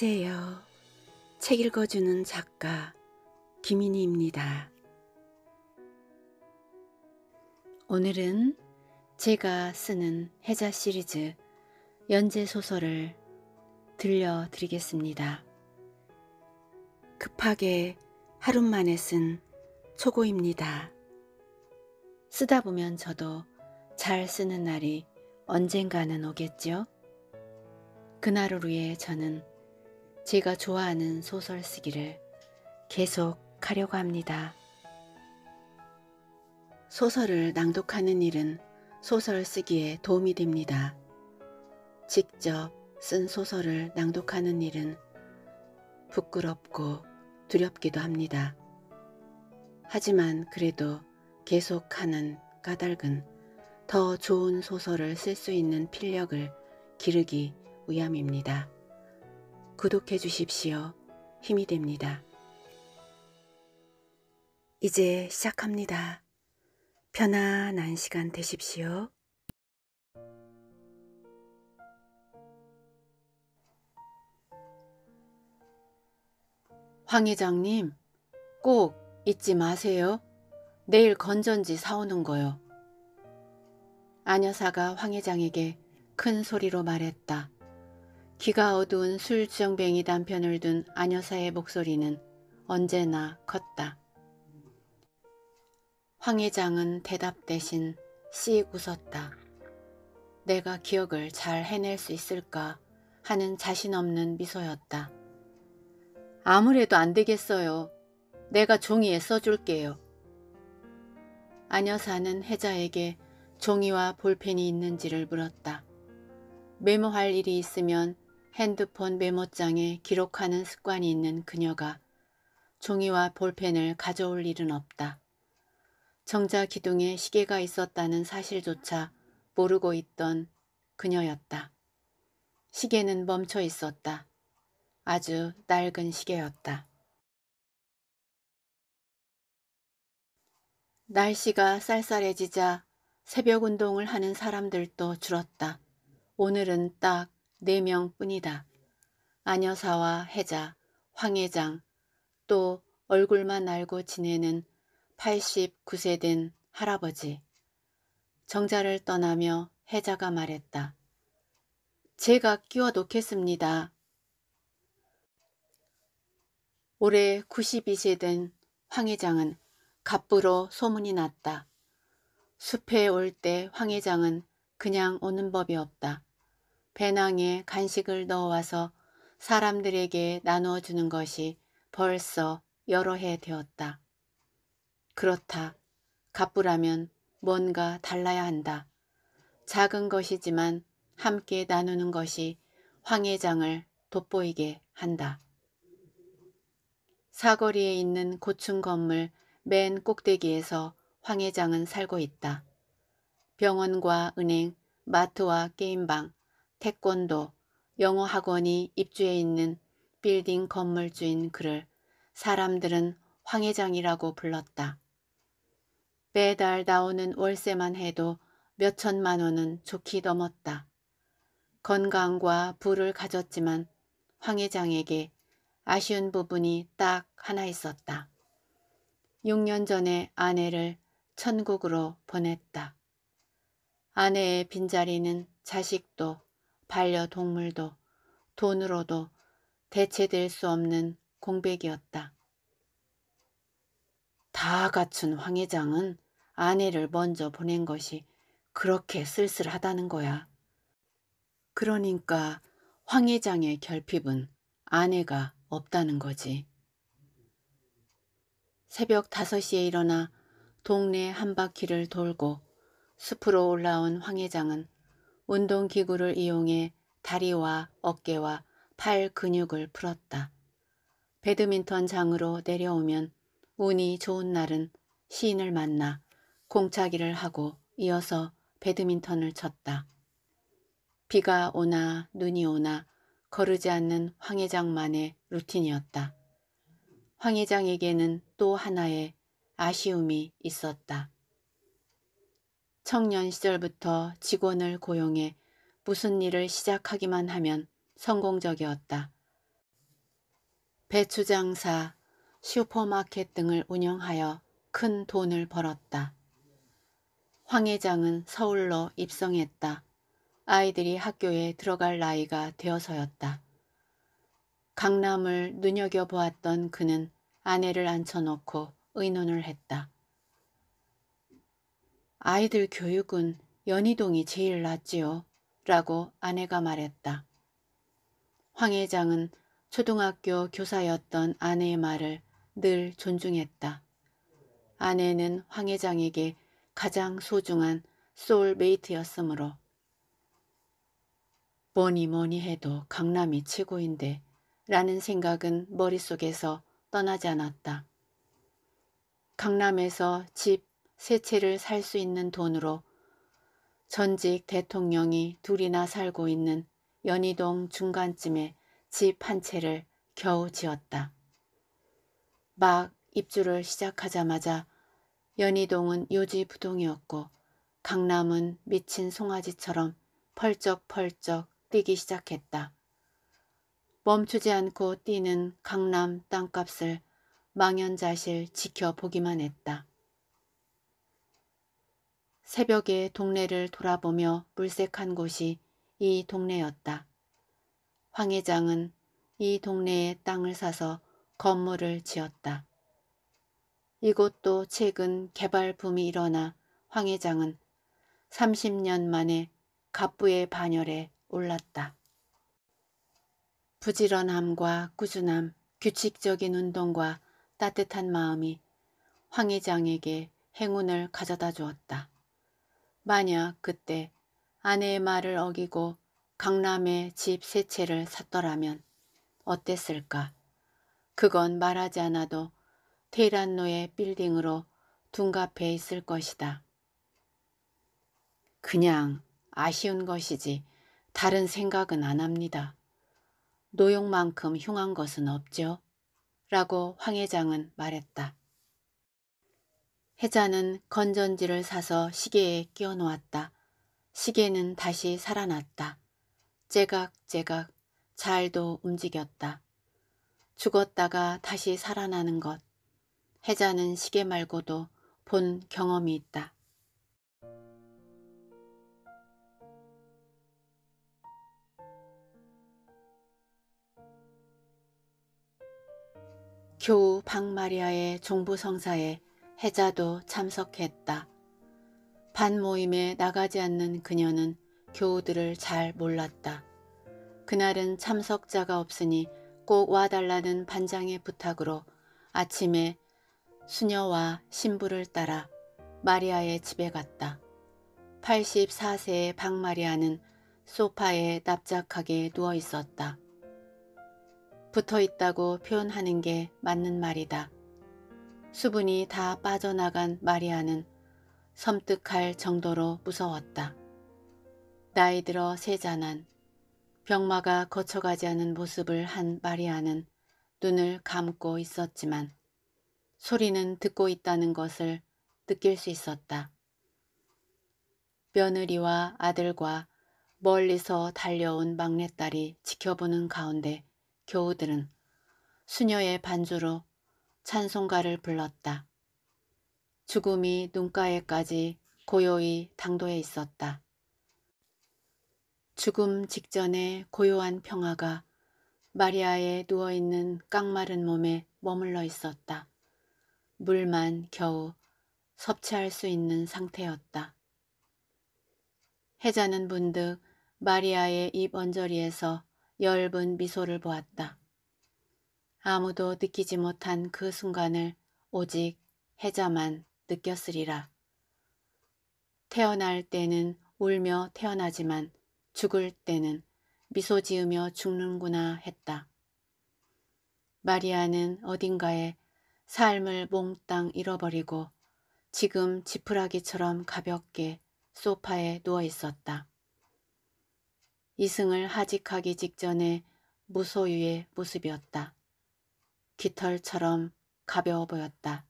안녕하세요. 책 읽어주는 작가 김인희입니다. 오늘은 제가 쓰는 해자 시리즈 연재 소설을 들려드리겠습니다. 급하게 하루 만에 쓴 초고입니다. 쓰다 보면 저도 잘 쓰는 날이 언젠가는 오겠죠? 그날을 위해 저는 제가 좋아하는 소설 쓰기를 계속 하려고 합니다. 소설을 낭독하는 일은 소설 쓰기에 도움이 됩니다. 직접 쓴 소설을 낭독하는 일은 부끄럽고 두렵기도 합니다. 하지만 그래도 계속하는 까닭은 더 좋은 소설을 쓸 수 있는 필력을 기르기 위함입니다. 구독해 주십시오. 힘이 됩니다. 이제 시작합니다. 편안한 시간 되십시오. 황 회장님, 꼭 잊지 마세요. 내일 건전지 사오는 거요. 아녀사가 황 회장에게 큰 소리로 말했다. 귀가 어두운 술주정뱅이 단편을둔 아녀사의 목소리는 언제나 컸다. 황 회장은 대답 대신 씩 웃었다. 내가 기억을 잘 해낼 수 있을까 하는 자신 없는 미소였다. 아무래도 안 되겠어요. 내가 종이에 써줄게요. 아녀사는 혜자에게 종이와 볼펜이 있는지를 물었다. 메모할 일이 있으면 핸드폰 메모장에 기록하는 습관이 있는 그녀가 종이와 볼펜을 가져올 일은 없다. 정자 기둥에 시계가 있었다는 사실조차 모르고 있던 그녀였다. 시계는 멈춰 있었다. 아주 낡은 시계였다. 날씨가 쌀쌀해지자 새벽 운동을 하는 사람들도 줄었다. 오늘은 딱네 명뿐이다. 아녀사와 해자, 황회장, 또 얼굴만 알고 지내는 89세 된 할아버지. 정자를 떠나며 해자가 말했다. 제가 끼워 놓겠습니다. 올해 92세 된 황회장은 갑부로 소문이 났다. 숲에 올 때 황회장은 그냥 오는 법이 없다. 배낭에 간식을 넣어와서 사람들에게 나누어주는 것이 벌써 여러 해 되었다. 그렇다. 갑부라면 뭔가 달라야 한다. 작은 것이지만 함께 나누는 것이 황해장을 돋보이게 한다. 사거리에 있는 고층 건물 맨 꼭대기에서 황해장은 살고 있다. 병원과 은행, 마트와 게임방, 태권도, 영어학원이 입주해 있는 빌딩 건물주인 그를 사람들은 황회장이라고 불렀다. 매달 나오는 월세만 해도 몇천만 원은 좋게 넘었다. 건강과 부를 가졌지만 황 회장에게 아쉬운 부분이 딱 하나 있었다. 6년 전에 아내를 천국으로 보냈다. 아내의 빈자리는 자식도 반려동물도 돈으로도 대체될 수 없는 공백이었다. 다 갖춘 황 회장은 아내를 먼저 보낸 것이 그렇게 쓸쓸하다는 거야. 그러니까 황 회장의 결핍은 아내가 없다는 거지. 새벽 5시에 일어나 동네 한 바퀴를 돌고 숲으로 올라온 황 회장은 운동기구를 이용해 다리와 어깨와 팔 근육을 풀었다. 배드민턴 장으로 내려오면 운이 좋은 날은 시인을 만나 공차기를 하고 이어서 배드민턴을 쳤다. 비가 오나 눈이 오나 거르지 않는 황 회장만의 루틴이었다. 황 회장에게는 또 하나의 아쉬움이 있었다. 청년 시절부터 직원을 고용해 무슨 일을 시작하기만 하면 성공적이었다. 배추장사, 슈퍼마켓 등을 운영하여 큰 돈을 벌었다. 황 회장은 서울로 입성했다. 아이들이 학교에 들어갈 나이가 되어서였다. 강남을 눈여겨보았던 그는 아내를 앉혀놓고 의논을 했다. 아이들 교육은 연희동이 제일 낫지요. 라고 아내가 말했다. 황 회장은 초등학교 교사였던 아내의 말을 늘 존중했다. 아내는 황 회장에게 가장 소중한 소울메이트였으므로 뭐니 뭐니 해도 강남이 최고인데 라는 생각은 머릿속에서 떠나지 않았다. 강남에서 집새 채를 살 수 있는 돈으로 전직 대통령이 둘이나 살고 있는 연희동 중간쯤에 집 한 채를 겨우 지었다. 막 입주를 시작하자마자 연희동은 요지부동이었고 강남은 미친 송아지처럼 펄쩍펄쩍 뛰기 시작했다. 멈추지 않고 뛰는 강남 땅값을 망연자실 지켜보기만 했다. 새벽에 동네를 돌아보며 물색한 곳이 이 동네였다. 황 회장은 이 동네에 땅을 사서 건물을 지었다. 이곳도 최근 개발 붐이 일어나 황 회장은 30년 만에 갑부의 반열에 올랐다. 부지런함과 꾸준함, 규칙적인 운동과 따뜻한 마음이 황 회장에게 행운을 가져다 주었다. 만약 그때 아내의 말을 어기고 강남에 집 세 채를 샀더라면 어땠을까? 그건 말하지 않아도 테란노의 빌딩으로 둔갑해 있을 것이다. 그냥 아쉬운 것이지 다른 생각은 안 합니다. 노용만큼 흉한 것은 없죠. 라고 황 회장은 말했다. 혜자는 건전지를 사서 시계에 끼워 놓았다. 시계는 다시 살아났다. 제각제각 잘도 움직였다. 죽었다가 다시 살아나는 것. 혜자는 시계 말고도 본 경험이 있다. 겨우 박마리아의 종부성사에 해자도 참석했다. 반 모임에 나가지 않는 그녀는 교우들을 잘 몰랐다. 그날은 참석자가 없으니 꼭 와달라는 반장의 부탁으로 아침에 수녀와 신부를 따라 마리아의 집에 갔다. 84세의 박마리아는 소파에 납작하게 누워 있었다. 붙어 있다고 표현하는 게 맞는 말이다. 수분이 다 빠져나간 마리아는 섬뜩할 정도로 무서웠다. 나이 들어 세잔한 병마가 거쳐가지 않은 모습을 한 마리아는 눈을 감고 있었지만 소리는 듣고 있다는 것을 느낄 수 있었다. 며느리와 아들과 멀리서 달려온 막내딸이 지켜보는 가운데 교우들은 수녀의 반주로 찬송가를 불렀다. 죽음이 눈가에까지 고요히 당도해 있었다. 죽음 직전의 고요한 평화가 마리아의 누워있는 깡마른 몸에 머물러 있었다. 물만 겨우 섭취할 수 있는 상태였다. 해자는 문득 마리아의 입 언저리에서 엷은 미소를 보았다. 아무도 느끼지 못한 그 순간을 오직 해자만 느꼈으리라. 태어날 때는 울며 태어나지만 죽을 때는 미소 지으며 죽는구나 했다. 마리아는 어딘가에 삶을 몽땅 잃어버리고 지금 지푸라기처럼 가볍게 소파에 누워 있었다. 이승을 하직하기 직전의 무소유의 모습이었다. 깃털처럼 가벼워 보였다.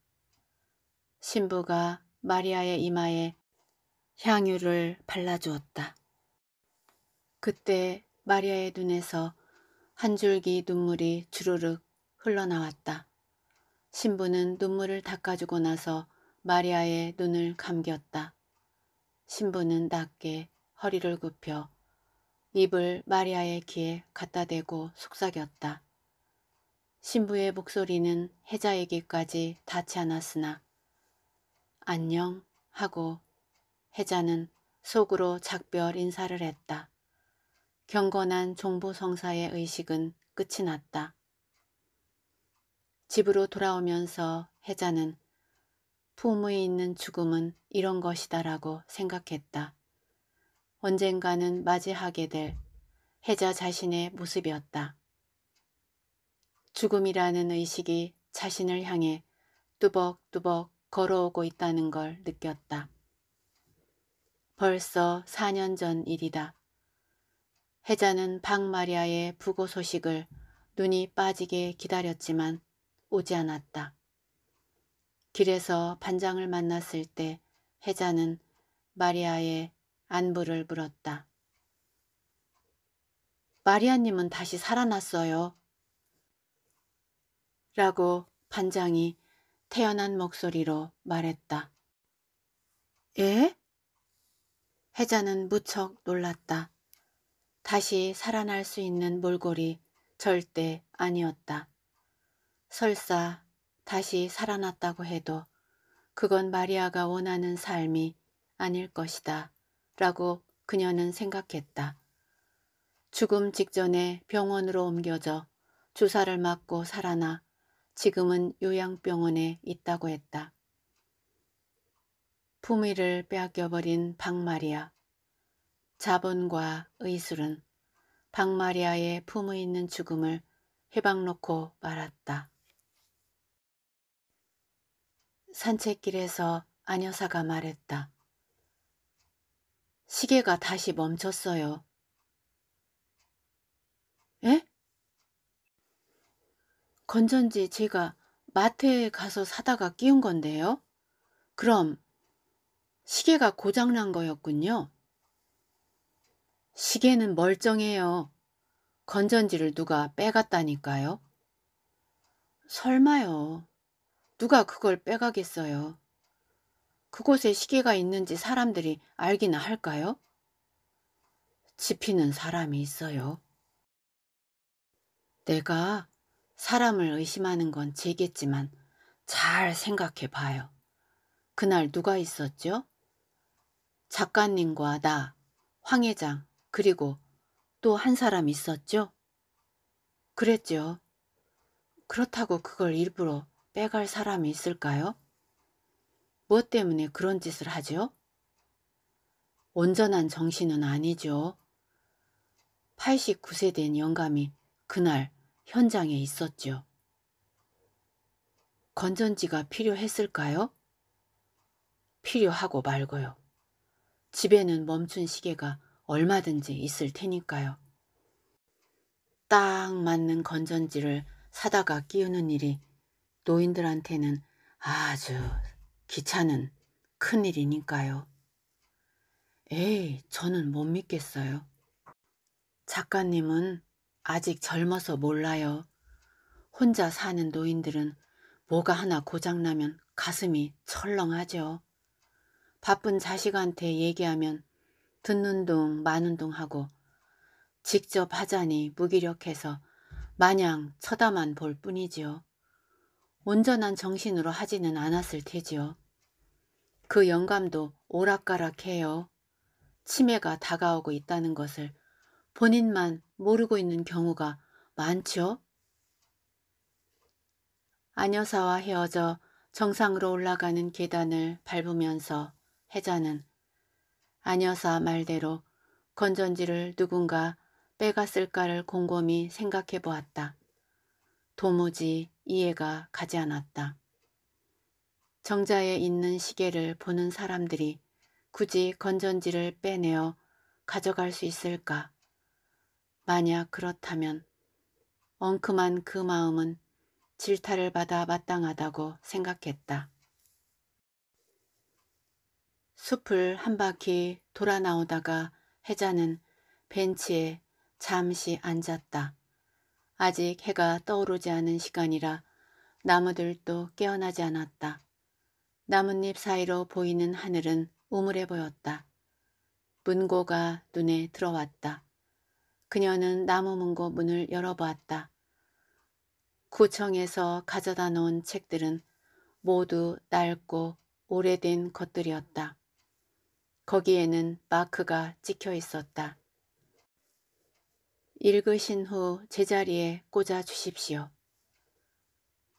신부가 마리아의 이마에 향유를 발라주었다. 그때 마리아의 눈에서 한 줄기 눈물이 주르륵 흘러나왔다. 신부는 눈물을 닦아주고 나서 마리아의 눈을 감겼다. 신부는 낮게 허리를 굽혀 입을 마리아의 귀에 갖다 대고 속삭였다. 신부의 목소리는 혜자에게까지 닿지 않았으나 안녕 하고 혜자는 속으로 작별 인사를 했다. 경건한 종보성사의 의식은 끝이 났다. 집으로 돌아오면서 혜자는 부모에 있는 죽음은 이런 것이다라고 생각했다. 언젠가는 맞이하게 될 혜자 자신의 모습이었다. 죽음이라는 의식이 자신을 향해 뚜벅뚜벅 걸어오고 있다는 걸 느꼈다. 벌써 4년 전 일이다. 해자는 박마리아의 부고 소식을 눈이 빠지게 기다렸지만 오지 않았다. 길에서 반장을 만났을 때 해자는 마리아의 안부를 물었다. 마리아님은 다시 살아났어요. 라고 반장이 태연한 목소리로 말했다. 에? 예? 혜자는 무척 놀랐다. 다시 살아날 수 있는 몰골이 절대 아니었다. 설사 다시 살아났다고 해도 그건 마리아가 원하는 삶이 아닐 것이다 라고 그녀는 생각했다. 죽음 직전에 병원으로 옮겨져 주사를 맞고 살아나 지금은 요양병원에 있다고 했다. 품위를 빼앗겨버린 박마리아. 자본과 의술은 박마리아의 품에 있는 죽음을 해방놓고 말았다. 산책길에서 아녀사가 말했다. 시계가 다시 멈췄어요. 에? 건전지 제가 마트에 가서 사다가 끼운 건데요. 그럼 시계가 고장난 거였군요. 시계는 멀쩡해요. 건전지를 누가 빼갔다니까요. 설마요. 누가 그걸 빼가겠어요. 그곳에 시계가 있는지 사람들이 알기나 할까요? 지피는 사람이 있어요. 내가 사람을 의심하는 건 제겠지만 잘 생각해 봐요. 그날 누가 있었죠? 작가님과 나, 황 회장, 그리고 또 한 사람 있었죠? 그랬죠. 그렇다고 그걸 일부러 빼갈 사람이 있을까요? 무엇 뭐 때문에 그런 짓을 하죠? 온전한 정신은 아니죠. 89세 된 영감이 그날 현장에 있었죠. 건전지가 필요했을까요? 필요하고 말고요. 집에는 멈춘 시계가 얼마든지 있을 테니까요. 딱 맞는 건전지를 사다가 끼우는 일이 노인들한테는 아주 귀찮은 큰일이니까요. 에이, 저는 못 믿겠어요. 작가님은 아직 젊어서 몰라요. 혼자 사는 노인들은 뭐가 하나 고장나면 가슴이 철렁하죠. 바쁜 자식한테 얘기하면 듣는 둥 마는 둥 하고 직접 하자니 무기력해서 마냥 쳐다만 볼 뿐이지요. 온전한 정신으로 하지는 않았을 테지요. 그 영감도 오락가락해요. 치매가 다가오고 있다는 것을 본인만 모르고 있는 경우가 많죠. 아녀사와 헤어져 정상으로 올라가는 계단을 밟으면서 혜자는 아녀사 말대로 건전지를 누군가 빼갔을까를 곰곰이 생각해 보았다. 도무지 이해가 가지 않았다. 정자에 있는 시계를 보는 사람들이 굳이 건전지를 빼내어 가져갈 수 있을까? 만약 그렇다면 엉큼한 그 마음은 질타를 받아 마땅하다고 생각했다. 숲을 한 바퀴 돌아 나오다가 혜자는 벤치에 잠시 앉았다. 아직 해가 떠오르지 않은 시간이라 나무들도 깨어나지 않았다. 나뭇잎 사이로 보이는 하늘은 우물해 보였다. 문고가 눈에 들어왔다. 그녀는 나무문고 문을 열어보았다. 구청에서 가져다 놓은 책들은 모두 낡고 오래된 것들이었다. 거기에는 마크가 찍혀 있었다. 읽으신 후 제자리에 꽂아 주십시오.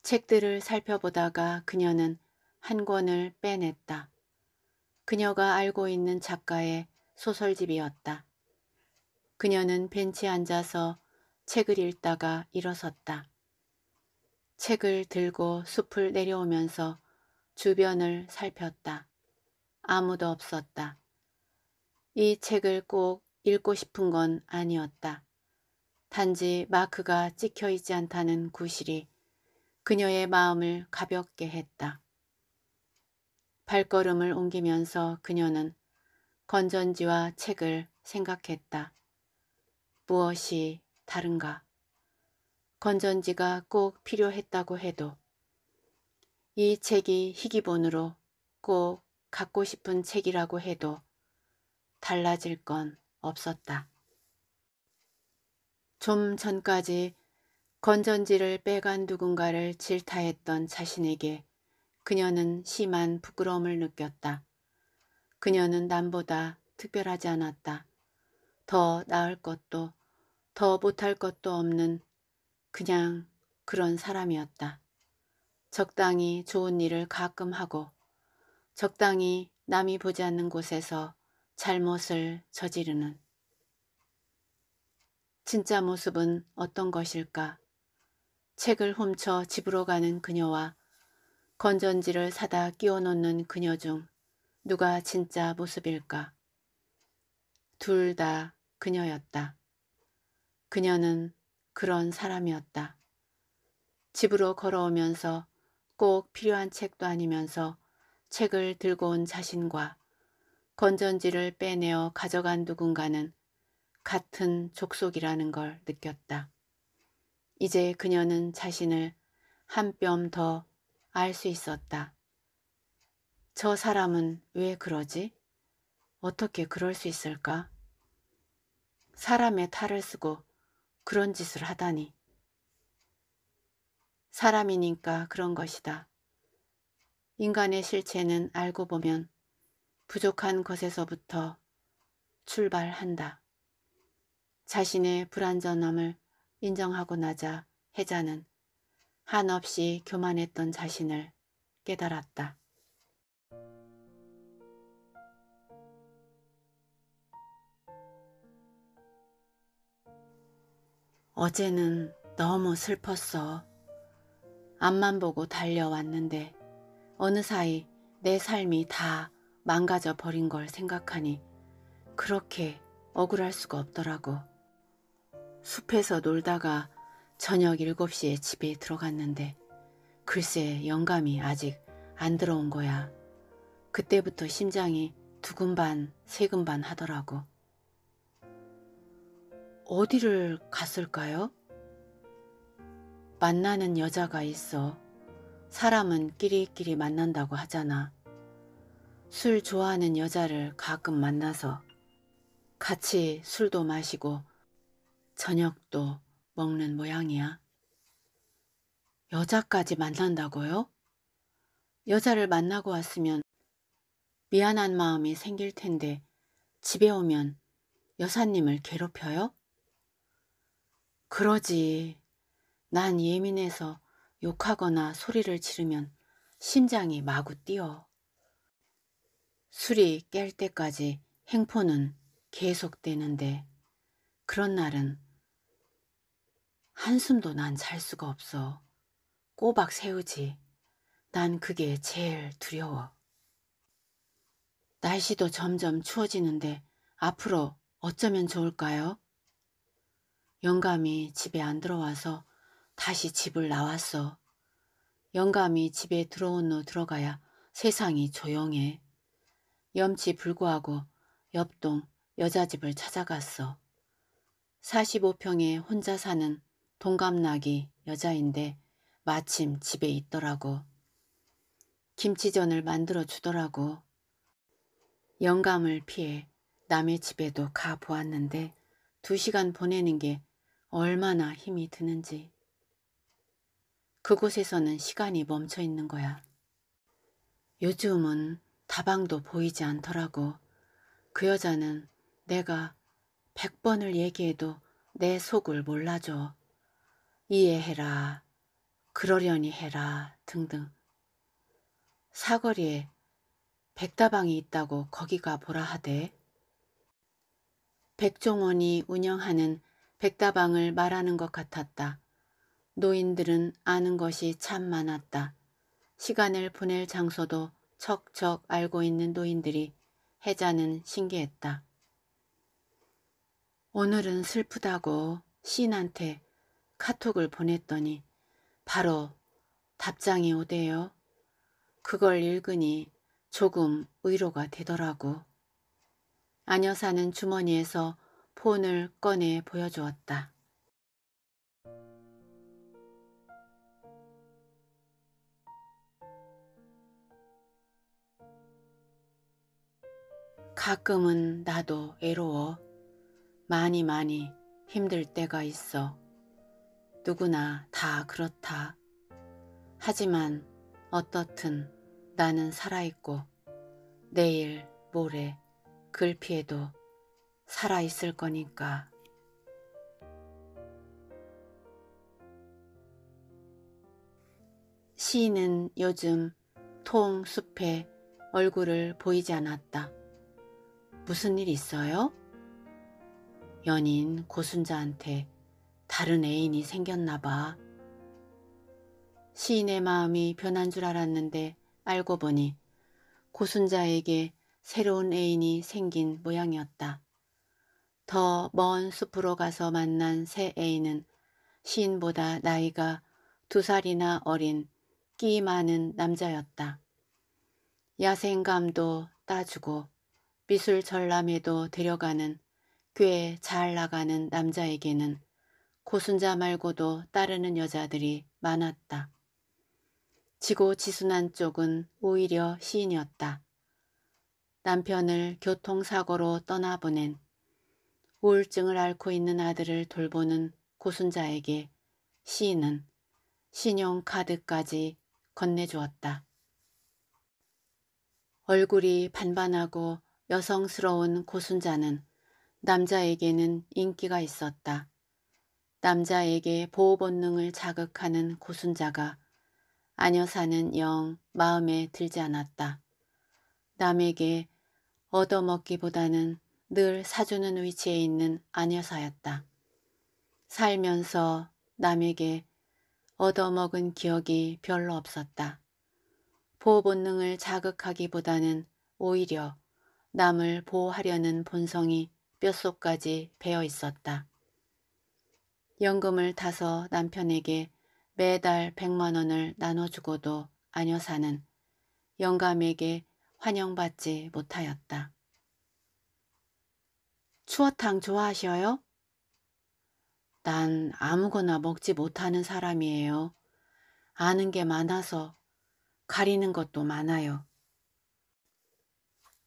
책들을 살펴보다가 그녀는 한 권을 빼냈다. 그녀가 알고 있는 작가의 소설집이었다. 그녀는 벤치에 앉아서 책을 읽다가 일어섰다. 책을 들고 숲을 내려오면서 주변을 살폈다. 아무도 없었다. 이 책을 꼭 읽고 싶은 건 아니었다. 단지 마크가 찍혀 있지 않다는 구실이 그녀의 마음을 가볍게 했다. 발걸음을 옮기면서 그녀는 건전지와 책을 생각했다. 무엇이 다른가. 건전지가 꼭 필요했다고 해도 이 책이 희귀본으로꼭 갖고 싶은 책이라고 해도 달라질 건 없었다. 좀 전까지 건전지를 빼간 누군가를 질타했던 자신에게 그녀는 심한 부끄러움을 느꼈다. 그녀는 남보다 특별하지 않았다. 더 나을 것도 더 못할 것도 없는 그냥 그런 사람이었다. 적당히 좋은 일을 가끔 하고 적당히 남이 보지 않는 곳에서 잘못을 저지르는 진짜 모습은 어떤 것일까? 책을 훔쳐 집으로 가는 그녀와 건전지를 사다 끼워놓는 그녀 중 누가 진짜 모습일까? 둘 다 그녀였다. 그녀는 그런 사람이었다. 집으로 걸어오면서 꼭 필요한 책도 아니면서 책을 들고 온 자신과 건전지를 빼내어 가져간 누군가는 같은 족속이라는 걸 느꼈다. 이제 그녀는 자신을 한 뼘 더 알 수 있었다. 저 사람은 왜 그러지? 어떻게 그럴 수 있을까? 사람의 탈을 쓰고 그런 짓을 하다니. 사람이니까 그런 것이다. 인간의 실체는 알고 보면 부족한 것에서부터 출발한다. 자신의 불완전함을 인정하고 나자 해자는 한없이 교만했던 자신을 깨달았다. 어제는 너무 슬펐어. 앞만 보고 달려왔는데 어느 사이 내 삶이 다 망가져 버린 걸 생각하니 그렇게 억울할 수가 없더라고. 숲에서 놀다가 저녁 7시에 집에 들어갔는데 글쎄 영감이 아직 안 들어온 거야. 그때부터 심장이 두근반 세근반 하더라고. 어디를 갔을까요? 만나는 여자가 있어 사람은 끼리끼리 만난다고 하잖아. 술 좋아하는 여자를 가끔 만나서 같이 술도 마시고 저녁도 먹는 모양이야. 여자까지 만난다고요? 여자를 만나고 왔으면 미안한 마음이 생길 텐데 집에 오면 여사님을 괴롭혀요? 그러지. 난 예민해서 욕하거나 소리를 지르면 심장이 마구 뛰어. 술이 깰 때까지 행포는 계속되는데 그런 날은 한숨도 난 잘 수가 없어. 꼬박 세우지. 난 그게 제일 두려워. 날씨도 점점 추워지는데 앞으로 어쩌면 좋을까요? 영감이 집에 안 들어와서 다시 집을 나왔어. 영감이 집에 들어온 후 들어가야 세상이 조용해. 염치 불구하고 옆동 여자집을 찾아갔어. 45평에 혼자 사는 동갑나기 여자인데 마침 집에 있더라고. 김치전을 만들어 주더라고. 영감을 피해 남의 집에도 가보았는데 두 시간 보내는 게 얼마나 힘이 드는지. 그곳에서는 시간이 멈춰 있는 거야. 요즘은 다방도 보이지 않더라고. 그 여자는 내가 백 번을 얘기해도 내 속을 몰라줘. 이해해라. 그러려니 해라. 등등. 사거리에 백다방이 있다고 거기가 보라 하대. 백종원이 운영하는 백다방을 말하는 것 같았다. 노인들은 아는 것이 참 많았다. 시간을 보낼 장소도 척척 알고 있는 노인들이 해자는 신기했다. 오늘은 슬프다고 시인한테 카톡을 보냈더니 바로 답장이 오대요. 그걸 읽으니 조금 의로가 되더라고. 아녀사는 주머니에서 폰을 꺼내 보여주었다. 가끔은 나도 외로워 많이 많이 힘들 때가 있어. 누구나 다 그렇다. 하지만 어떻든 나는 살아있고 내일 모레 글피에도 살아있을 거니까. 시인은 요즘 통 숲에 얼굴을 보이지 않았다. 무슨 일 있어요? 연인 고순자한테 다른 애인이 생겼나 봐. 시인의 마음이 변한 줄 알았는데 알고 보니 고순자에게 새로운 애인이 생긴 모양이었다. 더먼 숲으로 가서 만난 새 애인은 시인보다 나이가 두 살이나 어린 끼 많은 남자였다. 야생감도 따주고 미술 전람회도 데려가는 꽤 잘 나가는 남자에게는 고순자 말고도 따르는 여자들이 많았다. 지고 지순한 쪽은 오히려 시인이었다. 남편을 교통사고로 떠나보낸 우울증을 앓고 있는 아들을 돌보는 고순자에게 시인은 신용카드까지 건네주었다. 얼굴이 반반하고 여성스러운 고순자는 남자에게는 인기가 있었다. 남자에게 보호 본능을 자극하는 고순자가 아녀사는 영 마음에 들지 않았다. 남에게 얻어먹기보다는 늘 사주는 위치에 있는 아녀사였다. 살면서 남에게 얻어먹은 기억이 별로 없었다. 보호 본능을 자극하기보다는 오히려 남을 보호하려는 본성이 뼛속까지 배어 있었다. 연금을 타서 남편에게 매달 백만 원을 나눠주고도 아녀사는 영감에게 환영받지 못하였다. 추어탕 좋아하셔요? 난 아무거나 먹지 못하는 사람이에요. 아는 게 많아서 가리는 것도 많아요.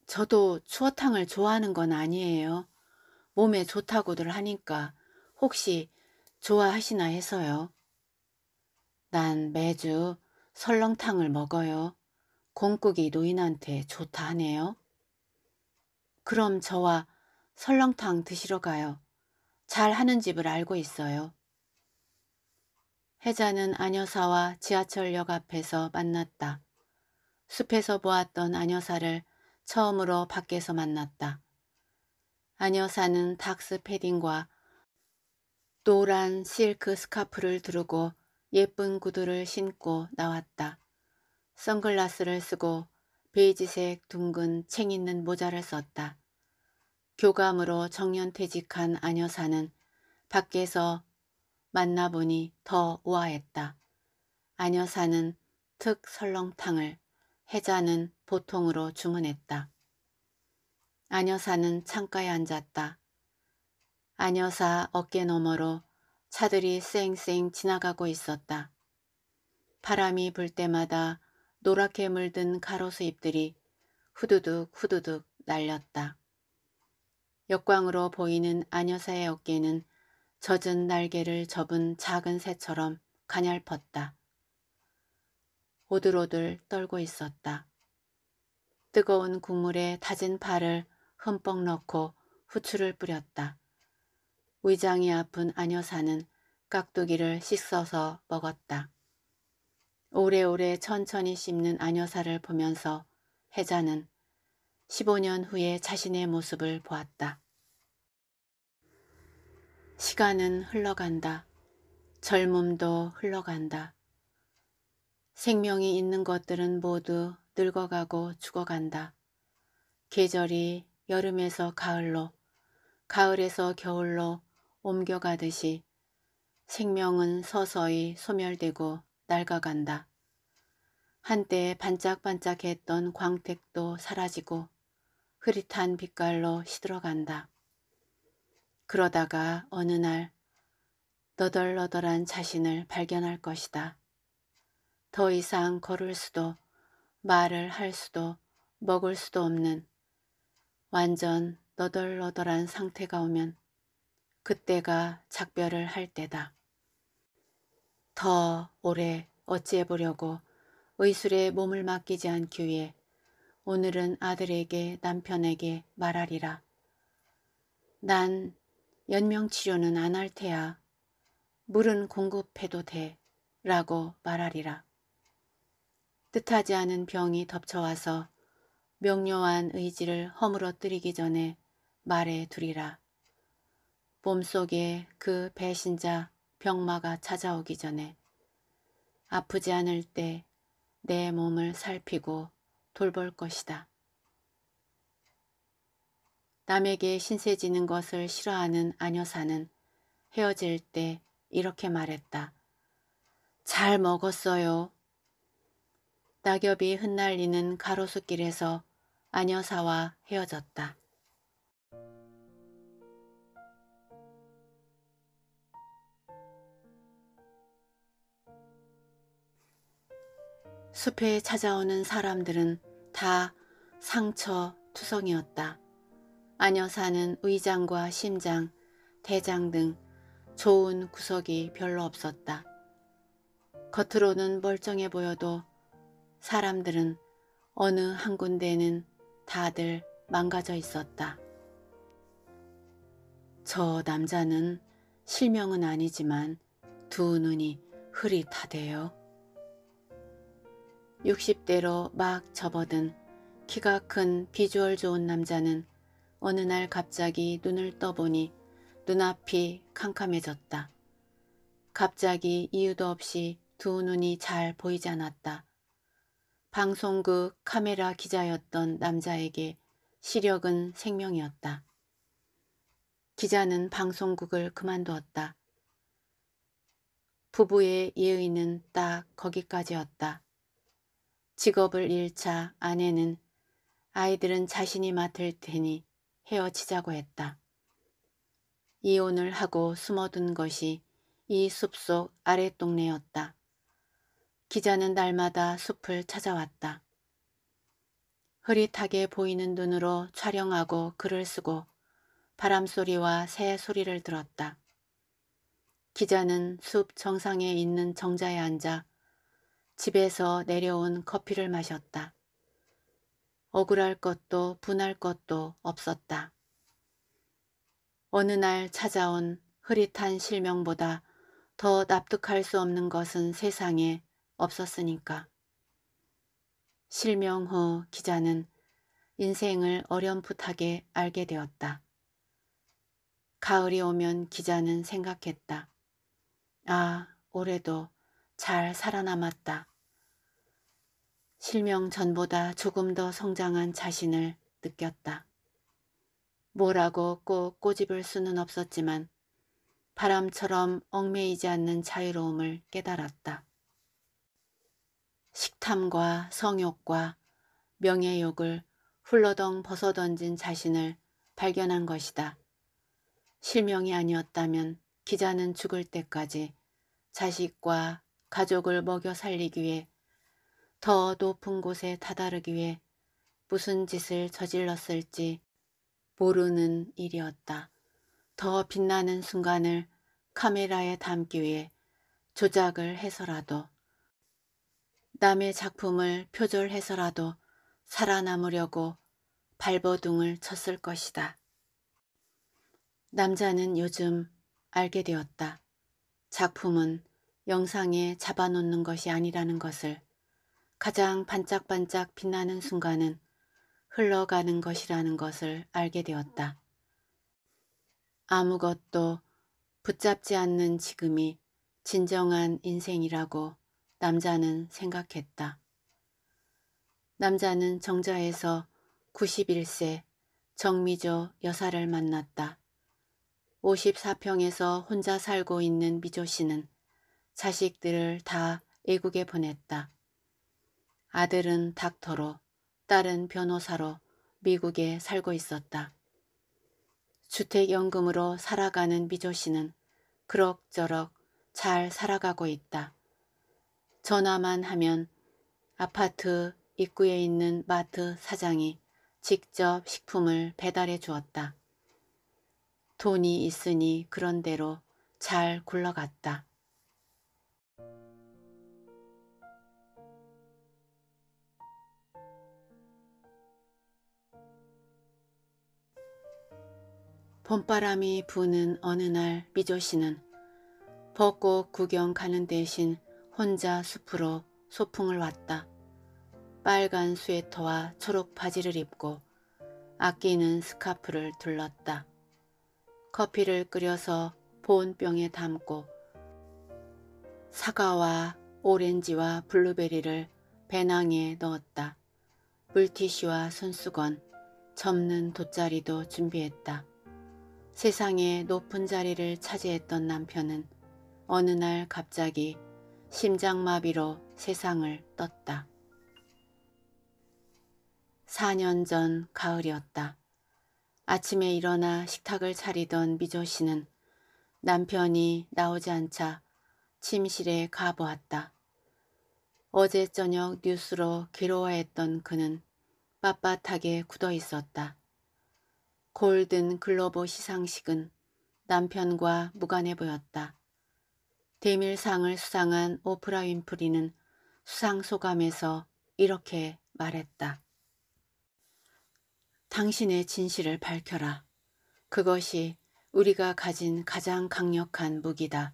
저도 추어탕을 좋아하는 건 아니에요. 몸에 좋다고들 하니까 혹시 좋아하시나 해서요. 난 매주 설렁탕을 먹어요. 공국이 노인한테 좋다 하네요. 그럼 저와 설렁탕 드시러 가요. 잘 하는 집을 알고 있어요. 혜자는 아녀사와 지하철역 앞에서 만났다. 숲에서 보았던 아녀사를 처음으로 밖에서 만났다. 아녀사는 닥스 패딩과 노란 실크 스카프를 두르고 예쁜 구두를 신고 나왔다. 선글라스를 쓰고 베이지색 둥근 챙 있는 모자를 썼다. 교감으로 정년퇴직한 아녀사는 밖에서 만나보니 더 우아했다. 아녀사는특 설렁탕을 해자는 보통으로 주문했다. 아녀사는 창가에 앉았다. 아녀사 어깨 너머로 차들이 쌩쌩 지나가고 있었다. 바람이 불 때마다 노랗게 물든 가로수 잎들이 후두둑 후두둑 날렸다. 역광으로 보이는 아녀사의 어깨는 젖은 날개를 접은 작은 새처럼 가냘펐다. 오들오들 떨고 있었다. 뜨거운 국물에 다진 파를 흠뻑 넣고 후추를 뿌렸다. 위장이 아픈 아녀사는 깍두기를 씻어서 먹었다. 오래오래 천천히 씹는 아녀사를 보면서 혜자는 15년 후에 자신의 모습을 보았다. 시간은 흘러간다. 젊음도 흘러간다. 생명이 있는 것들은 모두 늙어가고 죽어간다. 계절이 여름에서 가을로, 가을에서 겨울로 옮겨가듯이 생명은 서서히 소멸되고 낡아간다. 한때 반짝반짝했던 광택도 사라지고 흐릿한 빛깔로 시들어간다. 그러다가 어느 날 너덜너덜한 자신을 발견할 것이다. 더 이상 걸을 수도 말을 할 수도 먹을 수도 없는 완전 너덜너덜한 상태가 오면 그때가 작별을 할 때다. 더 오래 어찌해보려고 의술에 몸을 맡기지 않기 위해 오늘은 아들에게 남편에게 말하리라. 난 연명치료는 안 할 테야. 물은 공급해도 돼. 라고 말하리라. 뜻하지 않은 병이 덮쳐와서 명료한 의지를 허물어뜨리기 전에 말해 두리라. 몸속에 그 배신자 병마가 찾아오기 전에 아프지 않을 때 내 몸을 살피고 돌볼 것이다. 남에게 신세 지는 것을 싫어하는 아녀사는 헤어질 때 이렇게 말했다. 잘 먹었어요. 낙엽이 흩날리는 가로수길에서 아녀사와 헤어졌다. 숲에 찾아오는 사람들은 다 상처 투성이었다. 아녀사는 의장과 심장, 대장 등 좋은 구석이 별로 없었다. 겉으로는 멀쩡해 보여도 사람들은 어느 한 군데는 다들 망가져 있었다. 저 남자는 실명은 아니지만 두 눈이 흐릿하대요. 60대로 막 접어든 키가 큰 비주얼 좋은 남자는 어느 날 갑자기 눈을 떠보니 눈앞이 캄캄해졌다. 갑자기 이유도 없이 두 눈이 잘 보이지 않았다. 방송국 그 카메라 기자였던 남자에게 시력은 생명이었다. 기자는 방송국을 그만두었다. 부부의 예의는 딱 거기까지였다. 직업을 잃자 아내는 아이들은 자신이 맡을 테니 헤어지자고 했다. 이혼을 하고 숨어둔 것이 이 숲 속 아랫동네였다. 기자는 날마다 숲을 찾아왔다. 흐릿하게 보이는 눈으로 촬영하고 글을 쓰고 바람소리와 새 소리를 들었다. 기자는 숲 정상에 있는 정자에 앉아 집에서 내려온 커피를 마셨다. 억울할 것도 분할 것도 없었다. 어느 날 찾아온 흐릿한 실명보다 더 납득할 수 없는 것은 세상에 없었으니까. 실명 후 기자는 인생을 어렴풋하게 알게 되었다. 가을이 오면 기자는 생각했다. 아, 올해도 잘 살아남았다. 실명 전보다 조금 더 성장한 자신을 느꼈다. 뭐라고 꼭 꼬집을 수는 없었지만 바람처럼 얽매이지 않는 자유로움을 깨달았다. 식탐과 성욕과 명예욕을 훌러덩 벗어던진 자신을 발견한 것이다. 실명이 아니었다면 기자는 죽을 때까지 자식과 가족을 먹여 살리기 위해 더 높은 곳에 다다르기 위해 무슨 짓을 저질렀을지 모르는 일이었다. 더 빛나는 순간을 카메라에 담기 위해 조작을 해서라도 남의 작품을 표절해서라도 살아남으려고 발버둥을 쳤을 것이다. 남자는 요즘 알게 되었다. 작품은 영상에 잡아놓는 것이 아니라는 것을 가장 반짝반짝 빛나는 순간은 흘러가는 것이라는 것을 알게 되었다. 아무것도 붙잡지 않는 지금이 진정한 인생이라고 남자는 생각했다. 남자는 정자에서 91세 정미조 여사를 만났다. 54평에서 혼자 살고 있는 미조 씨는 자식들을 다 외국에 보냈다. 아들은 닥터로 딸은 변호사로 미국에 살고 있었다. 주택연금으로 살아가는 미조 씨는 그럭저럭 잘 살아가고 있다. 전화만 하면 아파트 입구에 있는 마트 사장이 직접 식품을 배달해 주었다. 돈이 있으니 그런대로 잘 굴러갔다. 봄바람이 부는 어느 날 미조 씨는 벚꽃 구경 가는 대신 혼자 숲으로 소풍을 왔다. 빨간 스웨터와 초록 바지를 입고 아끼는 스카프를 둘렀다. 커피를 끓여서 보온병에 담고 사과와 오렌지와 블루베리를 배낭에 넣었다. 물티슈와 손수건, 접는 돗자리도 준비했다. 세상에 높은 자리를 차지했던 남편은 어느 날 갑자기 심장마비로 세상을 떴다. 4년 전 가을이었다. 아침에 일어나 식탁을 차리던 미조 씨는 남편이 나오지 않자 침실에 가보았다. 어제 저녁 뉴스로 괴로워했던 그는 빳빳하게 굳어 있었다. 골든 글로브 시상식은 남편과 무관해 보였다. 대밀상을 수상한 오프라 윈프리는 수상 소감에서 이렇게 말했다. 당신의 진실을 밝혀라. 그것이 우리가 가진 가장 강력한 무기다.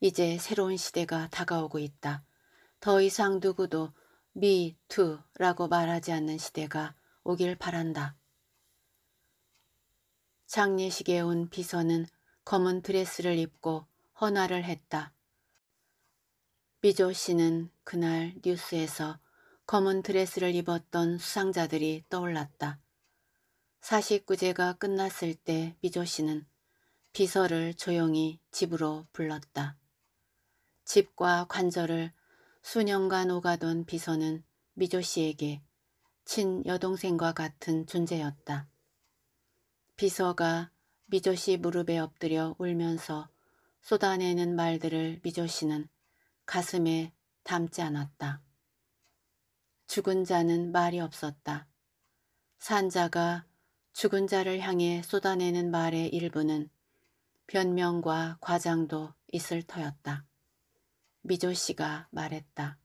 이제 새로운 시대가 다가오고 있다. 더 이상 누구도 미투라고 말하지 않는 시대가 오길 바란다. 장례식에 온 비서는 검은 드레스를 입고 헌화를 했다. 미조 씨는 그날 뉴스에서 검은 드레스를 입었던 수상자들이 떠올랐다. 49제가 끝났을 때 미조 씨는 비서를 조용히 집으로 불렀다. 집과 관절을 수년간 오가던 비서는 미조 씨에게 친여동생과 같은 존재였다. 비서가 미조씨 무릎에 엎드려 울면서 쏟아내는 말들을 미조씨는 가슴에 담지 않았다. 죽은 자는 말이 없었다. 산 자가 죽은 자를 향해 쏟아내는 말의 일부는 변명과 과장도 있을 터였다. 미조씨가 말했다.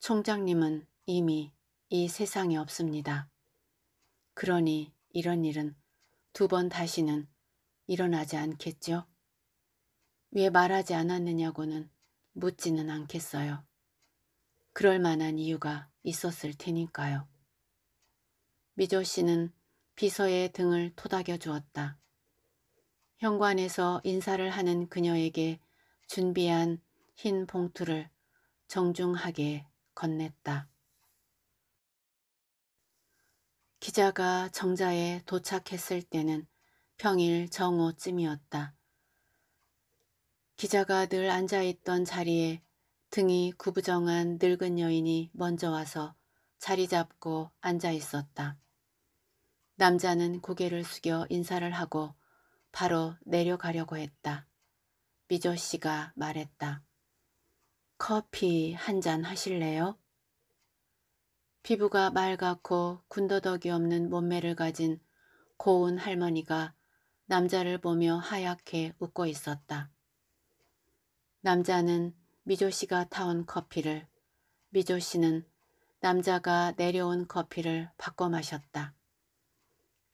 총장님은 이미 이 세상에 없습니다. 그러니 이런 일은 두 번 다시는 일어나지 않겠죠? 왜 말하지 않았느냐고는 묻지는 않겠어요. 그럴 만한 이유가 있었을 테니까요. 미조 씨는 비서의 등을 토닥여 주었다. 현관에서 인사를 하는 그녀에게 준비한 흰 봉투를 정중하게 건넸다. 기자가 정자에 도착했을 때는 평일 정오쯤이었다. 기자가 늘 앉아있던 자리에 등이 구부정한 늙은 여인이 먼저 와서 자리 잡고 앉아있었다. 남자는 고개를 숙여 인사를 하고 바로 내려가려고 했다. 미조 씨가 말했다. 커피 한 잔 하실래요? 피부가 말갛고 군더더기 없는 몸매를 가진 고운 할머니가 남자를 보며 하얗게 웃고 있었다. 남자는 미조 씨가 타온 커피를, 미조 씨는 남자가 내려온 커피를 바꿔 마셨다.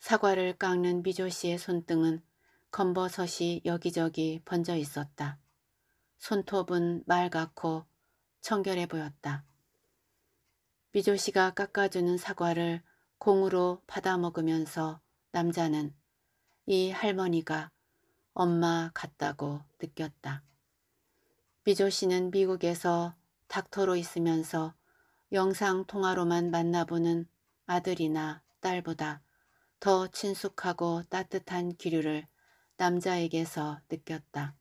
사과를 깎는 미조 씨의 손등은 검버섯이 여기저기 번져 있었다. 손톱은 말갛고 청결해 보였다. 미조씨가 깎아주는 사과를 공으로 받아 먹으면서 남자는 이 할머니가 엄마 같다고 느꼈다. 미조씨는 미국에서 닥터로 있으면서 영상통화로만 만나보는 아들이나 딸보다 더 친숙하고 따뜻한 기류를 남자에게서 느꼈다.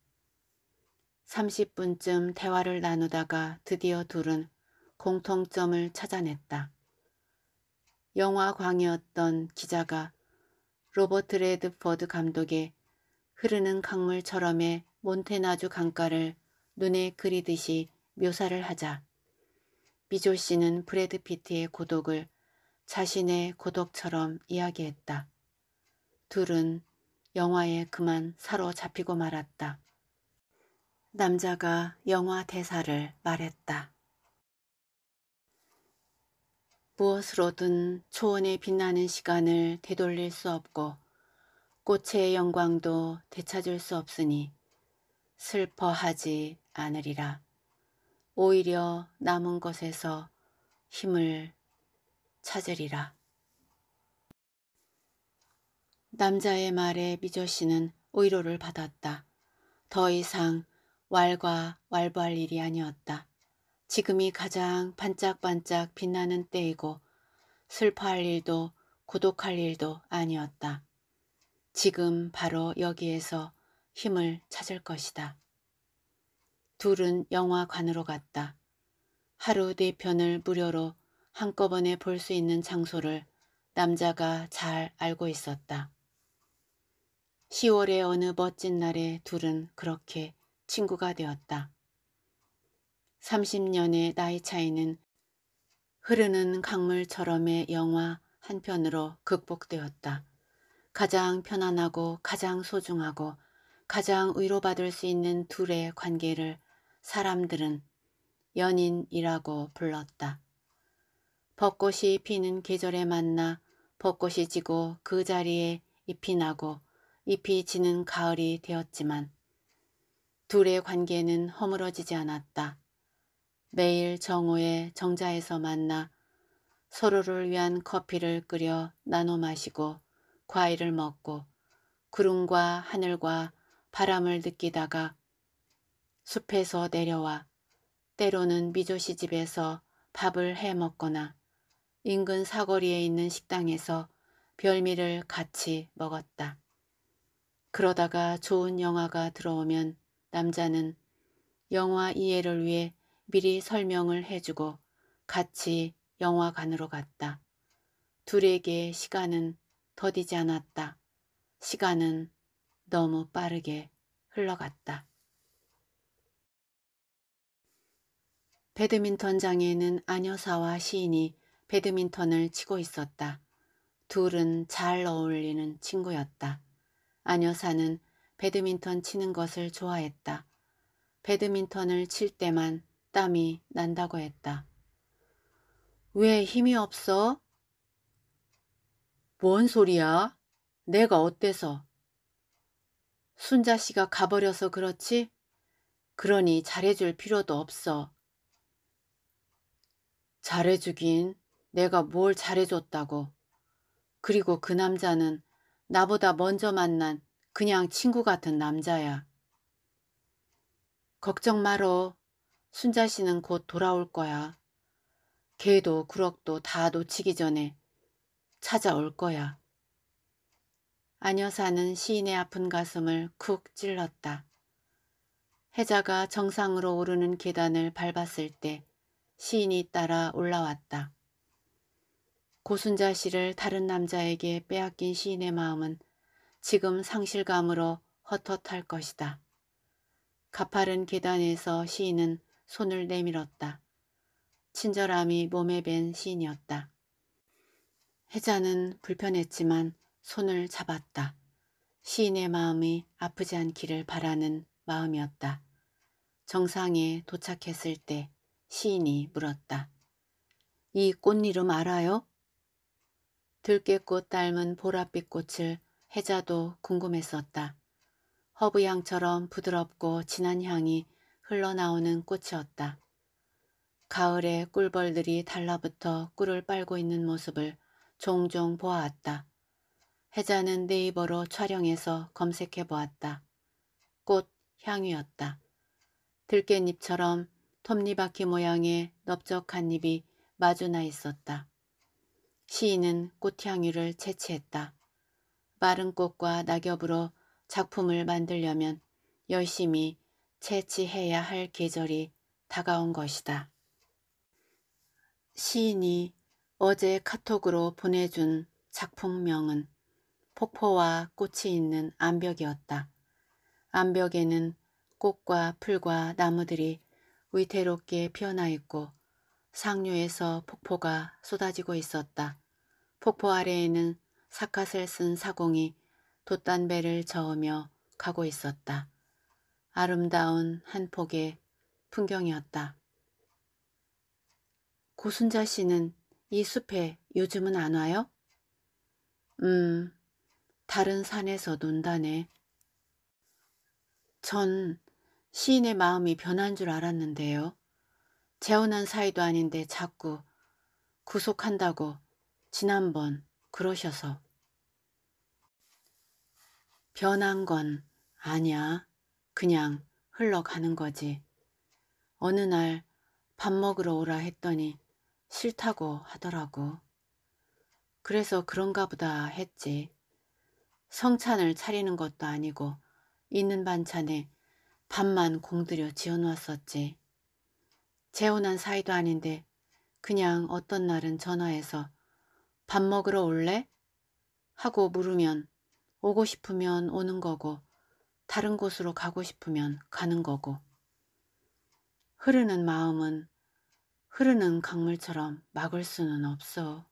30분쯤 대화를 나누다가 드디어 둘은 공통점을 찾아냈다. 영화광이었던 기자가 로버트 레드퍼드 감독의 흐르는 강물처럼의 몬테나주 강가를 눈에 그리듯이 묘사를 하자. 미조 씨는 브래드 피트의 고독을 자신의 고독처럼 이야기했다. 둘은 영화에 그만 사로잡히고 말았다. 남자가 영화 대사를 말했다. 무엇으로든 초원의 빛나는 시간을 되돌릴 수 없고 꽃의 영광도 되찾을 수 없으니 슬퍼하지 않으리라. 오히려 남은 것에서 힘을 찾으리라. 남자의 말에 미조 씨는 오로를 받았다. 더 이상 왈과 왈부할 일이 아니었다. 지금이 가장 반짝반짝 빛나는 때이고 슬퍼할 일도 고독할 일도 아니었다. 지금 바로 여기에서 힘을 찾을 것이다. 둘은 영화관으로 갔다. 하루 네 편을 무료로 한꺼번에 볼 수 있는 장소를 남자가 잘 알고 있었다. 10월의 어느 멋진 날에 둘은 그렇게 친구가 되었다. 30년의 나이 차이는 흐르는 강물처럼의 영화 한 편으로 극복되었다. 가장 편안하고 가장 소중하고 가장 위로받을 수 있는 둘의 관계를 사람들은 연인이라고 불렀다. 벚꽃이 피는 계절에 만나 벚꽃이 지고 그 자리에 잎이 나고 잎이 지는 가을이 되었지만 둘의 관계는 허물어지지 않았다. 매일 정오에 정자에서 만나 서로를 위한 커피를 끓여 나눠 마시고 과일을 먹고 구름과 하늘과 바람을 느끼다가 숲에서 내려와 때로는 미조씨 집에서 밥을 해먹거나 인근 사거리에 있는 식당에서 별미를 같이 먹었다. 그러다가 좋은 영화가 들어오면 남자는 영화 이해를 위해 미리 설명을 해주고 같이 영화관으로 갔다. 둘에게 시간은 더디지 않았다. 시간은 너무 빠르게 흘러갔다. 배드민턴장에는 아녀사와 시인이 배드민턴을 치고 있었다. 둘은 잘 어울리는 친구였다. 아녀사는 배드민턴 치는 것을 좋아했다. 배드민턴을 칠 때만 땀이 난다고 했다. 왜 힘이 없어? 뭔 소리야? 내가 어때서? 순자 씨가 가버려서 그렇지? 그러니 잘해줄 필요도 없어. 잘해주긴 내가 뭘 잘해줬다고. 그리고 그 남자는 나보다 먼저 만난 그냥 친구 같은 남자야. 걱정 말어. 순자 씨는 곧 돌아올 거야. 개도 구럭도 다 놓치기 전에 찾아올 거야. 안여사는 시인의 아픈 가슴을 쿡 찔렀다. 해자가 정상으로 오르는 계단을 밟았을 때 시인이 따라 올라왔다. 고순자 씨를 다른 남자에게 빼앗긴 시인의 마음은 지금 상실감으로 헛헛할 것이다. 가파른 계단에서 시인은 손을 내밀었다. 친절함이 몸에 밴 시인이었다. 혜자는 불편했지만 손을 잡았다. 시인의 마음이 아프지 않기를 바라는 마음이었다. 정상에 도착했을 때 시인이 물었다. 이 꽃 이름 알아요? 들깨꽃 닮은 보랏빛 꽃을 혜자도 궁금했었다. 허브향처럼 부드럽고 진한 향이 흘러나오는 꽃이었다. 가을에 꿀벌들이 달라붙어 꿀을 빨고 있는 모습을 종종 보아왔다. 혜자는 네이버로 촬영해서 검색해 보았다. 꽃 향이었다. 들깻잎처럼 톱니바퀴 모양의 넓적한 잎이 마주나 있었다. 시인은 꽃향유를 채취했다. 마른 꽃과 낙엽으로 작품을 만들려면 열심히 채취해야 할 계절이 다가온 것이다. 시인이 어제 카톡으로 보내준 작품명은 폭포와 꽃이 있는 암벽이었다. 암벽에는 꽃과 풀과 나무들이 위태롭게 피어나 있고 상류에서 폭포가 쏟아지고 있었다. 폭포 아래에는 사카을쓴 사공이 돛단배를 저으며 가고 있었다. 아름다운 한 폭의 풍경이었다. 고순자 씨는 이 숲에 요즘은 안 와요? 음, 다른 산에서 논다네. 전 시인의 마음이 변한 줄 알았는데요. 재혼한 사이도 아닌데 자꾸 구속한다고 지난번 그러셔서. 변한 건 아니야. 그냥 흘러가는 거지. 어느 날 밥 먹으러 오라 했더니 싫다고 하더라고. 그래서 그런가 보다 했지. 성찬을 차리는 것도 아니고 있는 반찬에 밥만 공들여 지어놓았었지. 재혼한 사이도 아닌데 그냥 어떤 날은 전화해서 밥 먹으러 올래? 하고 물으면 오고 싶으면 오는 거고 다른 곳으로 가고 싶으면 가는 거고 흐르는 마음은 흐르는 강물처럼 막을 수는 없어.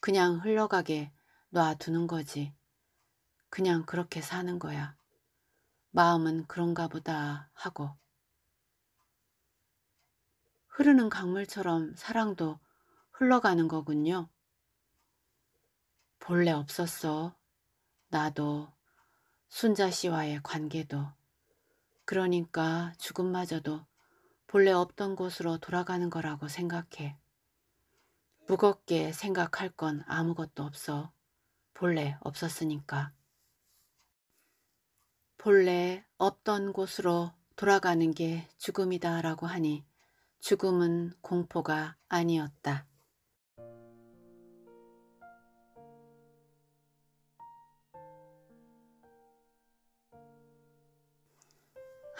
그냥 흘러가게 놔두는 거지. 그냥 그렇게 사는 거야. 마음은 그런가 보다 하고. 흐르는 강물처럼 사랑도 흘러가는 거군요. 본래 없었어. 나도 순자 씨와의 관계도 그러니까 죽음마저도 본래 없던 곳으로 돌아가는 거라고 생각해. 무겁게 생각할 건 아무것도 없어. 본래 없었으니까. 본래 없던 곳으로 돌아가는 게 죽음이다 라고 하니 죽음은 공포가 아니었다.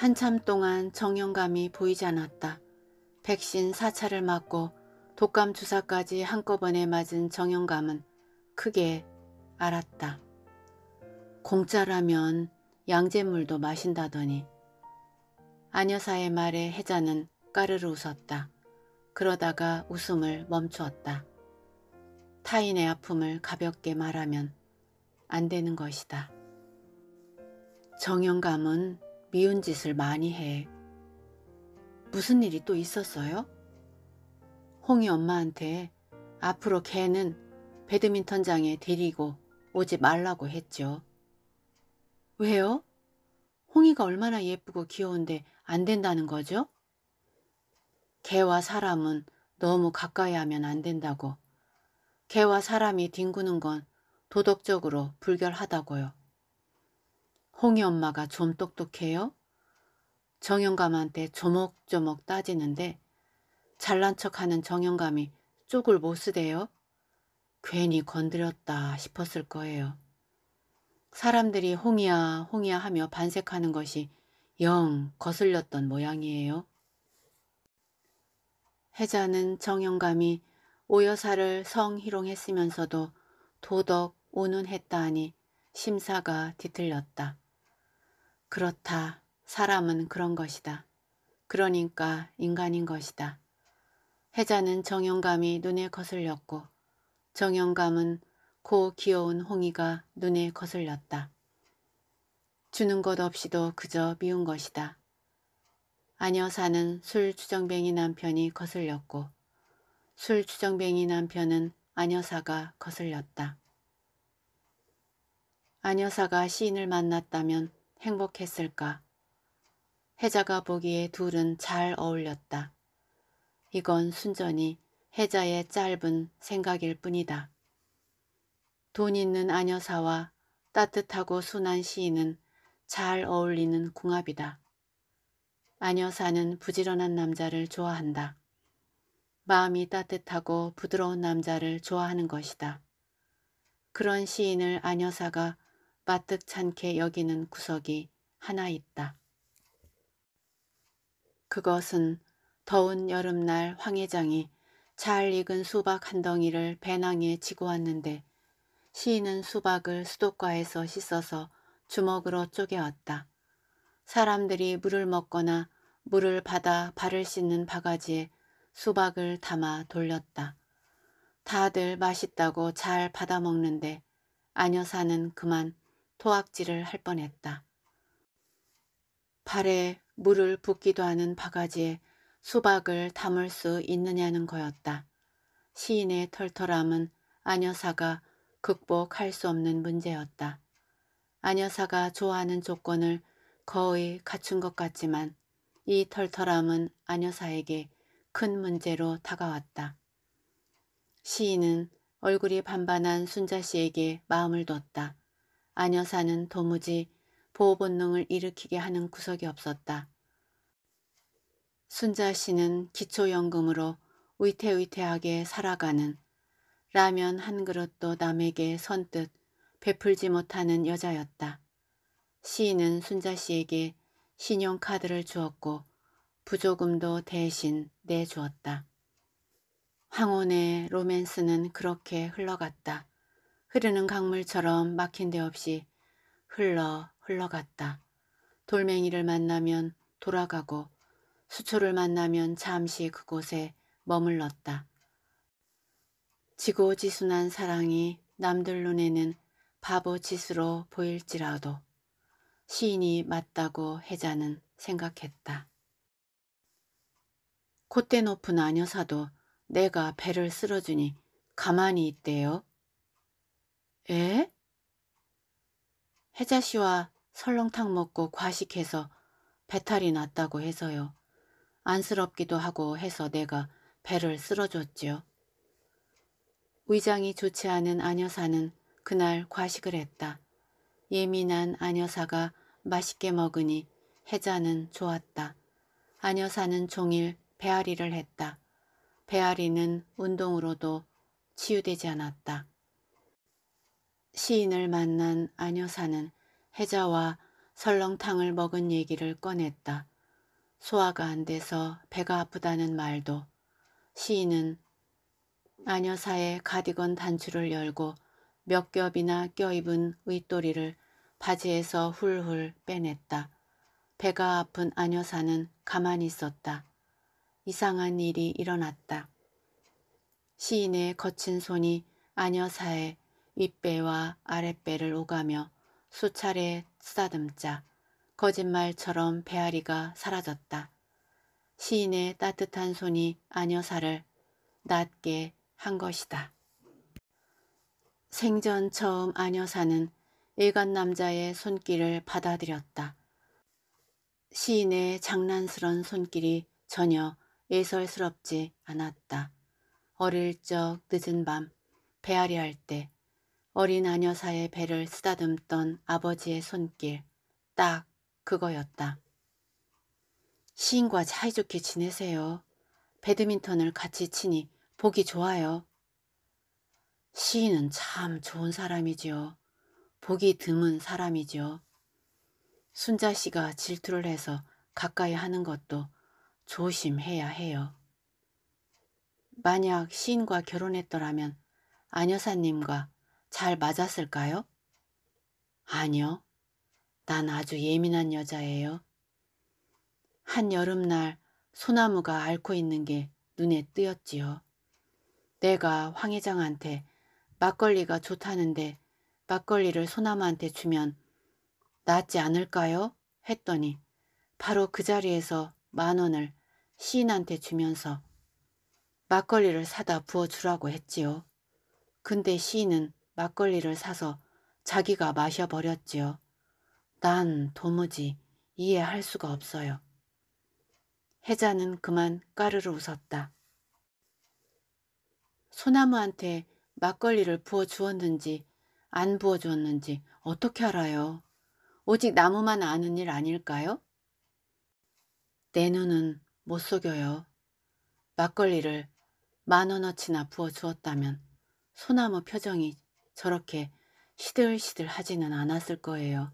한참 동안 정형감이 보이지 않았다. 백신 4차를 맞고 독감 주사까지 한꺼번에 맞은 정형감은 크게 알았다. 공짜라면 양잿물도 마신다더니 아녀사의 말에 혜자는 까르르 웃었다. 그러다가 웃음을 멈추었다. 타인의 아픔을 가볍게 말하면 안 되는 것이다. 정형감은 미운 짓을 많이 해. 무슨 일이 또 있었어요? 홍이 엄마한테 앞으로 걔는 배드민턴장에 데리고 오지 말라고 했죠. 왜요? 홍이가 얼마나 예쁘고 귀여운데 안 된다는 거죠? 개와 사람은 너무 가까이 하면 안 된다고. 개와 사람이 뒹구는 건 도덕적으로 불결하다고요. 홍이 엄마가 좀 똑똑해요? 정영감한테 조목조목 따지는데 잘난 척하는 정영감이 쪽을 못 쓰대요. 괜히 건드렸다 싶었을 거예요. 사람들이 홍이야 홍이야 하며 반색하는 것이 영 거슬렸던 모양이에요. 혜자는 정영감이 오여사를 성희롱했으면서도 도덕 오는 했다 하니 심사가 뒤틀렸다. 그렇다. 사람은 그런 것이다. 그러니까 인간인 것이다. 해자는 정영감이 눈에 거슬렸고 정영감은 고 귀여운 홍이가 눈에 거슬렸다. 주는 것 없이도 그저 미운 것이다. 아녀사는 술 주정뱅이 남편이 거슬렸고 술 주정뱅이 남편은 아녀사가 거슬렸다. 아녀사가 시인을 만났다면 행복했을까? 혜자가 보기에 둘은 잘 어울렸다. 이건 순전히 혜자의 짧은 생각일 뿐이다. 돈 있는 아녀사와 따뜻하고 순한 시인은 잘 어울리는 궁합이다. 아녀사는 부지런한 남자를 좋아한다. 마음이 따뜻하고 부드러운 남자를 좋아하는 것이다. 그런 시인을 아녀사가 빠뜩찮게 여기는 구석이 하나 있다. 그것은 더운 여름날 황 회장이 잘 익은 수박 한 덩이를 배낭에 지고 왔는데 시인은 수박을 수도과에서 씻어서 주먹으로 쪼개왔다. 사람들이 물을 먹거나 물을 받아 발을 씻는 바가지에 수박을 담아 돌렸다. 다들 맛있다고 잘 받아먹는데 아녀사는 그만 토악질을 할 뻔했다. 발에 물을 붓기도 하는 바가지에 수박을 담을 수 있느냐는 거였다. 시인의 털털함은 아녀사가 극복할 수 없는 문제였다. 아녀사가 좋아하는 조건을 거의 갖춘 것 같지만 이 털털함은 아녀사에게 큰 문제로 다가왔다. 시인은 얼굴이 반반한 순자 씨에게 마음을 뒀다. 아녀사는 도무지 보호본능을 일으키게 하는 구석이 없었다. 순자 씨는 기초연금으로 위태위태하게 살아가는 라면 한 그릇도 남에게 선뜻 베풀지 못하는 여자였다. 시인은 순자 씨에게 신용카드를 주었고 부조금도 대신 내주었다. 황혼의 로맨스는 그렇게 흘러갔다. 흐르는 강물처럼 막힌 데 없이 흘러 흘러갔다. 돌멩이를 만나면 돌아가고 수초를 만나면 잠시 그곳에 머물렀다. 지고지순한 사랑이 남들 눈에는 바보 짓으로 보일지라도 시인이 맞다고 해자는 생각했다. 콧대 높은 아녀사도 내가 배를 쓸어주니 가만히 있대요. 에? 예? 혜자 씨와 설렁탕 먹고 과식해서 배탈이 났다고 해서요. 안쓰럽기도 하고 해서 내가 배를 쓸어줬지요. 위장이 좋지 않은 아녀사는 그날 과식을 했다. 예민한 아녀사가 맛있게 먹으니 혜자는 좋았다. 아녀사는 종일 배앓이를 했다. 배앓이는 운동으로도 치유되지 않았다. 시인을 만난 아녀사는 해자와 설렁탕을 먹은 얘기를 꺼냈다. 소화가 안 돼서 배가 아프다는 말도 시인은 아녀사의 가디건 단추를 열고 몇 겹이나 껴입은 윗도리를 바지에서 훌훌 빼냈다. 배가 아픈 아녀사는 가만히 있었다. 이상한 일이 일어났다. 시인의 거친 손이 아녀사의 윗배와 아랫배를 오가며 수차례 쓰다듬자 거짓말처럼 배아리가 사라졌다. 시인의 따뜻한 손이 아녀사를 낫게 한 것이다. 생전 처음 아녀사는 일간 남자의 손길을 받아들였다. 시인의 장난스런 손길이 전혀 예설스럽지 않았다. 어릴 적 늦은 밤 배아리 할때 어린 아녀사의 배를 쓰다듬던 아버지의 손길 딱 그거였다. 시인과 사이좋게 지내세요. 배드민턴을 같이 치니 보기 좋아요. 시인은 참 좋은 사람이지요. 보기 드문 사람이지요. 순자 씨가 질투를 해서 가까이 하는 것도 조심해야 해요. 만약 시인과 결혼했더라면 아녀사님과 잘 맞았을까요? 아니요. 난 아주 예민한 여자예요. 한 여름날 소나무가 앓고 있는 게 눈에 띄었지요. 내가 황 회장한테 막걸리가 좋다는데 막걸리를 소나무한테 주면 낫지 않을까요? 했더니 바로 그 자리에서 만 원을 시인한테 주면서 막걸리를 사다 부어주라고 했지요. 근데 시인은 막걸리를 사서 자기가 마셔버렸지요. 난 도무지 이해할 수가 없어요. 혜자는 그만 까르르 웃었다. 소나무한테 막걸리를 부어 주었는지 안 부어 주었는지 어떻게 알아요? 오직 나무만 아는 일 아닐까요? 내 눈은 못 속여요. 막걸리를 만 원어치나 부어 주었다면 소나무 표정이 저렇게 시들시들 하지는 않았을 거예요.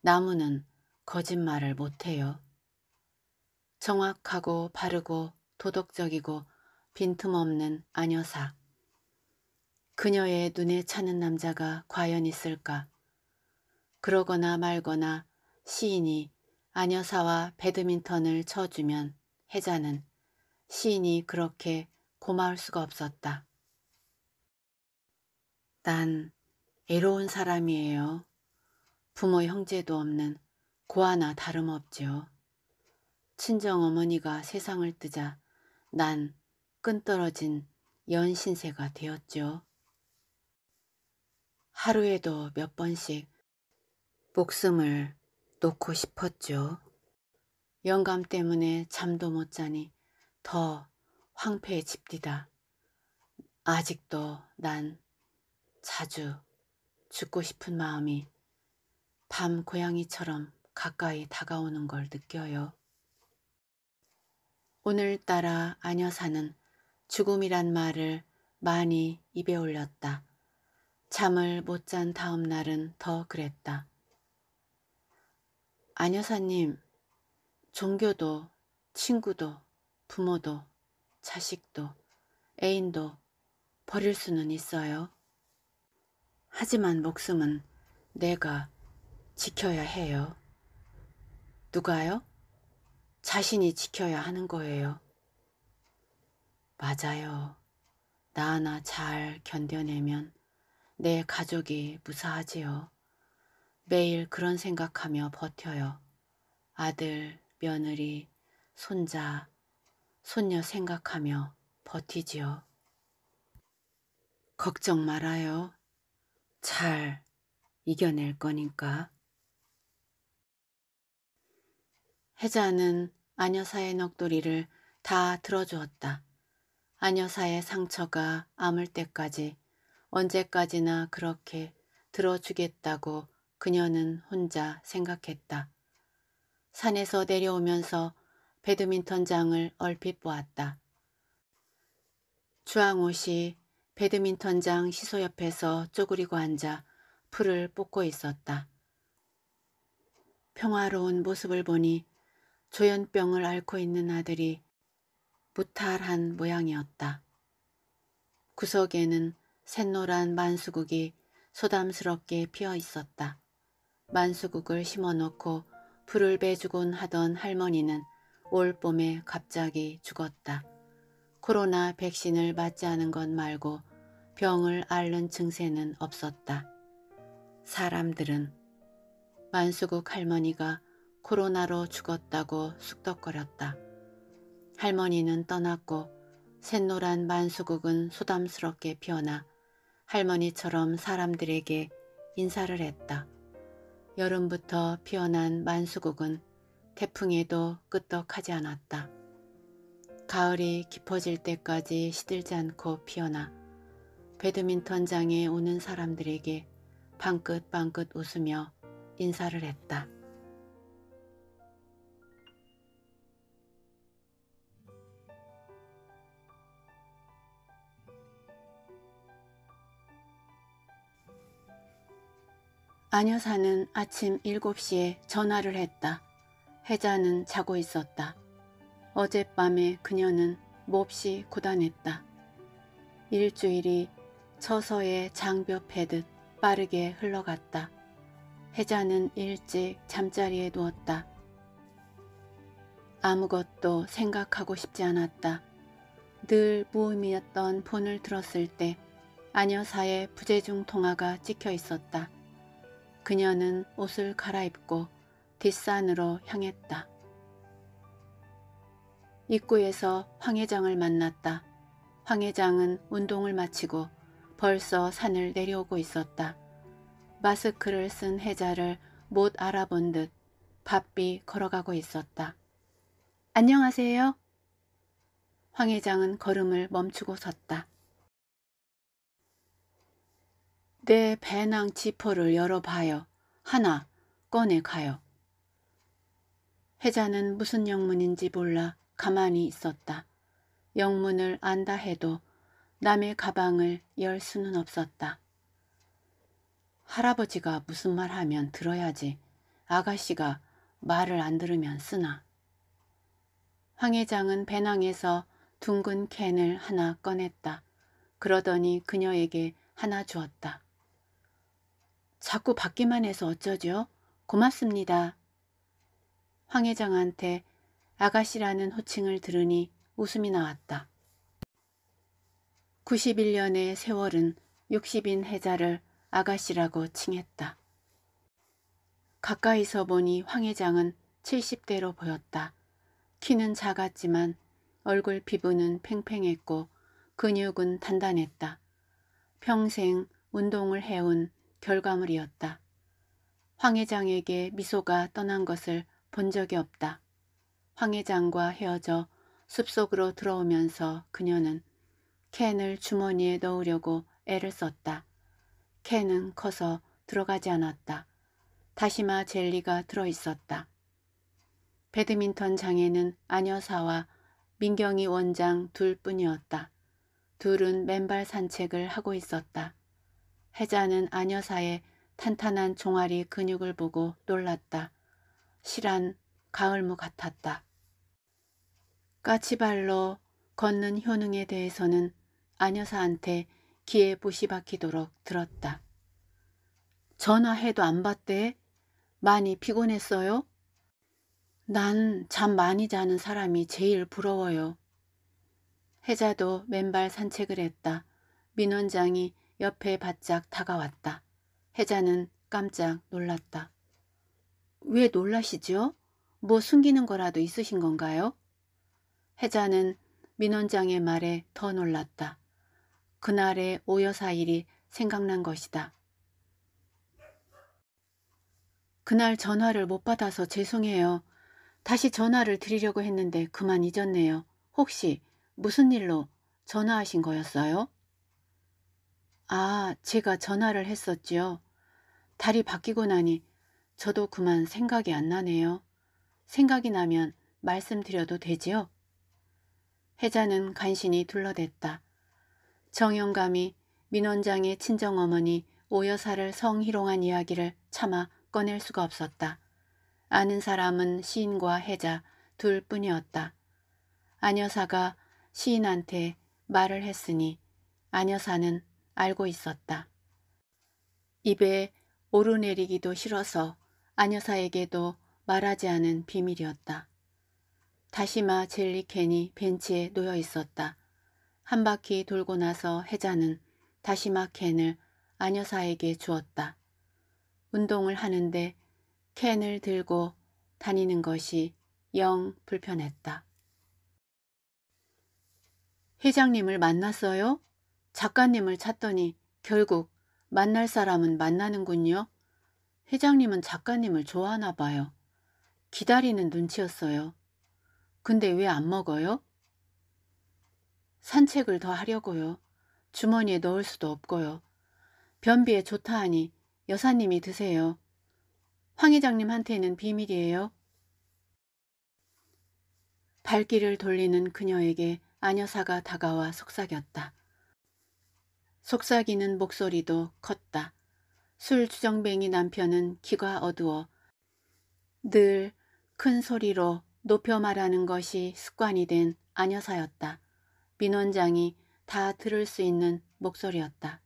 나무는 거짓말을 못해요. 정확하고 바르고 도덕적이고 빈틈없는 아녀사. 그녀의 눈에 차는 남자가 과연 있을까? 그러거나 말거나 시인이 아녀사와 배드민턴을 쳐주면 해자는 시인이 그렇게 고마울 수가 없었다. 난 애로운 사람이에요. 부모 형제도 없는 고아나 다름없죠 친정 어머니가 세상을 뜨자 난 끈떨어진 연신세가 되었죠. 하루에도 몇 번씩 목숨을 놓고 싶었죠. 영감 때문에 잠도 못 자니 더 황폐해집디다. 아직도 난 자주 죽고 싶은 마음이 밤 고양이처럼 가까이 다가오는 걸 느껴요. 오늘따라 아녀사는 죽음이란 말을 많이 입에 올렸다. 잠을 못 잔 다음 날은 더 그랬다. 아녀사님, 종교도, 친구도, 부모도, 자식도, 애인도 버릴 수는 있어요. 하지만 목숨은 내가 지켜야 해요. 누가요? 자신이 지켜야 하는 거예요. 맞아요. 나 하나 잘 견뎌내면 내 가족이 무사하지요. 매일 그런 생각하며 버텨요. 아들, 며느리, 손자, 손녀 생각하며 버티지요. 걱정 말아요. 잘 이겨낼 거니까. 혜자는 아녀사의 넋두리를 다 들어주었다. 아녀사의 상처가 아물 때까지 언제까지나 그렇게 들어주겠다고 그녀는 혼자 생각했다. 산에서 내려오면서 배드민턴장을 얼핏 보았다. 주황옷이 배드민턴장 시소 옆에서 쪼그리고 앉아 풀을 뽑고 있었다. 평화로운 모습을 보니 조현병을 앓고 있는 아들이 무탈한 모양이었다. 구석에는 샛노란 만수국이 소담스럽게 피어 있었다. 만수국을 심어놓고 풀을 베주곤 하던 할머니는 올 봄에 갑자기 죽었다. 코로나 백신을 맞지 않은 것 말고 병을 앓는 증세는 없었다. 사람들은 만수국 할머니가 코로나로 죽었다고 쑥덕거렸다. 할머니는 떠났고 샛노란 만수국은 소담스럽게 피어나 할머니처럼 사람들에게 인사를 했다. 여름부터 피어난 만수국은 태풍에도 끄떡하지 않았다. 가을이 깊어질 때까지 시들지 않고 피어나 배드민턴장에 오는 사람들에게 방긋방긋 웃으며 인사를 했다. 아녀사는 아침 7시에 전화를 했다. 혜자는 자고 있었다. 어젯밤에 그녀는 몹시 고단했다. 일주일이 처서의 장벽 패듯 빠르게 흘러갔다. 혜자는 일찍 잠자리에 누웠다. 아무것도 생각하고 싶지 않았다. 늘 무음이었던 폰을 들었을 때 아녀사의 부재중 통화가 찍혀 있었다. 그녀는 옷을 갈아입고 뒷산으로 향했다. 입구에서 황 회장을 만났다. 황 회장은 운동을 마치고 벌써 산을 내려오고 있었다. 마스크를 쓴 해자를 못 알아본 듯 바삐 걸어가고 있었다. 안녕하세요. 황 회장은 걸음을 멈추고 섰다. 내 배낭 지퍼를 열어봐요. 하나 꺼내가요. 해자는 무슨 영문인지 몰라 가만히 있었다. 영문을 안다 해도 남의 가방을 열 수는 없었다. 할아버지가 무슨 말 하면 들어야지 아가씨가 말을 안 들으면 쓰나. 황 회장은 배낭에서 둥근 캔을 하나 꺼냈다. 그러더니 그녀에게 하나 주었다. 자꾸 받기만 해서 어쩌죠? 고맙습니다. 황 회장한테 아가씨라는 호칭을 들으니 웃음이 나왔다. 91년의 세월은 60인 해자를 아가씨라고 칭했다. 가까이서 보니 황 회장은 70대로 보였다. 키는 작았지만 얼굴 피부는 팽팽했고 근육은 단단했다. 평생 운동을 해온 결과물이었다. 황 회장에게 미소가 떠난 것을 본 적이 없다. 황 회장과 헤어져 숲속으로 들어오면서 그녀는 캔을 주머니에 넣으려고 애를 썼다. 캔은 커서 들어가지 않았다. 다시마 젤리가 들어있었다. 배드민턴 장에는 아녀사와 민경이 원장 둘뿐이었다. 둘은 맨발 산책을 하고 있었다. 해자는 아녀사의 탄탄한 종아리 근육을 보고 놀랐다. 실한 가을무 같았다. 까치발로 걷는 효능에 대해서는 아녀사한테 귀에 붓이 박히도록 들었다. 전화해도 안 받대. 많이 피곤했어요? 난 잠 많이 자는 사람이 제일 부러워요. 혜자도 맨발 산책을 했다. 민 원장이 옆에 바짝 다가왔다. 혜자는 깜짝 놀랐다. 왜 놀라시죠? 뭐 숨기는 거라도 있으신 건가요? 혜자는 민 원장의 말에 더 놀랐다. 그날의 오여사일이 생각난 것이다. 그날 전화를 못 받아서 죄송해요. 다시 전화를 드리려고 했는데 그만 잊었네요. 혹시 무슨 일로 전화하신 거였어요? 아, 제가 전화를 했었지요. 달이 바뀌고 나니 저도 그만 생각이 안 나네요. 생각이 나면 말씀드려도 되지요? 혜자는 간신히 둘러댔다. 정영감이 민원장의 친정어머니 오여사를 성희롱한 이야기를 차마 꺼낼 수가 없었다. 아는 사람은 시인과 해자 둘뿐이었다. 아녀사가 시인한테 말을 했으니 아녀사는 알고 있었다. 입에 오르내리기도 싫어서 아녀사에게도 말하지 않은 비밀이었다. 다시마 젤리캔이 벤치에 놓여 있었다. 한 바퀴 돌고 나서 혜자는 다시마 캔을 아녀사에게 주었다. 운동을 하는데 캔을 들고 다니는 것이 영 불편했다. 회장님을 만났어요? 작가님을 찾더니 결국 만날 사람은 만나는군요. 회장님은 작가님을 좋아하나 봐요. 기다리는 눈치였어요. 근데 왜 안 먹어요? 산책을 더 하려고요. 주머니에 넣을 수도 없고요. 변비에 좋다 하니 여사님이 드세요. 황 회장님한테는 비밀이에요. 발길을 돌리는 그녀에게 아녀사가 다가와 속삭였다. 속삭이는 목소리도 컸다. 술 주정뱅이 남편은 귀가 어두워 늘 큰 소리로 높여 말하는 것이 습관이 된 아녀사였다. 민 원장이 다 들을 수 있는 목소리였다.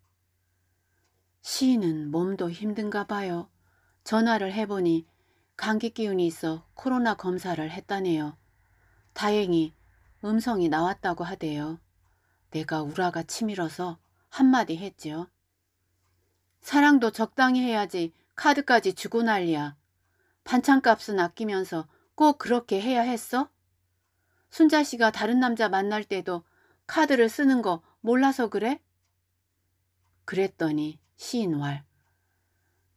시인은 몸도 힘든가 봐요. 전화를 해보니 감기 기운이 있어 코로나 검사를 했다네요. 다행히 음성이 나왔다고 하대요. 내가 우라가 치밀어서 한마디 했지요. 사랑도 적당히 해야지 카드까지 주고 난리야. 반찬값은 아끼면서 꼭 그렇게 해야 했어? 순자 씨가 다른 남자 만날 때도 카드를 쓰는 거 몰라서 그래? 그랬더니 시인왈.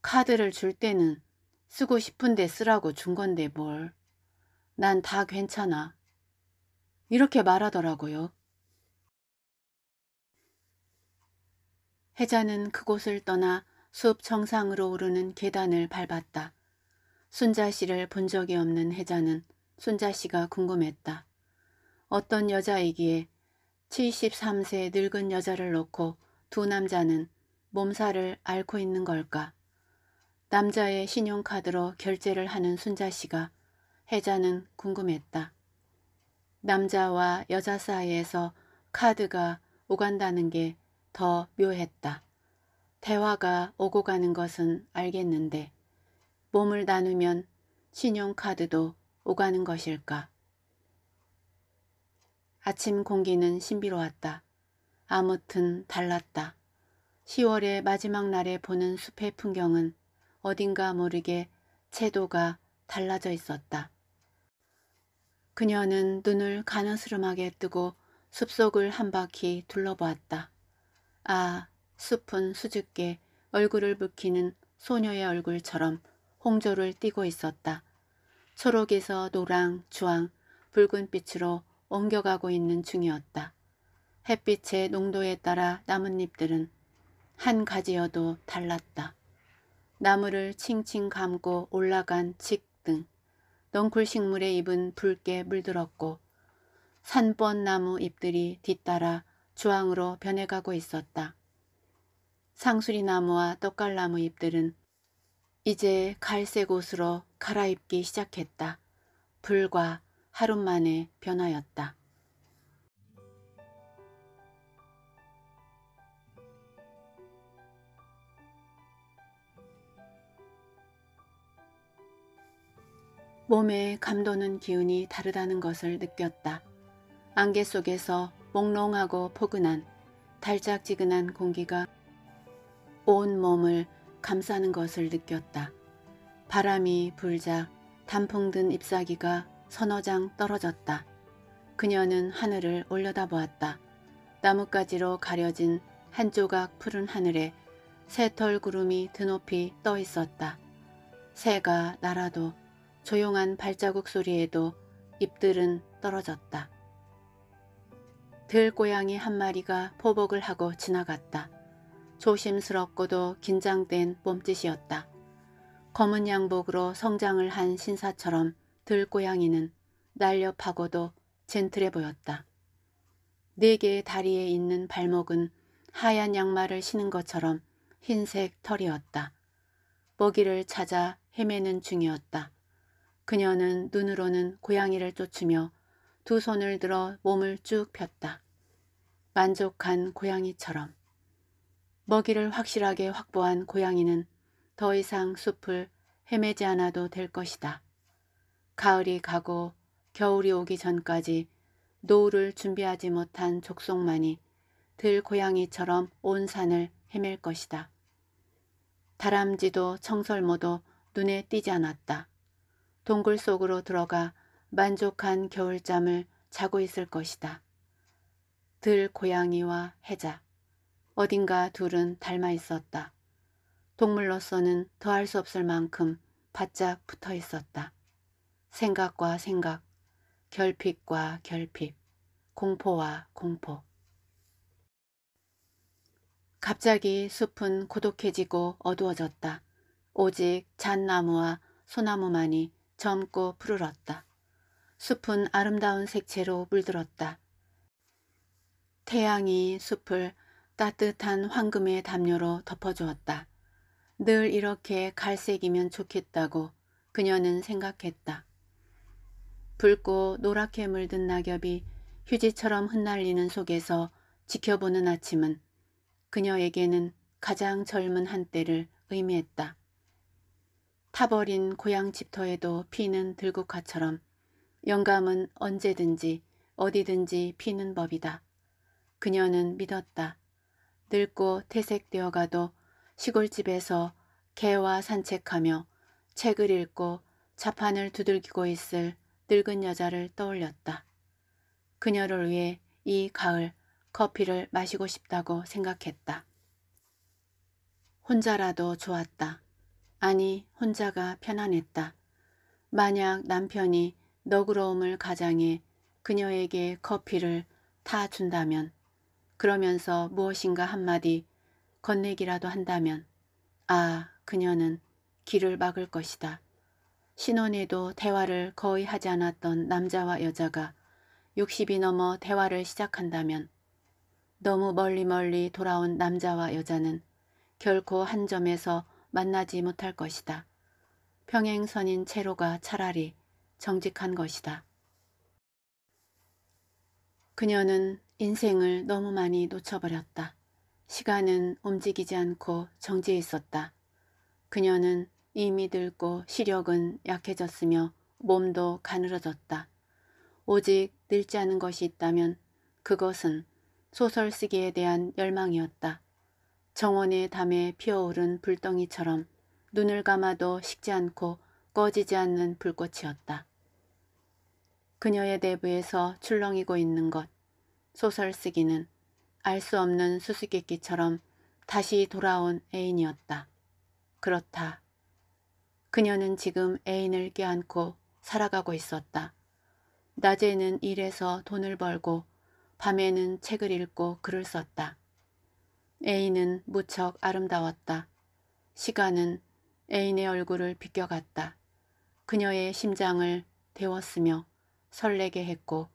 카드를 줄 때는 쓰고 싶은데 쓰라고 준 건데 뭘. 난 다 괜찮아. 이렇게 말하더라고요. 혜자는 그곳을 떠나 숲 정상으로 오르는 계단을 밟았다. 순자 씨를 본 적이 없는 혜자는 순자 씨가 궁금했다. 어떤 여자이기에 73세 늙은 여자를 놓고 두 남자는 몸살을 앓고 있는 걸까. 남자의 신용카드로 결제를 하는 순자 씨가 혜자는 궁금했다. 남자와 여자 사이에서 카드가 오간다는 게 더 묘했다. 대화가 오고 가는 것은 알겠는데 몸을 나누면 신용카드도 오가는 것일까? 아침 공기는 신비로웠다. 아무튼 달랐다. 10월의 마지막 날에 보는 숲의 풍경은 어딘가 모르게 채도가 달라져 있었다. 그녀는 눈을 가느스름하게 뜨고 숲속을 한 바퀴 둘러보았다. 아, 숲은 수줍게 얼굴을 붉히는 소녀의 얼굴처럼 홍조를 띠고 있었다. 초록에서 노랑, 주황, 붉은빛으로 옮겨가고 있는 중이었다. 햇빛의 농도에 따라 나뭇잎들은 한 가지여도 달랐다. 나무를 칭칭 감고 올라간 직등, 넝쿨식물의잎은 붉게 물들었고 산번나무 잎들이 뒤따라 주황으로 변해가고 있었다. 상수리나무와 떡갈나무 잎들은 이제 갈색 옷으로 갈아입기 시작했다. 불과 하루 만에 변하였다. 몸에 감도는 기운이 다르다는 것을 느꼈다. 안개 속에서 몽롱하고 포근한 달짝지근한 공기가 온 몸을 감싸는 것을 느꼈다. 바람이 불자 단풍 든 잎사귀가 서너 장 떨어졌다. 그녀는 하늘을 올려다보았다. 나뭇가지로 가려진 한 조각 푸른 하늘에 새털 구름이 드높이 떠 있었다. 새가 날아도 조용한 발자국 소리에도 잎들은 떨어졌다. 들고양이 한 마리가 포복을 하고 지나갔다. 조심스럽고도 긴장된 몸짓이었다. 검은 양복으로 성장을 한 신사처럼 들고양이는 날렵하고도 젠틀해 보였다. 네 개의 다리에 있는 발목은 하얀 양말을 신은 것처럼 흰색 털이었다. 먹이를 찾아 헤매는 중이었다. 그녀는 눈으로는 고양이를 쫓으며 두 손을 들어 몸을 쭉 폈다. 만족한 고양이처럼. 먹이를 확실하게 확보한 고양이는 더 이상 숲을 헤매지 않아도 될 것이다. 가을이 가고 겨울이 오기 전까지 노후를 준비하지 못한 족속만이 들고양이처럼 온 산을 헤맬 것이다. 다람쥐도 청설모도 눈에 띄지 않았다. 동굴 속으로 들어가 만족한 겨울잠을 자고 있을 것이다. 들 고양이와 해자. 어딘가 둘은 닮아 있었다. 동물로서는 더할 수 없을 만큼 바짝 붙어 있었다. 생각과 생각, 결핍과 결핍, 공포와 공포. 갑자기 숲은 고독해지고 어두워졌다. 오직 잣나무와 소나무만이 젊고 푸르렀다. 숲은 아름다운 색채로 물들었다. 태양이 숲을 따뜻한 황금의 담요로 덮어주었다. 늘 이렇게 갈색이면 좋겠다고 그녀는 생각했다. 붉고 노랗게 물든 낙엽이 휴지처럼 흩날리는 속에서 지켜보는 아침은 그녀에게는 가장 젊은 한때를 의미했다. 타버린 고향 집터에도 피는 들국화처럼 영감은 언제든지 어디든지 피는 법이다. 그녀는 믿었다. 늙고 퇴색되어 가도 시골집에서 개와 산책하며 책을 읽고 자판을 두들기고 있을 늙은 여자를 떠올렸다. 그녀를 위해 이 가을 커피를 마시고 싶다고 생각했다. 혼자라도 좋았다. 아니 혼자가 편안했다. 만약 남편이 너그러움을 가장해 그녀에게 커피를 타 준다면 그러면서 무엇인가 한마디 건네기라도 한다면 아 그녀는 길을 막을 것이다. 신혼에도 대화를 거의 하지 않았던 남자와 여자가 60이 넘어 대화를 시작한다면 너무 멀리 멀리 돌아온 남자와 여자는 결코 한 점에서 만나지 못할 것이다. 평행선인 채로가 차라리 정직한 것이다. 그녀는 인생을 너무 많이 놓쳐버렸다. 시간은 움직이지 않고 정지했었다 그녀는 이미 늙고 시력은 약해졌으며 몸도 가늘어졌다. 오직 늙지 않은 것이 있다면 그것은 소설 쓰기에 대한 열망이었다. 정원의 담에 피어오른 불덩이처럼 눈을 감아도 식지 않고 꺼지지 않는 불꽃이었다. 그녀의 내부에서 출렁이고 있는 것, 소설 쓰기는 알 수 없는 수수께끼처럼 다시 돌아온 애인이었다. 그렇다. 그녀는 지금 애인을 껴안고 살아가고 있었다. 낮에는 일해서 돈을 벌고 밤에는 책을 읽고 글을 썼다. 애인은 무척 아름다웠다. 시간은 애인의 얼굴을 비껴갔다. 그녀의 심장을 데웠으며 설레게 했고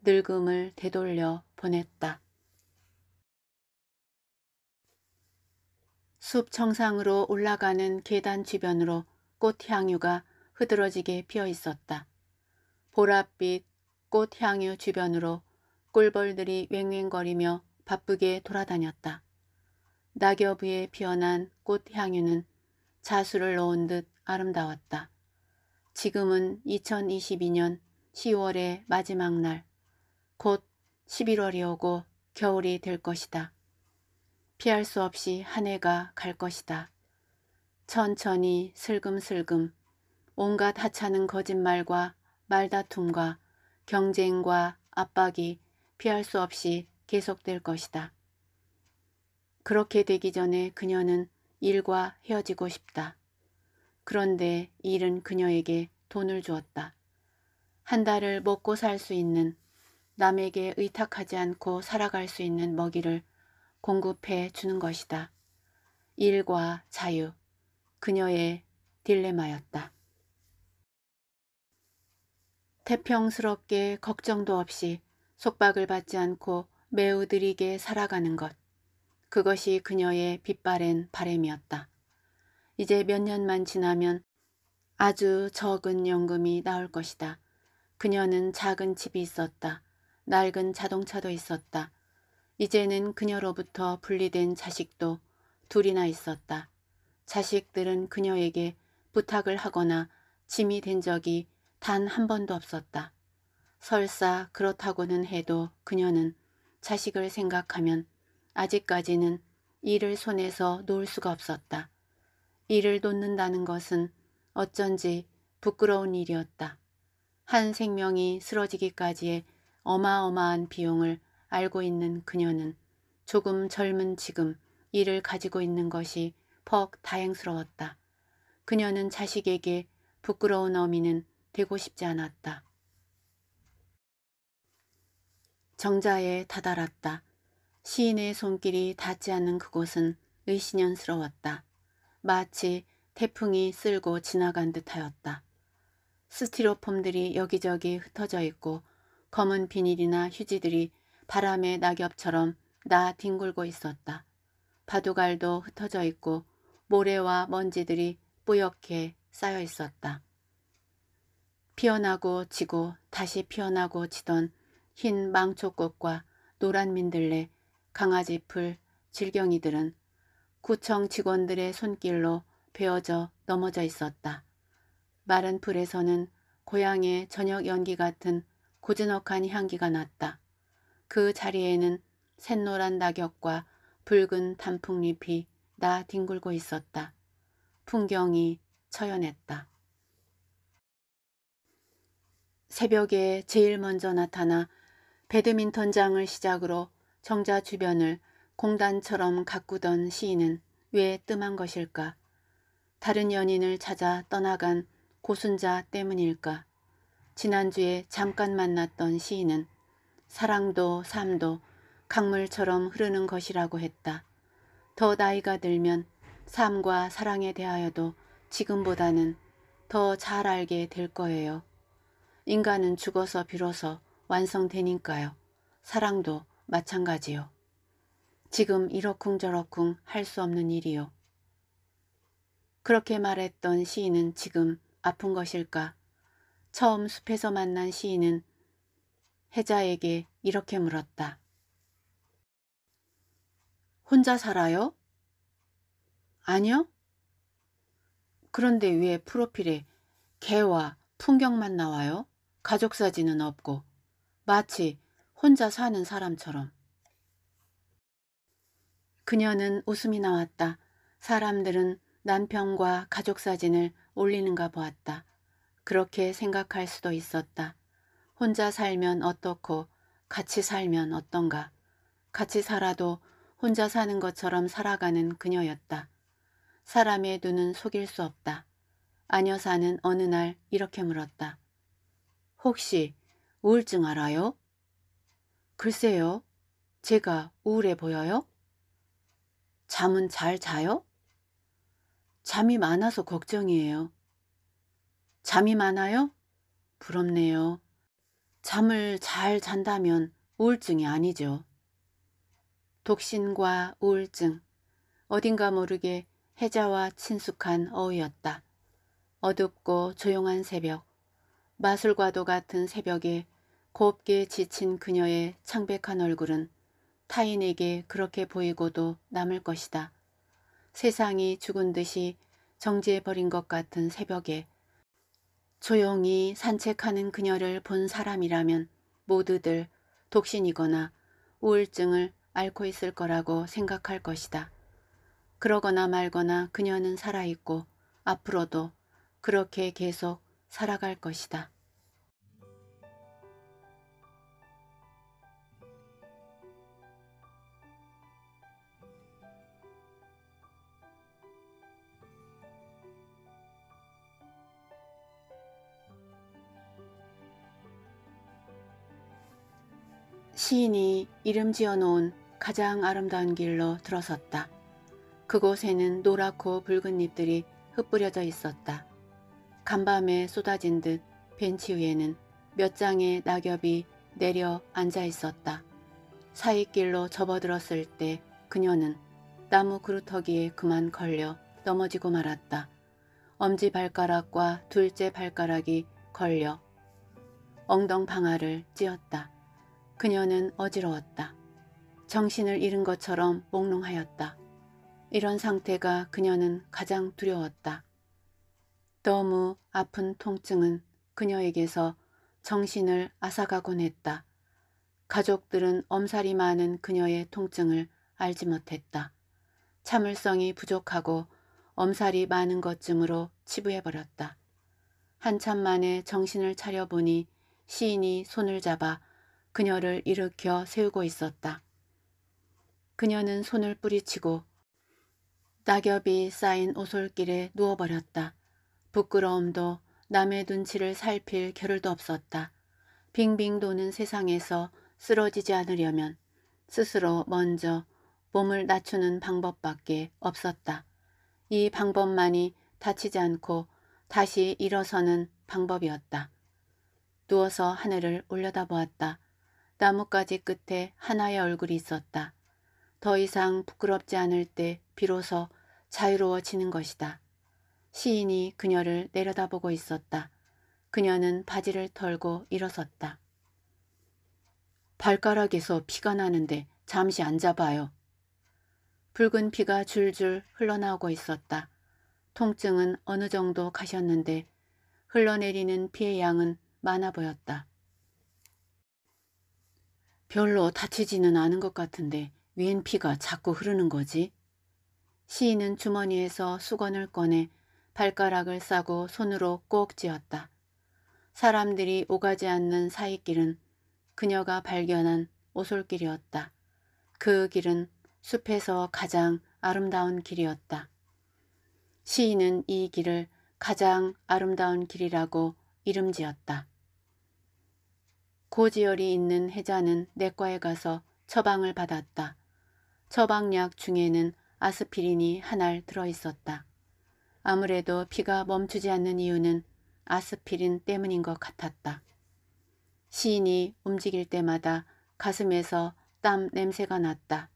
늙음을 되돌려 보냈다. 숲 정상으로 올라가는 계단 주변으로 꽃향유가 흐드러지게 피어 있었다. 보랏빛 꽃향유 주변으로 꿀벌들이 웽웽거리며 바쁘게 돌아다녔다. 낙엽 위에 피어난 꽃향유는 자수를 넣은 듯 아름다웠다. 지금은 2022년 10월의 마지막 날, 곧 11월이 오고 겨울이 될 것이다. 피할 수 없이 한 해가 갈 것이다. 천천히 슬금슬금 온갖 하찮은 거짓말과 말다툼과 경쟁과 압박이 피할 수 없이 계속될 것이다. 그렇게 되기 전에 그녀는 일과 헤어지고 싶다. 그런데 일은 그녀에게 돈을 주었다. 한 달을 먹고 살 수 있는 남에게 의탁하지 않고 살아갈 수 있는 먹이를 공급해 주는 것이다. 일과 자유, 그녀의 딜레마였다. 태평스럽게 걱정도 없이 속박을 받지 않고 매우 느리게 살아가는 것. 그것이 그녀의 빛바랜 바램이었다. 이제 몇 년만 지나면 아주 적은 연금이 나올 것이다. 그녀는 작은 집이 있었다. 낡은 자동차도 있었다. 이제는 그녀로부터 분리된 자식도 둘이나 있었다. 자식들은 그녀에게 부탁을 하거나 짐이 된 적이 단 한 번도 없었다. 설사 그렇다고는 해도 그녀는 자식을 생각하면 아직까지는 일을 손에서 놓을 수가 없었다. 일을 놓는다는 것은 어쩐지 부끄러운 일이었다. 한 생명이 쓰러지기까지의 어마어마한 비용을 알고 있는 그녀는 조금 젊은 지금 일을 가지고 있는 것이 퍽 다행스러웠다. 그녀는 자식에게 부끄러운 어미는 되고 싶지 않았다. 정자에 다다랐다. 시인의 손길이 닿지 않는 그곳은 의신연스러웠다. 마치 태풍이 쓸고 지나간 듯하였다. 스티로폼들이 여기저기 흩어져 있고 검은 비닐이나 휴지들이 바람의 낙엽처럼 나 뒹굴고 있었다. 바둑알도 흩어져 있고 모래와 먼지들이 뿌옇게 쌓여 있었다. 피어나고 지고 다시 피어나고 지던 흰 망초꽃과 노란 민들레, 강아지풀, 질경이들은 구청 직원들의 손길로 베어져 넘어져 있었다. 마른 풀에서는 고향의 저녁 연기 같은 고즈넉한 향기가 났다. 그 자리에는 샛노란 낙엽과 붉은 단풍잎이 나 뒹굴고 있었다. 풍경이 처연했다. 새벽에 제일 먼저 나타나 배드민턴장을 시작으로 정자 주변을 공단처럼 가꾸던 시인은 왜 뜸한 것일까? 다른 연인을 찾아 떠나간 고순자 때문일까? 지난주에 잠깐 만났던 시인은 사랑도 삶도 강물처럼 흐르는 것이라고 했다. 더 나이가 들면 삶과 사랑에 대하여도 지금보다는 더 잘 알게 될 거예요. 인간은 죽어서 비로소 완성되니까요. 사랑도 마찬가지요. 지금 이러쿵저러쿵 할 수 없는 일이요. 그렇게 말했던 시인은 지금 아픈 것일까? 처음 숲에서 만난 시인은 해자에게 이렇게 물었다. 혼자 살아요? 아니요. 그런데 왜 프로필에 개와 풍경만 나와요? 가족 사진은 없고 마치 혼자 사는 사람처럼. 그녀는 웃음이 나왔다. 사람들은 남편과 가족 사진을 올리는가 보았다. 그렇게 생각할 수도 있었다. 혼자 살면 어떻고 같이 살면 어떤가. 같이 살아도 혼자 사는 것처럼 살아가는 그녀였다. 사람의 눈은 속일 수 없다. 아녀사는 어느 날 이렇게 물었다. 혹시 우울증 알아요? 글쎄요. 제가 우울해 보여요? 잠은 잘 자요? 잠이 많아서 걱정이에요. 잠이 많아요? 부럽네요. 잠을 잘 잔다면 우울증이 아니죠. 독신과 우울증, 어딘가 모르게 해자와 친숙한 어우였다. 어둡고 조용한 새벽, 마술과도 같은 새벽에 곱게 지친 그녀의 창백한 얼굴은 타인에게 그렇게 보이고도 남을 것이다. 세상이 죽은 듯이 정지해버린 것 같은 새벽에 조용히 산책하는 그녀를 본 사람이라면 모두들 독신이거나 우울증을 앓고 있을 거라고 생각할 것이다. 그러거나 말거나 그녀는 살아있고 앞으로도 그렇게 계속 살아갈 것이다. 시인이 이름 지어 놓은 가장 아름다운 길로 들어섰다. 그곳에는 노랗고 붉은 잎들이 흩뿌려져 있었다. 간밤에 쏟아진 듯 벤치 위에는 몇 장의 낙엽이 내려 앉아 있었다. 사이길로 접어들었을 때 그녀는 나무 그루터기에 그만 걸려 넘어지고 말았다. 엄지발가락과 둘째 발가락이 걸려 엉덩방아를 찧었다. 그녀는 어지러웠다. 정신을 잃은 것처럼 몽롱하였다. 이런 상태가 그녀는 가장 두려웠다. 너무 아픈 통증은 그녀에게서 정신을 앗아가곤 했다. 가족들은 엄살이 많은 그녀의 통증을 알지 못했다. 참을성이 부족하고 엄살이 많은 것쯤으로 치부해버렸다. 한참 만에 정신을 차려보니 시인이 손을 잡아 그녀를 일으켜 세우고 있었다. 그녀는 손을 뿌리치고 낙엽이 쌓인 오솔길에 누워버렸다. 부끄러움도 남의 눈치를 살필 겨를도 없었다. 빙빙 도는 세상에서 쓰러지지 않으려면 스스로 먼저 몸을 낮추는 방법밖에 없었다. 이 방법만이 다치지 않고 다시 일어서는 방법이었다. 누워서 하늘을 올려다보았다. 나뭇가지 끝에 하나의 얼굴이 있었다. 더 이상 부끄럽지 않을 때 비로소 자유로워지는 것이다. 시인이 그녀를 내려다보고 있었다. 그녀는 바지를 털고 일어섰다. 발가락에서 피가 나는데 잠시 앉아봐요. 붉은 피가 줄줄 흘러나오고 있었다. 통증은 어느 정도 가셨는데 흘러내리는 피의 양은 많아 보였다. 별로 다치지는 않은 것 같은데 웬 피가 자꾸 흐르는 거지? 시인은 주머니에서 수건을 꺼내 발가락을 싸고 손으로 꼭 쥐었다. 사람들이 오가지 않는 사이길은 그녀가 발견한 오솔길이었다. 그 길은 숲에서 가장 아름다운 길이었다. 시인은 이 길을 가장 아름다운 길이라고 이름 지었다. 고지혈이 있는 해자는 내과에 가서 처방을 받았다. 처방약 중에는 아스피린이 한 알 들어있었다. 아무래도 피가 멈추지 않는 이유는 아스피린 때문인 것 같았다. 시인이 움직일 때마다 가슴에서 땀 냄새가 났다.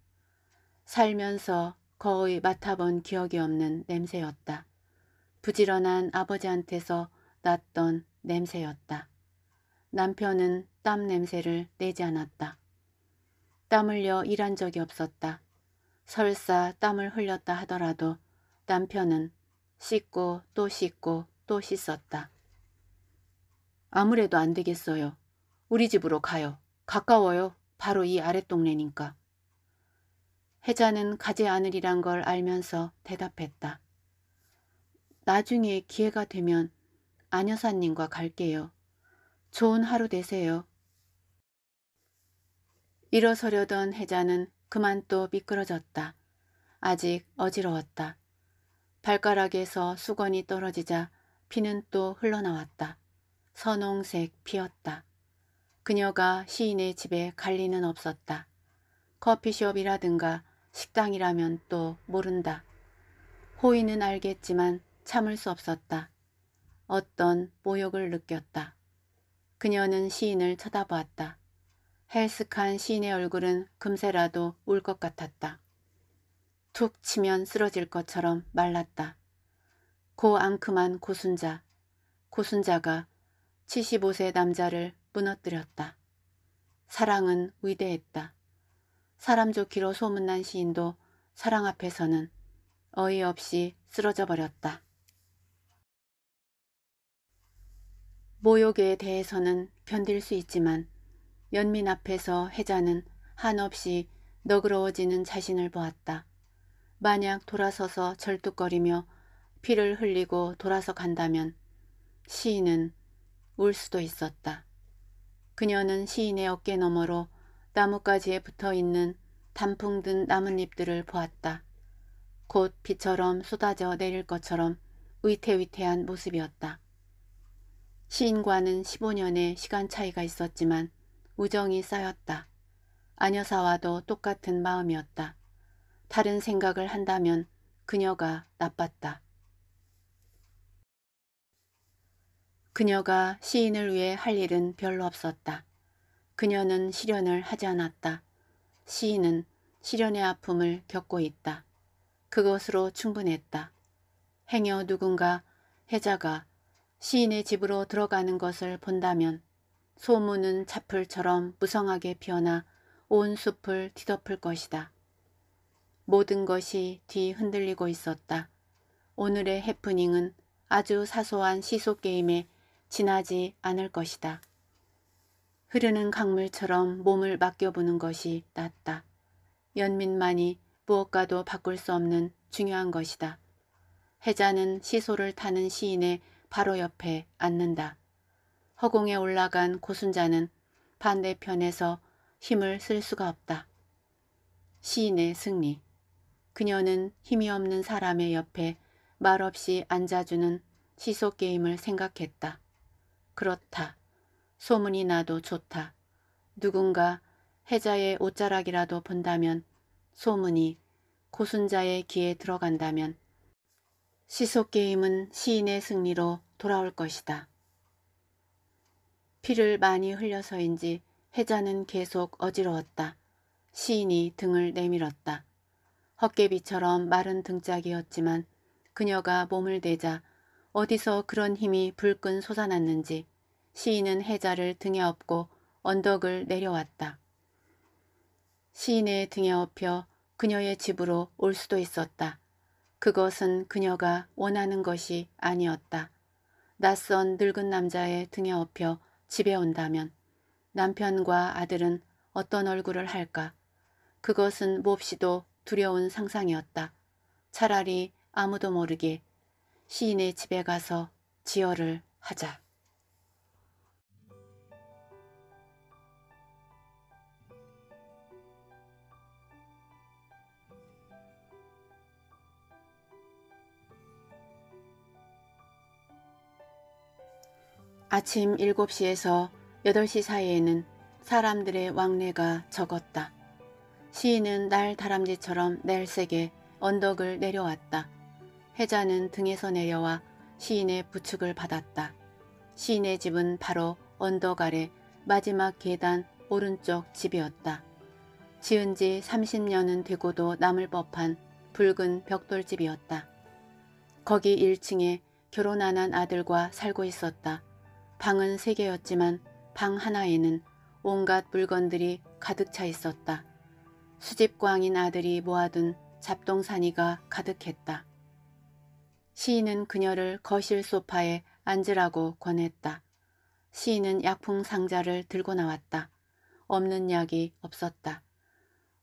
살면서 거의 맡아본 기억이 없는 냄새였다. 부지런한 아버지한테서 났던 냄새였다. 남편은 땀 냄새를 내지 않았다. 땀 흘려 일한 적이 없었다. 설사 땀을 흘렸다 하더라도 남편은 씻고 또 씻고 또 씻었다. 아무래도 안 되겠어요. 우리 집으로 가요. 가까워요. 바로 이 아랫동네니까. 혜자는 가지 않으리란 걸 알면서 대답했다. 나중에 기회가 되면 안 여사님과 갈게요. 좋은 하루 되세요. 일어서려던 혜자는 그만 또 미끄러졌다. 아직 어지러웠다. 발가락에서 수건이 떨어지자 피는 또 흘러나왔다. 선홍색 피었다. 그녀가 시인의 집에 갈 리는 없었다. 커피숍이라든가 식당이라면 또 모른다. 호의는 알겠지만 참을 수 없었다. 어떤 모욕을 느꼈다. 그녀는 시인을 쳐다보았다. 헬스칸 시인의 얼굴은 금세라도 울 것 같았다. 툭 치면 쓰러질 것처럼 말랐다. 고 앙큼한 고순자, 고순자가 75세 남자를 무너뜨렸다. 사랑은 위대했다. 사람 좋기로 소문난 시인도 사랑 앞에서는 어이없이 쓰러져 버렸다. 모욕에 대해서는 견딜 수 있지만 연민 앞에서 혜자는 한없이 너그러워지는 자신을 보았다. 만약 돌아서서 절뚝거리며 피를 흘리고 돌아서 간다면 시인은 울 수도 있었다. 그녀는 시인의 어깨 너머로 나뭇가지에 붙어있는 단풍 든 나뭇잎들을 보았다. 곧 비처럼 쏟아져 내릴 것처럼 위태위태한 모습이었다. 시인과는 15년의 시간 차이가 있었지만 우정이 쌓였다. 아녀사와도 똑같은 마음이었다. 다른 생각을 한다면 그녀가 나빴다. 그녀가 시인을 위해 할 일은 별로 없었다. 그녀는 시련을 하지 않았다. 시인은 시련의 아픔을 겪고 있다. 그것으로 충분했다. 행여 누군가 해자가 시인의 집으로 들어가는 것을 본다면 소문은 자풀처럼 무성하게 피어나 온 숲을 뒤덮을 것이다. 모든 것이 뒤흔들리고 있었다. 오늘의 해프닝은 아주 사소한 시소게임에 지나지 않을 것이다. 흐르는 강물처럼 몸을 맡겨보는 것이 낫다. 연민만이 무엇과도 바꿀 수 없는 중요한 것이다. 해자는 시소를 타는 시인의 바로 옆에 앉는다. 허공에 올라간 고순자는 반대편에서 힘을 쓸 수가 없다. 시인의 승리 그녀는 힘이 없는 사람의 옆에 말없이 앉아주는 시속게임을 생각했다. 그렇다. 소문이 나도 좋다. 누군가 해자의 옷자락이라도 본다면 소문이 고순자의 귀에 들어간다면 시속게임은 시인의 승리로 돌아올 것이다. 피를 많이 흘려서인지 해자는 계속 어지러웠다. 시인이 등을 내밀었다. 헛개비처럼 마른 등짝이었지만 그녀가 몸을 대자 어디서 그런 힘이 불끈 솟아났는지 시인은 해자를 등에 업고 언덕을 내려왔다. 시인의 등에 업혀 그녀의 집으로 올 수도 있었다. 그것은 그녀가 원하는 것이 아니었다. 낯선 늙은 남자의 등에 업혀 집에 온다면 남편과 아들은 어떤 얼굴을 할까? 그것은 몹시도 두려운 상상이었다. 차라리 아무도 모르게 시인의 집에 가서 지혈을 하자. 아침 7시에서 8시 사이에는 사람들의 왕래가 적었다. 시인은 날 다람쥐처럼 날색에 언덕을 내려왔다. 해자는 등에서 내려와 시인의 부축을 받았다. 시인의 집은 바로 언덕 아래 마지막 계단 오른쪽 집이었다. 지은 지 30년은 되고도 남을 법한 붉은 벽돌집이었다. 거기 1층에 결혼 안 한 아들과 살고 있었다. 방은 세 개였지만 방 하나에는 온갖 물건들이 가득 차 있었다. 수집광인 아들이 모아둔 잡동사니가 가득했다. 시인은 그녀를 거실 소파에 앉으라고 권했다. 시인은 약품 상자를 들고 나왔다. 없는 약이 없었다.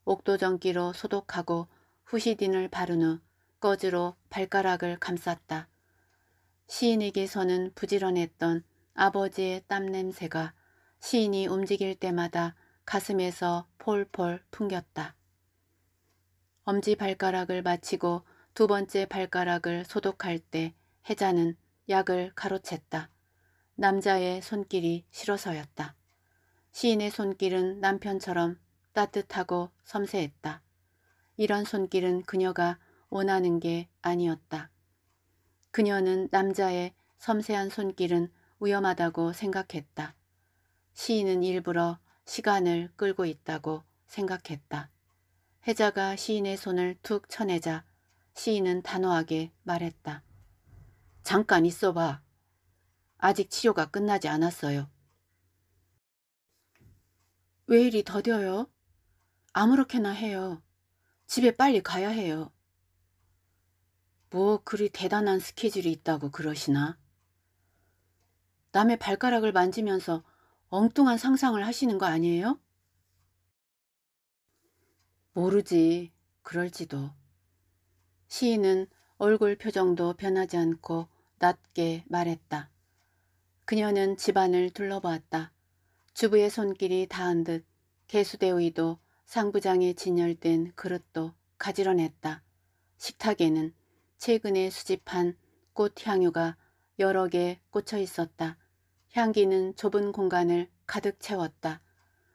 옥도전기로 소독하고 후시딘을 바른 후꺼즈로 발가락을 감쌌다. 시인에게서는 부지런했던 아버지의 땀냄새가 시인이 움직일 때마다 가슴에서 폴폴 풍겼다. 엄지발가락을 마치고 두 번째 발가락을 소독할 때 혜자는 약을 가로챘다. 남자의 손길이 싫어서였다. 시인의 손길은 남편처럼 따뜻하고 섬세했다. 이런 손길은 그녀가 원하는 게 아니었다. 그녀는 남자의 섬세한 손길은 위험하다고 생각했다. 시인은 일부러 시간을 끌고 있다고 생각했다. 해자가 시인의 손을 툭 쳐내자 시인은 단호하게 말했다. 잠깐 있어봐. 아직 치료가 끝나지 않았어요. 왜 이리 더뎌요? 아무렇게나 해요. 집에 빨리 가야 해요. 뭐 그리 대단한 스케줄이 있다고 그러시나? 남의 발가락을 만지면서 엉뚱한 상상을 하시는 거 아니에요? 모르지. 그럴지도. 시인은 얼굴 표정도 변하지 않고 낮게 말했다. 그녀는 집안을 둘러보았다. 주부의 손길이 닿은 듯 개수대의도 상부장에 진열된 그릇도 가지런했다. 식탁에는 최근에 수집한 꽃 향유가 여러 개 꽂혀 있었다. 향기는 좁은 공간을 가득 채웠다.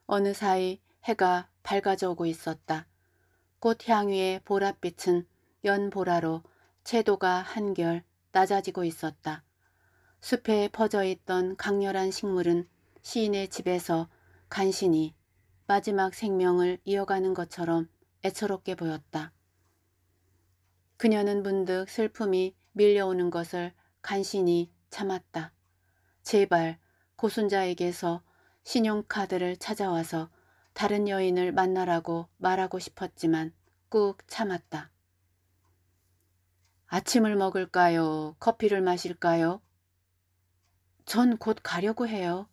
어느 사이 해가 밝아져 오고 있었다. 꽃향위의 보랏빛은 연보라로 채도가 한결 낮아지고 있었다. 숲에 퍼져 있던 강렬한 식물은 시인의 집에서 간신히 마지막 생명을 이어가는 것처럼 애처롭게 보였다. 그녀는 문득 슬픔이 밀려오는 것을 간신히 참았다. 제발 고순자에게서 신용카드를 찾아와서 다른 여인을 만나라고 말하고 싶었지만 꾹 참았다. 아침을 먹을까요? 커피를 마실까요? 전 곧 가려고 해요.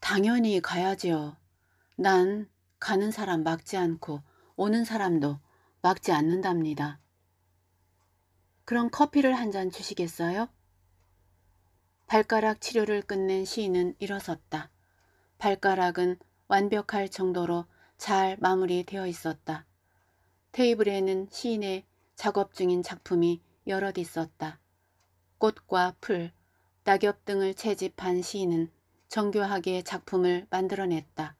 당연히 가야지요. 난 가는 사람 막지 않고 오는 사람도 막지 않는답니다. 그럼 커피를 한 잔 주시겠어요? 발가락 치료를 끝낸 시인은 일어섰다. 발가락은 완벽할 정도로 잘 마무리되어 있었다. 테이블에는 시인의 작업 중인 작품이 여럿 있었다. 꽃과 풀, 낙엽 등을 채집한 시인은 정교하게 작품을 만들어냈다.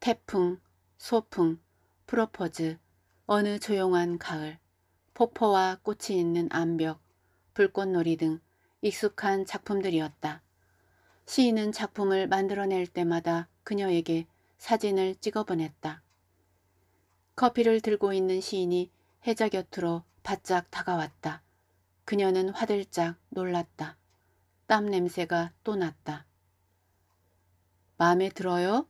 태풍, 소풍, 프로포즈, 어느 조용한 가을, 폭포와 꽃이 있는 암벽, 불꽃놀이 등 익숙한 작품들이었다. 시인은 작품을 만들어낼 때마다 그녀에게 사진을 찍어보냈다. 커피를 들고 있는 시인이 해자 곁으로 바짝 다가왔다. 그녀는 화들짝 놀랐다. 땀 냄새가 또 났다. 마음에 들어요?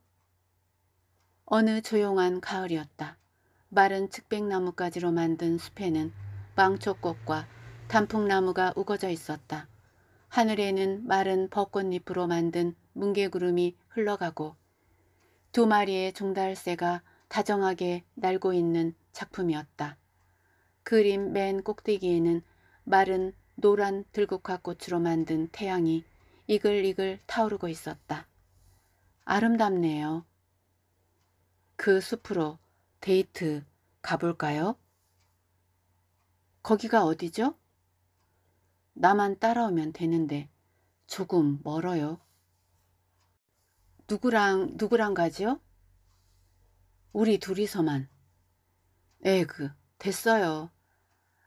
어느 조용한 가을이었다. 마른 측백나무까지로 만든 숲에는 망초꽃과 단풍나무가 우거져 있었다. 하늘에는 마른 벚꽃잎으로 만든 뭉게구름이 흘러가고 두 마리의 종달새가 다정하게 날고 있는 작품이었다. 그림 맨 꼭대기에는 마른 노란 들국화 꽃으로 만든 태양이 이글이글 타오르고 있었다. 아름답네요. 그 숲으로 데이트 가볼까요? 거기가 어디죠? 나만 따라오면 되는데 조금 멀어요. 누구랑 누구랑 가죠 우리 둘이서만. 에그 예, 됐어요.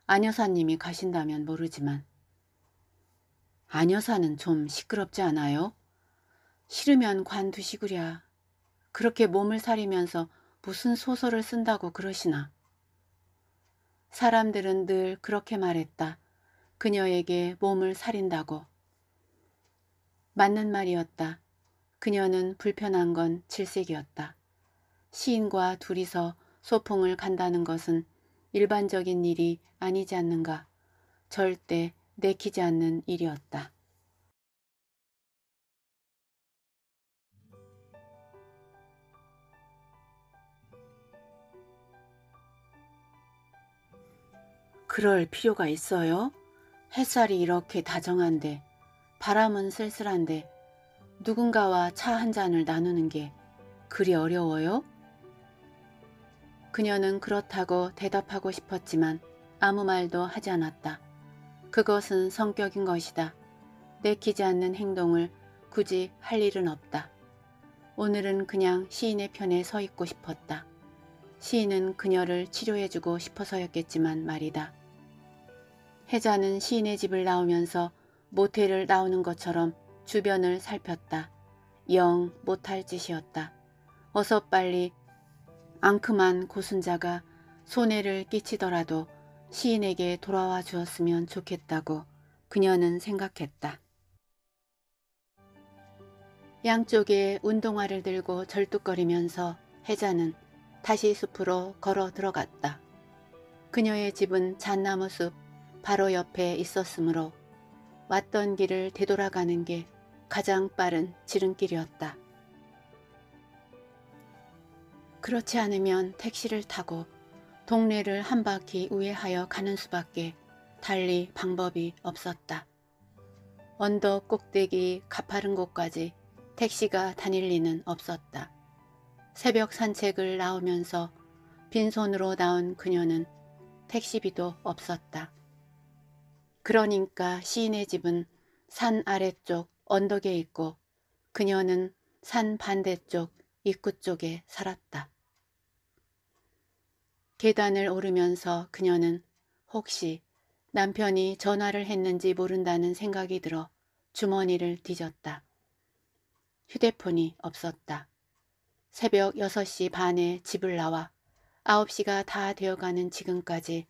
안 여사님이 가신다면 모르지만. 안 여사는 좀 시끄럽지 않아요? 싫으면 관두시구랴. 그렇게 몸을 사리면서 무슨 소설을 쓴다고 그러시나. 사람들은 늘 그렇게 말했다. 그녀에게 몸을 살인다고. 맞는 말이었다. 그녀는 불편한 건 질색이었다. 시인과 둘이서 소풍을 간다는 것은 일반적인 일이 아니지 않는가. 절대 내키지 않는 일이었다. 그럴 필요가 있어요? 햇살이 이렇게 다정한데 바람은 쓸쓸한데 누군가와 차 한 잔을 나누는 게 그리 어려워요? 그녀는 그렇다고 대답하고 싶었지만 아무 말도 하지 않았다. 그것은 성격인 것이다. 내키지 않는 행동을 굳이 할 일은 없다. 오늘은 그냥 시인의 편에 서 있고 싶었다. 시인은 그녀를 치료해주고 싶어서였겠지만 말이다. 혜자는 시인의 집을 나오면서 모텔을 나오는 것처럼 주변을 살폈다. 영 못할 짓이었다. 어서 빨리 앙큼한 고순자가 손해를 끼치더라도 시인에게 돌아와 주었으면 좋겠다고 그녀는 생각했다. 양쪽에 운동화를 들고 절뚝거리면서 혜자는 다시 숲으로 걸어 들어갔다. 그녀의 집은 잣나무 숲 바로 옆에 있었으므로 왔던 길을 되돌아가는 게 가장 빠른 지름길이었다. 그렇지 않으면 택시를 타고 동네를 한 바퀴 우회하여 가는 수밖에 달리 방법이 없었다. 언덕 꼭대기 가파른 곳까지 택시가 다닐 리는 없었다. 새벽 산책을 나오면서 빈손으로 나온 그녀는 택시비도 없었다. 그러니까 시인의 집은 산 아래쪽 언덕에 있고 그녀는 산 반대쪽 입구 쪽에 살았다. 계단을 오르면서 그녀는 혹시 남편이 전화를 했는지 모른다는 생각이 들어 주머니를 뒤졌다. 휴대폰이 없었다. 새벽 6시 반에 집을 나와 9시가 다 되어가는 지금까지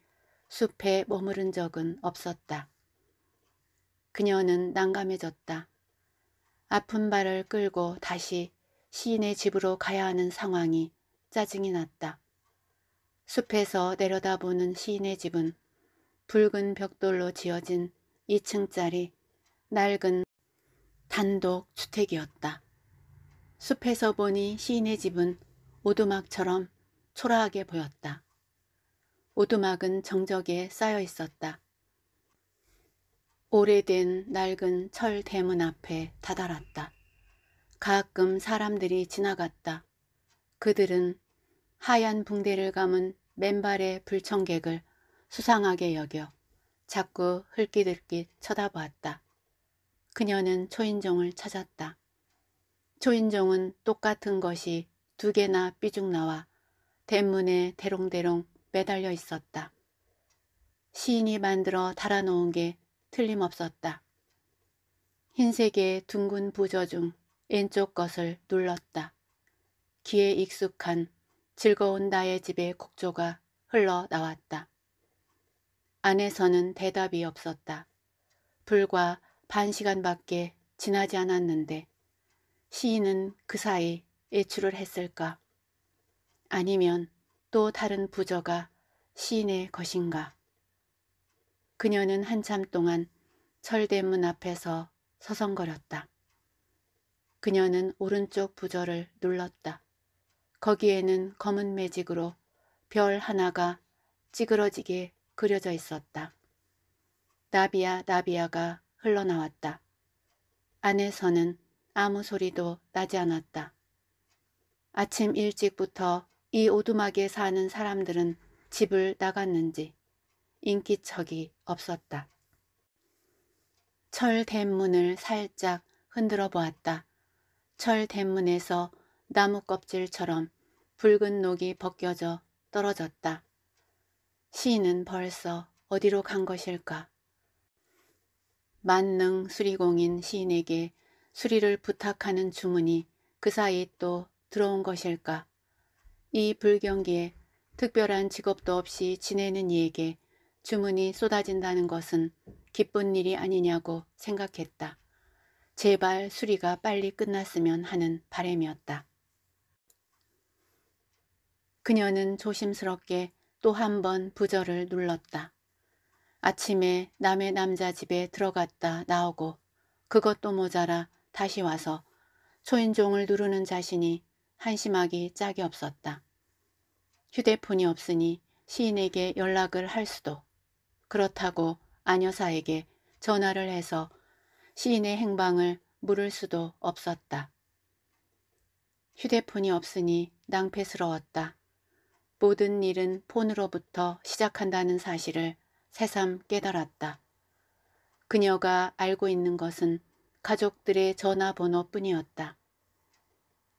숲에 머무른 적은 없었다. 그녀는 난감해졌다. 아픈 발을 끌고 다시 시인의 집으로 가야 하는 상황이 짜증이 났다. 숲에서 내려다보는 시인의 집은 붉은 벽돌로 지어진 2층짜리 낡은 단독 주택이었다. 숲에서 보니 시인의 집은 오두막처럼 초라하게 보였다. 오두막은 정적에 쌓여 있었다. 오래된 낡은 철 대문 앞에 다다랐다. 가끔 사람들이 지나갔다. 그들은 하얀 붕대를 감은 맨발의 불청객을 수상하게 여겨 자꾸 흘끼들끼 쳐다보았다. 그녀는 초인종을 찾았다. 초인종은 똑같은 것이 두 개나 삐죽 나와 대문에 대롱대롱 매달려 있었다. 시인이 만들어 달아놓은 게 틀림없었다. 흰색의 둥근 부저 중 왼쪽 것을 눌렀다. 귀에 익숙한 즐거운 나의 집의 곡조가 흘러나왔다. 안에서는 대답이 없었다. 불과 반 시간밖에 지나지 않았는데 시인은 그 사이 외출을 했을까? 아니면 또 다른 부저가 시인의 것인가. 그녀는 한참 동안 철대문 앞에서 서성거렸다. 그녀는 오른쪽 부저를 눌렀다. 거기에는 검은 매직으로 별 하나가 찌그러지게 그려져 있었다. 나비야 나비야가 흘러나왔다. 안에서는 아무 소리도 나지 않았다. 아침 일찍부터 이 오두막에 사는 사람들은 집을 나갔는지 인기척이 없었다. 철 대문을 살짝 흔들어 보았다. 철 대문에서 나무 껍질처럼 붉은 녹이 벗겨져 떨어졌다. 시인은 벌써 어디로 간 것일까? 만능 수리공인 시인에게 수리를 부탁하는 주문이 그 사이 또 들어온 것일까? 이 불경기에 특별한 직업도 없이 지내는 이에게 주문이 쏟아진다는 것은 기쁜 일이 아니냐고 생각했다. 제발 수리가 빨리 끝났으면 하는 바램이었다. 그녀는 조심스럽게 또 한 번 부절을 눌렀다. 아침에 남의 남자 집에 들어갔다 나오고 그것도 모자라 다시 와서 초인종을 누르는 자신이 한심하기 짝이 없었다. 휴대폰이 없으니 시인에게 연락을 할 수도 그렇다고 아녀사에게 전화를 해서 시인의 행방을 물을 수도 없었다. 휴대폰이 없으니 낭패스러웠다. 모든 일은 폰으로부터 시작한다는 사실을 새삼 깨달았다. 그녀가 알고 있는 것은 가족들의 전화번호뿐이었다.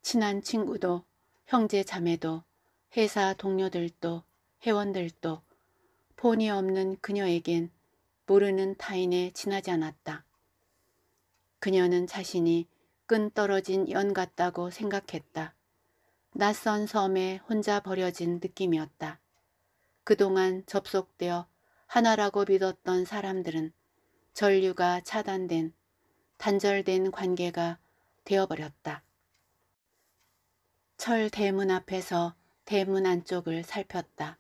친한 친구도 형제 자매도 회사 동료들도 회원들도 폰이 없는 그녀에겐 모르는 타인에 지나지 않았다. 그녀는 자신이 끈 떨어진 연 같다고 생각했다. 낯선 섬에 혼자 버려진 느낌이었다. 그동안 접속되어 하나라고 믿었던 사람들은 전류가 차단된 단절된 관계가 되어버렸다. 철 대문 앞에서 대문 안쪽을 살폈다.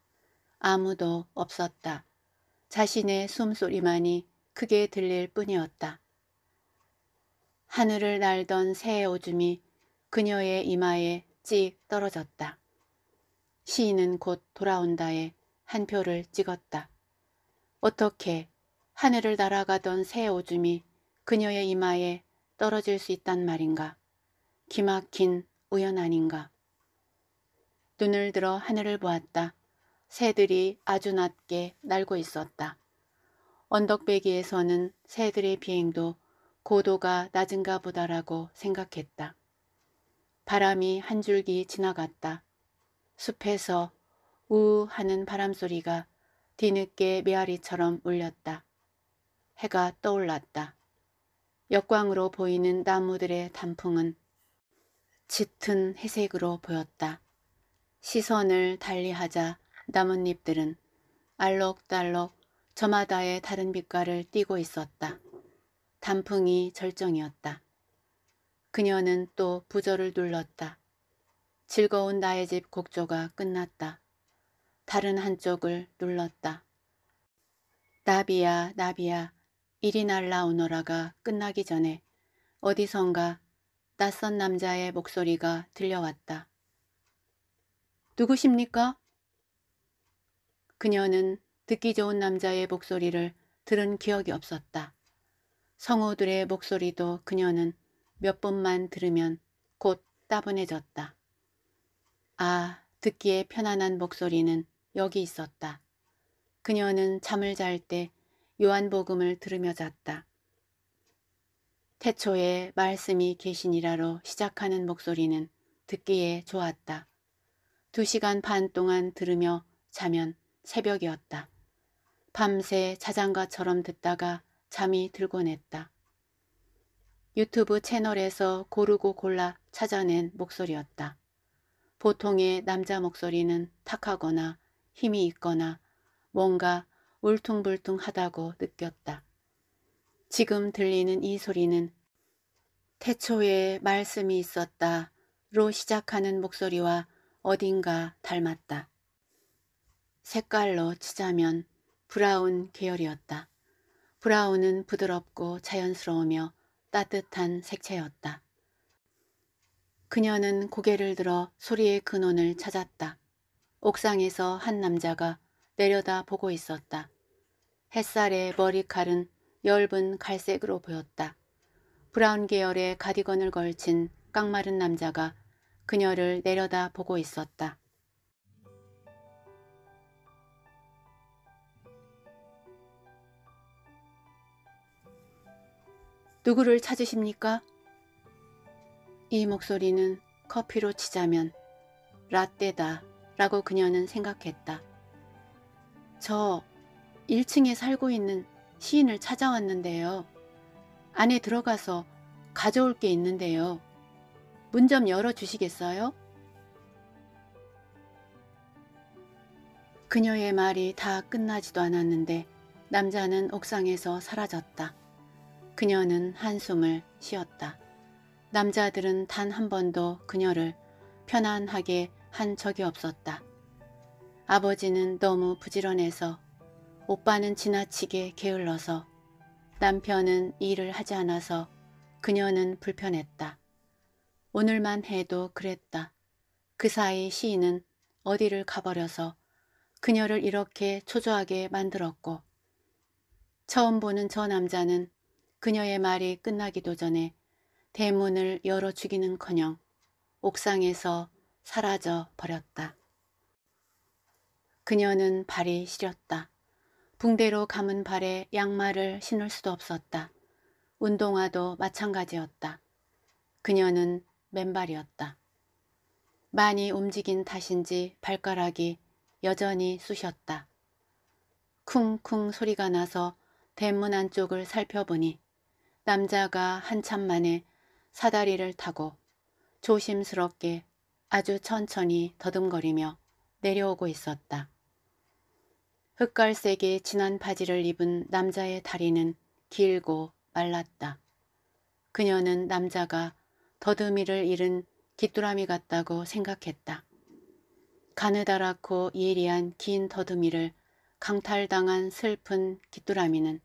아무도 없었다. 자신의 숨소리만이 크게 들릴 뿐이었다. 하늘을 날던 새의 오줌이 그녀의 이마에 찍 떨어졌다. 시인은 곧 돌아온다에 한 표를 찍었다. 어떻게 하늘을 날아가던 새의 오줌이 그녀의 이마에 떨어질 수 있단 말인가. 기막힌 우연 아닌가. 눈을 들어 하늘을 보았다. 새들이 아주 낮게 날고 있었다. 언덕배기에서는 새들의 비행도 고도가 낮은가 보다라고 생각했다. 바람이 한 줄기 지나갔다. 숲에서 우 하는 바람소리가 뒤늦게 메아리처럼 울렸다. 해가 떠올랐다. 역광으로 보이는 나무들의 단풍은 짙은 회색으로 보였다. 시선을 달리하자 나뭇잎들은 알록달록 저마다의 다른 빛깔을 띠고 있었다. 단풍이 절정이었다. 그녀는 또 부절을 눌렀다. 즐거운 나의 집 곡조가 끝났다. 다른 한쪽을 눌렀다. 나비야 나비야 이리 날라오너라가 끝나기 전에 어디선가 낯선 남자의 목소리가 들려왔다. 누구십니까? 그녀는 듣기 좋은 남자의 목소리를 들은 기억이 없었다. 성우들의 목소리도 그녀는 몇 번만 들으면 곧 따분해졌다. 아, 듣기에 편안한 목소리는 여기 있었다. 그녀는 잠을 잘 때 요한복음을 들으며 잤다. 태초에 말씀이 계시니라로 시작하는 목소리는 듣기에 좋았다. 두 시간 반 동안 들으며 자면 새벽이었다. 밤새 자장가처럼 듣다가 잠이 들곤 했다. 유튜브 채널에서 고르고 골라 찾아낸 목소리였다. 보통의 남자 목소리는 탁하거나 힘이 있거나 뭔가 울퉁불퉁하다고 느꼈다. 지금 들리는 이 소리는 태초에 말씀이 있었다 로 시작하는 목소리와 어딘가 닮았다. 색깔로 치자면 브라운 계열이었다. 브라운은 부드럽고 자연스러우며 따뜻한 색채였다. 그녀는 고개를 들어 소리의 근원을 찾았다. 옥상에서 한 남자가 내려다 보고 있었다. 햇살에 머리칼은 엷은 갈색으로 보였다. 브라운 계열의 가디건을 걸친 깡마른 남자가 그녀를 내려다 보고 있었다. 누구를 찾으십니까? 이 목소리는 커피로 치자면 라떼다 라고 그녀는 생각했다. 저 1층에 살고 있는 시인을 찾아왔는데요. 안에 들어가서 가져올 게 있는데요. 문 좀 열어주시겠어요? 그녀의 말이 다 끝나지도 않았는데 남자는 옥상에서 사라졌다. 그녀는 한숨을 쉬었다. 남자들은 단 한 번도 그녀를 편안하게 한 적이 없었다. 아버지는 너무 부지런해서 오빠는 지나치게 게을러서 남편은 일을 하지 않아서 그녀는 불편했다. 오늘만 해도 그랬다. 그 사이 시인은 어디를 가버려서 그녀를 이렇게 초조하게 만들었고 처음 보는 저 남자는 그녀의 말이 끝나기도 전에 대문을 열어 죽이는커녕 옥상에서 사라져 버렸다. 그녀는 발이 시렸다. 붕대로 감은 발에 양말을 신을 수도 없었다. 운동화도 마찬가지였다. 그녀는 맨발이었다. 많이 움직인 탓인지 발가락이 여전히 쑤셨다. 쿵쿵 소리가 나서 대문 안쪽을 살펴보니 남자가 한참 만에 사다리를 타고 조심스럽게 아주 천천히 더듬거리며 내려오고 있었다. 흑갈색의 진한 바지를 입은 남자의 다리는 길고 말랐다. 그녀는 남자가 더듬이를 잃은 깃두라미 같다고 생각했다. 가느다랗고 예리한 긴 더듬이를 강탈당한 슬픈 깃두라미는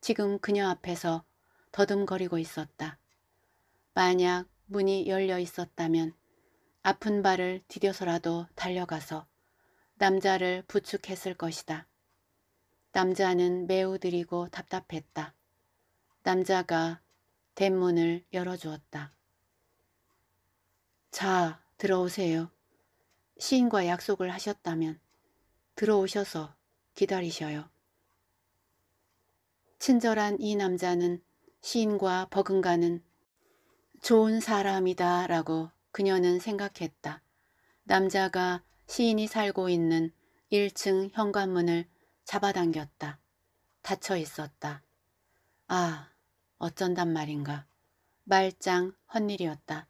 지금 그녀 앞에서 더듬거리고 있었다. 만약 문이 열려 있었다면 아픈 발을 디뎌서라도 달려가서 남자를 부축했을 것이다. 남자는 매우 느리고 답답했다. 남자가 대문을 열어주었다. 자, 들어오세요. 시인과 약속을 하셨다면 들어오셔서 기다리셔요. 친절한 이 남자는 시인과 버금가는 좋은 사람이다 라고 그녀는 생각했다. 남자가 시인이 살고 있는 1층 현관문을 잡아당겼다. 닫혀 있었다. 아, 어쩐단 말인가. 말짱 헛일이었다.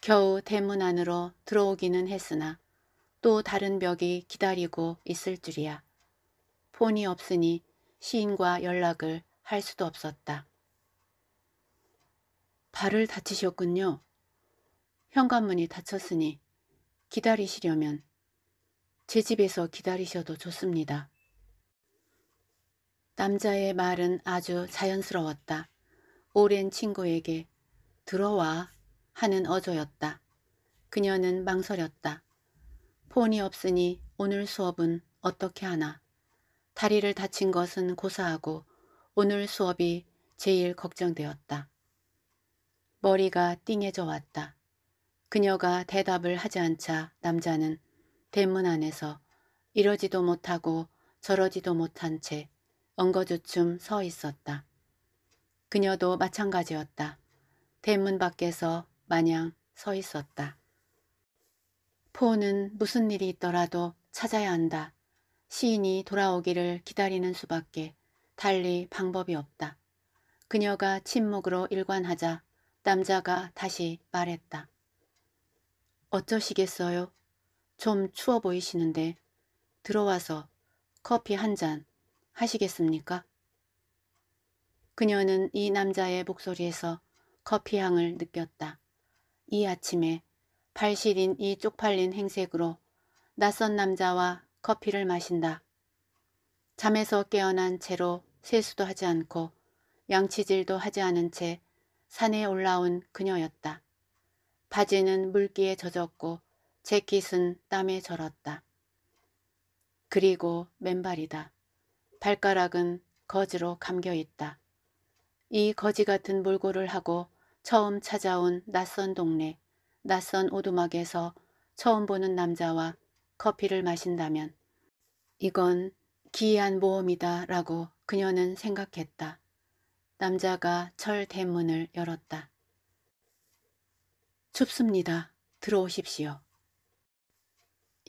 겨우 대문 안으로 들어오기는 했으나 또 다른 벽이 기다리고 있을 줄이야. 폰이 없으니 시인과 연락을 할 수도 없었다. 발을 다치셨군요. 현관문이 닫혔으니 기다리시려면 제 집에서 기다리셔도 좋습니다. 남자의 말은 아주 자연스러웠다. 오랜 친구에게 들어와 하는 어조였다. 그녀는 망설였다. 폰이 없으니 오늘 수업은 어떻게 하나. 다리를 다친 것은 고사하고 오늘 수업이 제일 걱정되었다. 머리가 띵해져 왔다. 그녀가 대답을 하지 않자 남자는 대문 안에서 이러지도 못하고 저러지도 못한 채 엉거주춤 서 있었다. 그녀도 마찬가지였다. 대문 밖에서 마냥 서 있었다. 포는 무슨 일이 있더라도 찾아야 한다. 시인이 돌아오기를 기다리는 수밖에 달리 방법이 없다. 그녀가 침묵으로 일관하자 남자가 다시 말했다. 어쩌시겠어요? 좀 추워 보이시는데 들어와서 커피 한잔 하시겠습니까? 그녀는 이 남자의 목소리에서 커피향을 느꼈다. 이 아침에 발실인 이 쪽팔린 행색으로 낯선 남자와 커피를 마신다. 잠에서 깨어난 채로 세수도 하지 않고 양치질도 하지 않은 채 산에 올라온 그녀였다. 바지는 물기에 젖었고 재킷은 땀에 절었다. 그리고 맨발이다. 발가락은 거지로 감겨 있다. 이 거지 같은 몰골을 하고 처음 찾아온 낯선 동네, 낯선 오두막에서 처음 보는 남자와 커피를 마신다면 이건 기이한 모험이다 라고 그녀는 생각했다. 남자가 철 대문을 열었다. 춥습니다. 들어오십시오.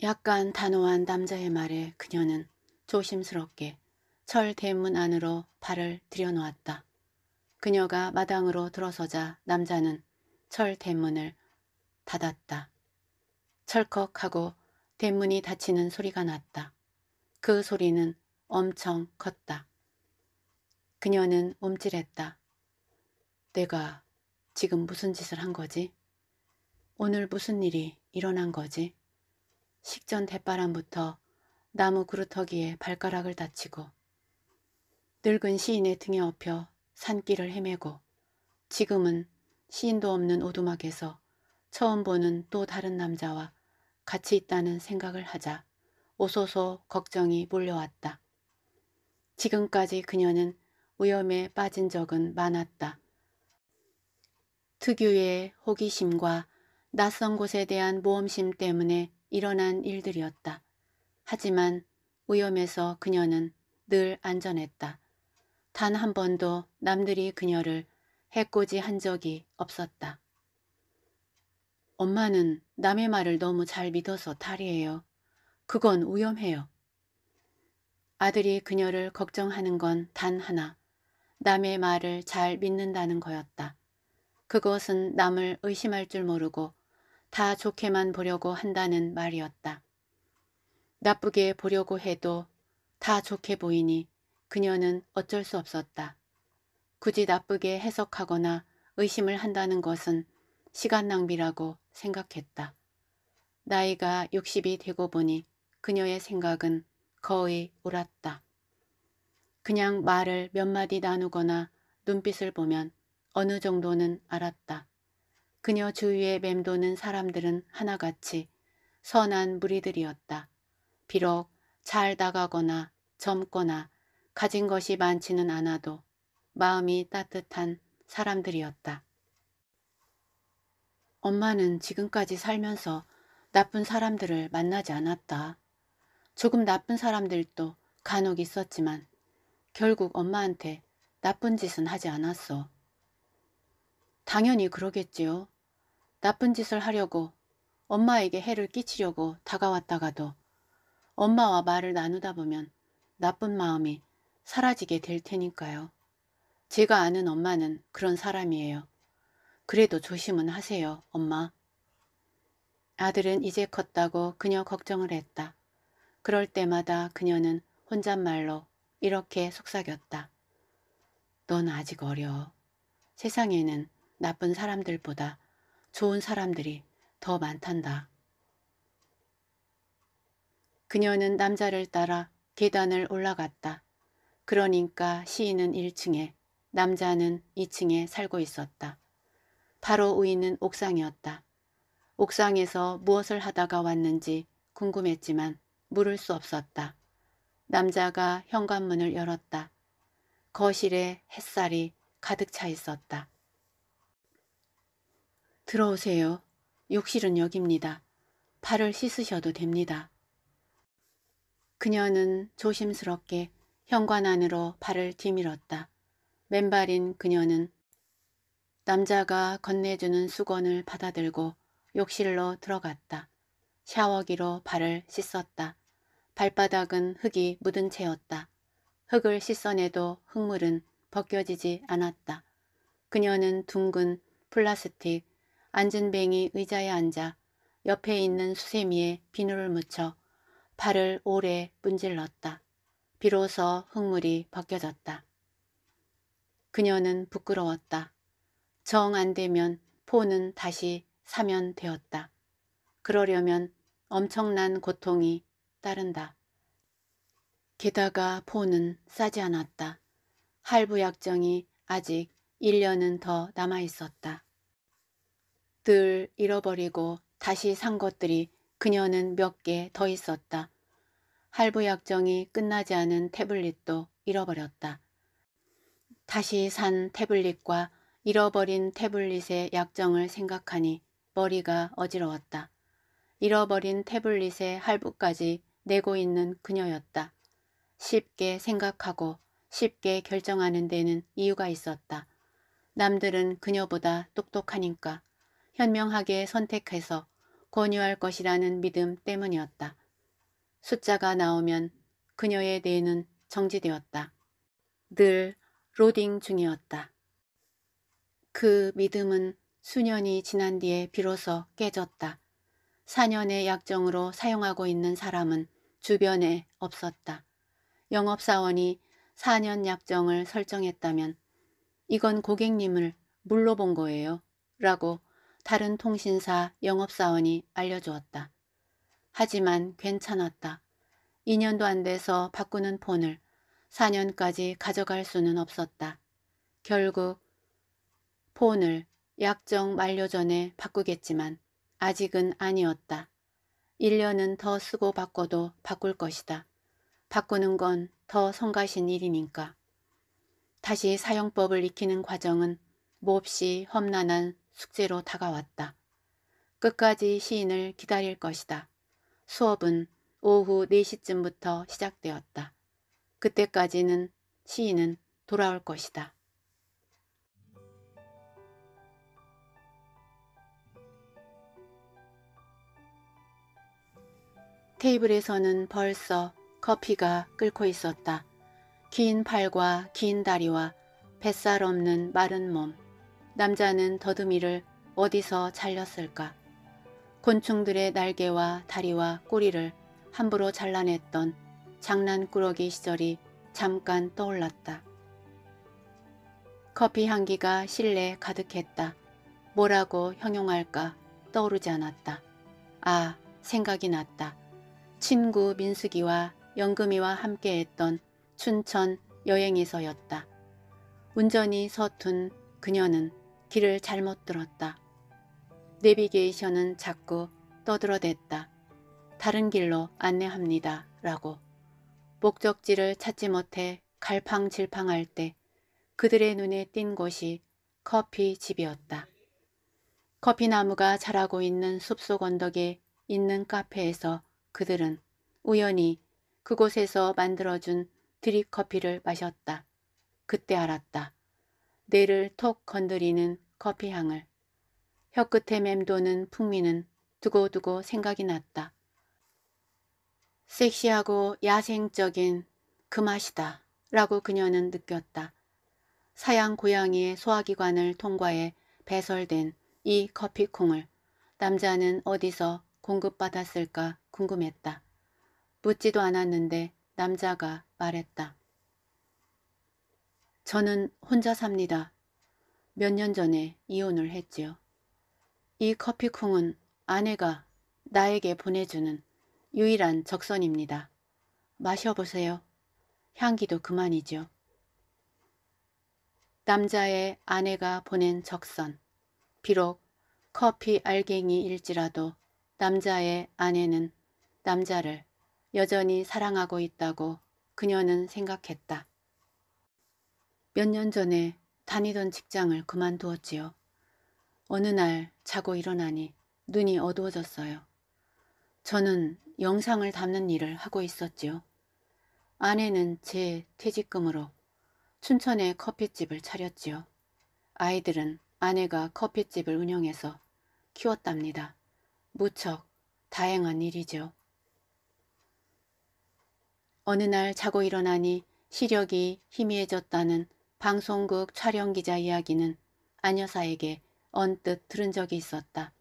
약간 단호한 남자의 말에 그녀는 조심스럽게 철 대문 안으로 발을 들여놓았다. 그녀가 마당으로 들어서자 남자는 철 대문을 닫았다. 철컥하고 대문이 닫히는 소리가 났다. 그 소리는 엄청 컸다. 그녀는 움찔했다. 내가 지금 무슨 짓을 한 거지? 오늘 무슨 일이 일어난 거지? 식전 대바람부터 나무 그루터기에 발가락을 다치고 늙은 시인의 등에 업혀 산길을 헤매고 지금은 시인도 없는 오두막에서 처음 보는 또 다른 남자와 같이 있다는 생각을 하자 오소소 걱정이 몰려왔다. 지금까지 그녀는 위험에 빠진 적은 많았다. 특유의 호기심과 낯선 곳에 대한 모험심 때문에 일어난 일들이었다. 하지만 위험에서 그녀는 늘 안전했다. 단한 번도 남들이 그녀를 해코지 한 적이 없었다. 엄마는 남의 말을 너무 잘 믿어서 탈이에요. 그건 위험해요. 아들이 그녀를 걱정하는 건 단 하나, 남의 말을 잘 믿는다는 거였다. 그것은 남을 의심할 줄 모르고 다 좋게만 보려고 한다는 말이었다. 나쁘게 보려고 해도 다 좋게 보이니 그녀는 어쩔 수 없었다. 굳이 나쁘게 해석하거나 의심을 한다는 것은 시간 낭비라고 생각했다. 나이가 60이 되고 보니 그녀의 생각은 거의 옳았다. 그냥 말을 몇 마디 나누거나 눈빛을 보면 어느 정도는 알았다. 그녀 주위에 맴도는 사람들은 하나같이 선한 무리들이었다. 비록 잘 나가거나 젊거나 가진 것이 많지는 않아도 마음이 따뜻한 사람들이었다. 엄마는 지금까지 살면서 나쁜 사람들을 만나지 않았다. 조금 나쁜 사람들도 간혹 있었지만 결국 엄마한테 나쁜 짓은 하지 않았어. 당연히 그러겠지요. 나쁜 짓을 하려고 엄마에게 해를 끼치려고 다가왔다가도 엄마와 말을 나누다 보면 나쁜 마음이 사라지게 될 테니까요. 제가 아는 엄마는 그런 사람이에요. 그래도 조심은 하세요, 엄마. 아들은 이제 컸다고 그녀 걱정을 했다. 그럴 때마다 그녀는 혼잣말로 이렇게 속삭였다. 넌 아직 어려 세상에는 나쁜 사람들보다 좋은 사람들이 더 많단다. 그녀는 남자를 따라 계단을 올라갔다. 그러니까 시인은 1층에 남자는 2층에 살고 있었다. 바로 우인은 옥상이었다. 옥상에서 무엇을 하다가 왔는지 궁금했지만 물을 수 없었다. 남자가 현관문을 열었다. 거실에 햇살이 가득 차 있었다. 들어오세요. 욕실은 여기입니다 발을 씻으셔도 됩니다. 그녀는 조심스럽게 현관 안으로 발을 뒤밀었다. 맨발인 그녀는 남자가 건네주는 수건을 받아들고 욕실로 들어갔다. 샤워기로 발을 씻었다. 발바닥은 흙이 묻은 채였다. 흙을 씻어내도 흙물은 벗겨지지 않았다. 그녀는 둥근 플라스틱 앉은뱅이 의자에 앉아 옆에 있는 수세미에 비누를 묻혀 발을 오래 문질렀다. 비로소 흙물이 벗겨졌다. 그녀는 부끄러웠다. 정 안되면 포는 다시 사면 되었다. 그러려면 엄청난 고통이 따른다. 게다가 포는 싸지 않았다. 할부 약정이 아직 1년은 더 남아있었다. 늘 잃어버리고 다시 산 것들이 그녀는 몇 개 더 있었다. 할부 약정이 끝나지 않은 태블릿도 잃어버렸다. 다시 산 태블릿과 잃어버린 태블릿의 약정을 생각하니 머리가 어지러웠다. 잃어버린 태블릿의 할부까지 내고 있는 그녀였다. 쉽게 생각하고 쉽게 결정하는 데는 이유가 있었다. 남들은 그녀보다 똑똑하니까 현명하게 선택해서 권유할 것이라는 믿음 때문이었다. 숫자가 나오면 그녀의 뇌는 정지되었다. 늘 로딩 중이었다. 그 믿음은 수년이 지난 뒤에 비로소 깨졌다. 4년의 약정으로 사용하고 있는 사람은 주변에 없었다. 영업사원이 4년 약정을 설정했다면 이건 고객님을 물로 본 거예요. 라고 다른 통신사 영업사원이 알려주었다. 하지만 괜찮았다. 2년도 안 돼서 바꾸는 폰을 4년까지 가져갈 수는 없었다. 결국 폰을 약정 만료 전에 바꾸겠지만 아직은 아니었다. 1년은 더 쓰고 바꿔도 바꿀 것이다. 바꾸는 건 더 성가신 일이니까. 다시 사용법을 익히는 과정은 몹시 험난한 숙제로 다가왔다. 끝까지 시인을 기다릴 것이다. 수업은 오후 4시쯤부터 시작되었다. 그때까지는 시인은 돌아올 것이다. 테이블에서는 벌써 커피가 끓고 있었다. 긴 팔과 긴 다리와 뱃살 없는 마른 몸. 남자는 더듬이를 어디서 잘렸을까? 곤충들의 날개와 다리와 꼬리를 함부로 잘라냈던 장난꾸러기 시절이 잠깐 떠올랐다. 커피 향기가 실내 가득했다. 뭐라고 형용할까 떠오르지 않았다. 아, 생각이 났다. 친구 민숙이와 영금이와 함께했던 춘천 여행에서였다. 운전이 서툰 그녀는 길을 잘못 들었다. 내비게이션은 자꾸 떠들어댔다. 다른 길로 안내합니다. 라고 목적지를 찾지 못해 갈팡질팡할 때 그들의 눈에 띈 곳이 커피집이었다. 커피나무가 자라고 있는 숲속 언덕에 있는 카페에서 그들은 우연히 그곳에서 만들어준 드립커피를 마셨다. 그때 알았다. 뇌를 톡 건드리는 커피향을. 혀끝에 맴도는 풍미는 두고두고 생각이 났다. 섹시하고 야생적인 그 맛이다 라고 그녀는 느꼈다. 사양 고양이의 소화기관을 통과해 배설된 이 커피콩을 남자는 어디서 공급받았을까 궁금했다. 묻지도 않았는데 남자가 말했다. 저는 혼자 삽니다. 몇 년 전에 이혼을 했지요. 이 커피콩은 아내가 나에게 보내주는 유일한 적선입니다. 마셔보세요. 향기도 그만이죠. 남자의 아내가 보낸 적선. 비록 커피 알갱이일지라도 남자의 아내는 남자를 여전히 사랑하고 있다고 그녀는 생각했다. 몇 년 전에 다니던 직장을 그만두었지요. 어느 날 자고 일어나니 눈이 어두워졌어요. 저는 영상을 담는 일을 하고 있었지요. 아내는 제 퇴직금으로 춘천에 커피집을 차렸지요. 아이들은 아내가 커피집을 운영해서 키웠답니다. 무척 다행한 일이죠. 어느 날 자고 일어나니 시력이 희미해졌다는 방송국 촬영기자 이야기는 아녀사에게 언뜻 들은 적이 있었다.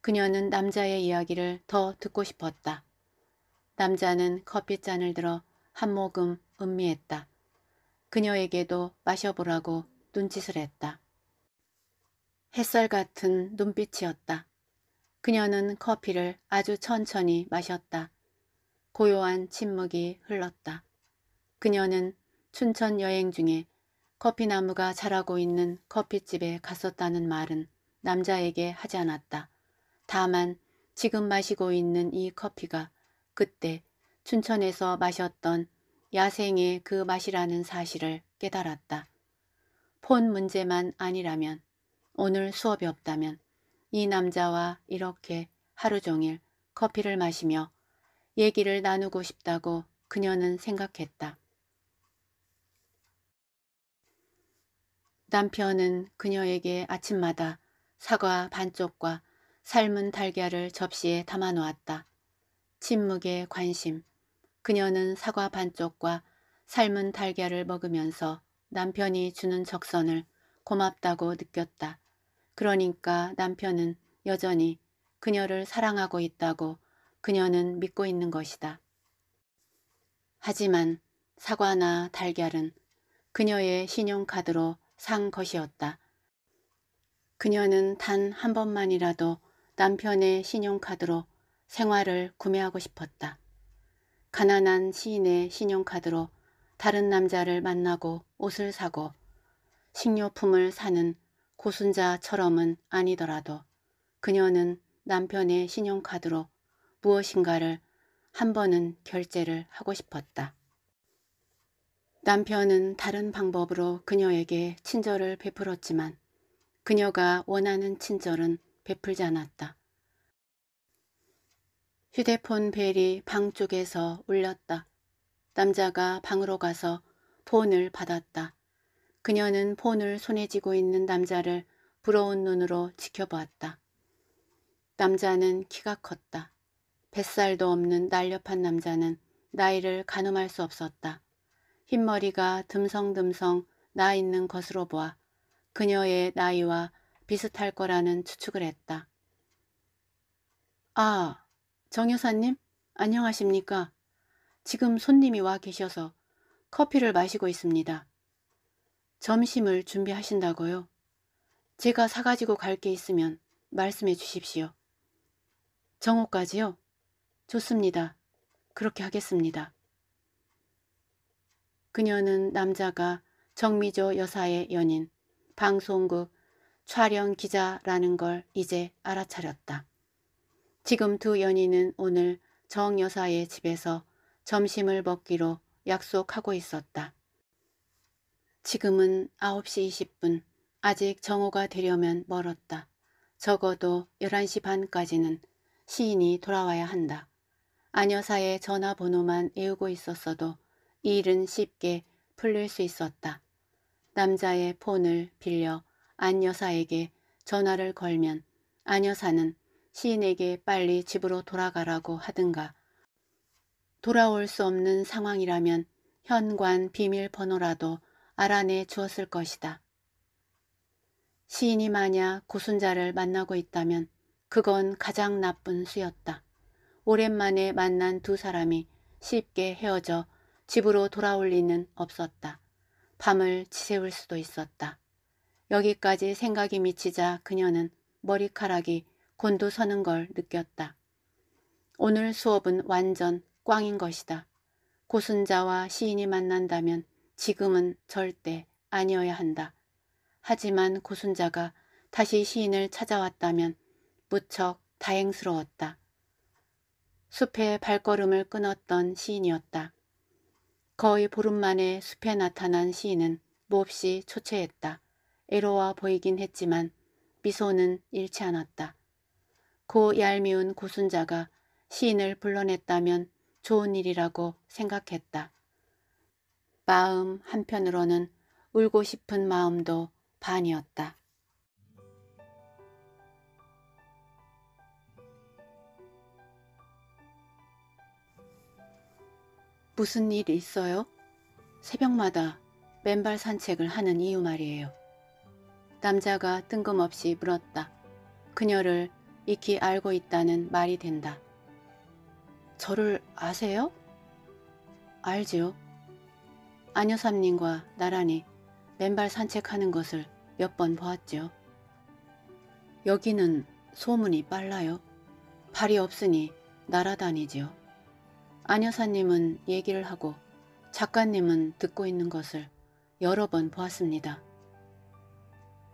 그녀는 남자의 이야기를 더 듣고 싶었다. 남자는 커피잔을 들어 한 모금 음미했다. 그녀에게도 마셔보라고 눈짓을 했다. 햇살 같은 눈빛이었다. 그녀는 커피를 아주 천천히 마셨다. 고요한 침묵이 흘렀다. 그녀는 춘천 여행 중에 커피나무가 자라고 있는 커피집에 갔었다는 말은 남자에게 하지 않았다. 다만 지금 마시고 있는 이 커피가 그때 춘천에서 마셨던 야생의 그 맛이라는 사실을 깨달았다. 폰 문제만 아니라면 오늘 수업이 없다면 이 남자와 이렇게 하루 종일 커피를 마시며 얘기를 나누고 싶다고 그녀는 생각했다. 남편은 그녀에게 아침마다 사과 반쪽과 삶은 달걀을 접시에 담아놓았다. 침묵의 관심. 그녀는 사과 반쪽과 삶은 달걀을 먹으면서 남편이 주는 적선을 고맙다고 느꼈다. 그러니까 남편은 여전히 그녀를 사랑하고 있다고 그녀는 믿고 있는 것이다. 하지만 사과나 달걀은 그녀의 신용카드로 산 것이었다. 그녀는 단 한 번만이라도 남편의 신용카드로 생활을 구매하고 싶었다. 가난한 시인의 신용카드로 다른 남자를 만나고 옷을 사고 식료품을 사는 고순자처럼은 아니더라도 그녀는 남편의 신용카드로 무엇인가를 한 번은 결제를 하고 싶었다. 남편은 다른 방법으로 그녀에게 친절을 베풀었지만 그녀가 원하는 친절은 베풀지 않았다. 휴대폰 벨이 방 쪽에서 울렸다. 남자가 방으로 가서 폰을 받았다. 그녀는 폰을 손에 쥐고 있는 남자를 부러운 눈으로 지켜보았다. 남자는 키가 컸다. 뱃살도 없는 날렵한 남자는 나이를 가늠할 수 없었다. 흰머리가 듬성듬성 나 있는 것으로 보아 그녀의 나이와 비슷할 거라는 추측을 했다. 아, 정 여사님, 안녕하십니까? 지금 손님이 와 계셔서 커피를 마시고 있습니다. 점심을 준비하신다고요? 제가 사가지고 갈 게 있으면 말씀해 주십시오. 정오까지요? 좋습니다. 그렇게 하겠습니다. 그녀는 남자가 정미조 여사의 연인, 방송국 촬영 기자라는 걸 이제 알아차렸다. 지금 두 연인은 오늘 정 여사의 집에서 점심을 먹기로 약속하고 있었다. 지금은 9시 20분. 아직 정오가 되려면 멀었다. 적어도 11시 반까지는 시인이 돌아와야 한다. 아여사의 전화번호만 외우고 있었어도 이 일은 쉽게 풀릴 수 있었다. 남자의 폰을 빌려 안 여사에게 전화를 걸면 안 여사는 시인에게 빨리 집으로 돌아가라고 하든가 돌아올 수 없는 상황이라면 현관 비밀번호라도 알아내 주었을 것이다. 시인이 만약 고순자를 만나고 있다면 그건 가장 나쁜 수였다. 오랜만에 만난 두 사람이 쉽게 헤어져 집으로 돌아올 리는 없었다. 밤을 지새울 수도 있었다. 여기까지 생각이 미치자 그녀는 머리카락이 곤두서는 걸 느꼈다. 오늘 수업은 완전 꽝인 것이다. 고순자와 시인이 만난다면 지금은 절대 아니어야 한다. 하지만 고순자가 다시 시인을 찾아왔다면 무척 다행스러웠다. 숲에 발걸음을 끊었던 시인이었다. 거의 보름 만에 숲에 나타난 시인은 몹시 초췌했다. 애로와 보이긴 했지만 미소는 잃지 않았다. 고 얄미운 고순자가 시인을 불러냈다면 좋은 일이라고 생각했다. 마음 한편으로는 울고 싶은 마음도 반이었다. 무슨 일 있어요? 새벽마다 맨발 산책을 하는 이유 말이에요. 남자가 뜬금없이 물었다. 그녀를 익히 알고 있다는 말이 된다. 저를 아세요? 알죠아녀여삼님과 나란히 맨발 산책하는 것을 몇 번보았죠 여기는 소문이 빨라요. 발이 없으니 날아다니지요. 안여사님은 얘기를 하고 작가님은 듣고 있는 것을 여러 번 보았습니다.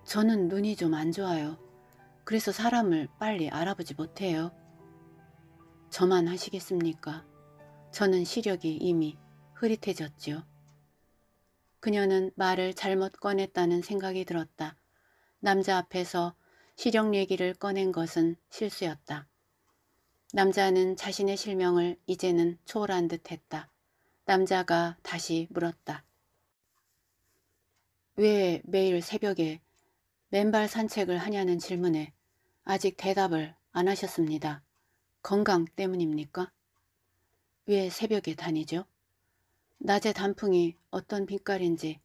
저는 눈이 좀 안 좋아요. 그래서 사람을 빨리 알아보지 못해요. 저만 하시겠습니까? 저는 시력이 이미 흐릿해졌지요. 그녀는 말을 잘못 꺼냈다는 생각이 들었다. 남자 앞에서 시력 얘기를 꺼낸 것은 실수였다. 남자는 자신의 실명을 이제는 초월한 듯 했다. 남자가 다시 물었다. 왜 매일 새벽에 맨발 산책을 하냐는 질문에 아직 대답을 안 하셨습니다. 건강 때문입니까? 왜 새벽에 다니죠? 낮에 단풍이 어떤 빛깔인지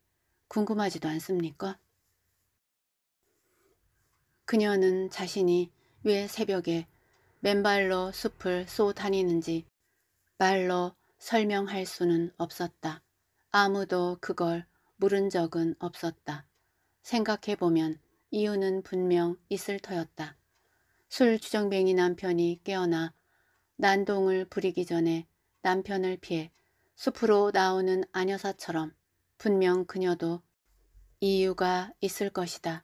궁금하지도 않습니까? 그녀는 자신이 왜 새벽에 맨발로 숲을 쏘다니는지 말로 설명할 수는 없었다. 아무도 그걸 물은 적은 없었다. 생각해보면 이유는 분명 있을 터였다. 술 주정뱅이 남편이 깨어나 난동을 부리기 전에 남편을 피해 숲으로 나오는 아녀사처럼 분명 그녀도 이유가 있을 것이다.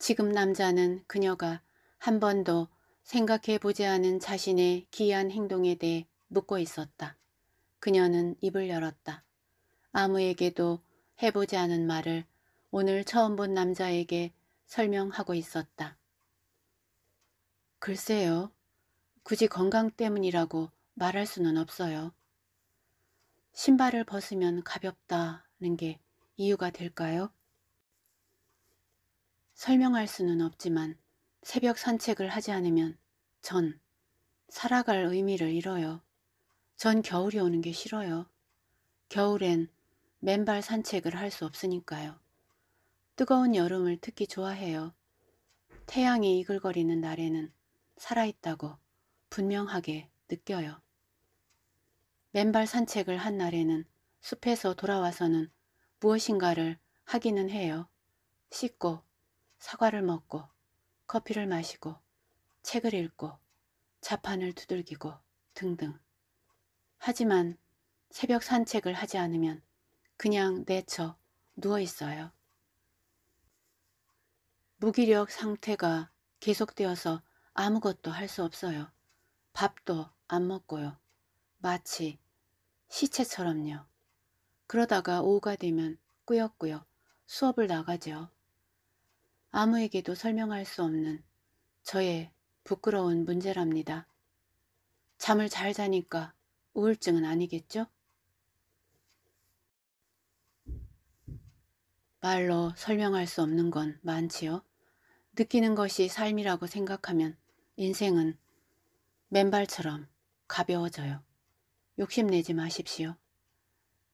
지금 남자는 그녀가 한 번도 생각해보지 않은 자신의 기이한 행동에 대해 묻고 있었다. 그녀는 입을 열었다. 아무에게도 해보지 않은 말을 오늘 처음 본 남자에게 설명하고 있었다. 글쎄요. 굳이 건강 때문이라고 말할 수는 없어요. 신발을 벗으면 가볍다는 게 이유가 될까요? 설명할 수는 없지만 새벽 산책을 하지 않으면 전 살아갈 의미를 잃어요. 전 겨울이 오는 게 싫어요. 겨울엔 맨발 산책을 할 수 없으니까요. 뜨거운 여름을 특히 좋아해요. 태양이 이글거리는 날에는 살아있다고 분명하게 느껴요. 맨발 산책을 한 날에는 숲에서 돌아와서는 무엇인가를 하기는 해요. 씻고, 사과를 먹고, 커피를 마시고, 책을 읽고 자판을 두들기고 등등. 하지만 새벽 산책을 하지 않으면 그냥 내쳐 누워 있어요. 무기력 상태가 계속되어서 아무것도 할 수 없어요. 밥도 안 먹고요. 마치 시체처럼요. 그러다가 오후가 되면 꾸역꾸역 수업을 나가죠. 아무에게도 설명할 수 없는 저의 부끄러운 문제랍니다. 잠을 잘 자니까 우울증은 아니겠죠? 말로 설명할 수 없는 건 많지요. 느끼는 것이 삶이라고 생각하면 인생은 맨발처럼 가벼워져요. 욕심내지 마십시오.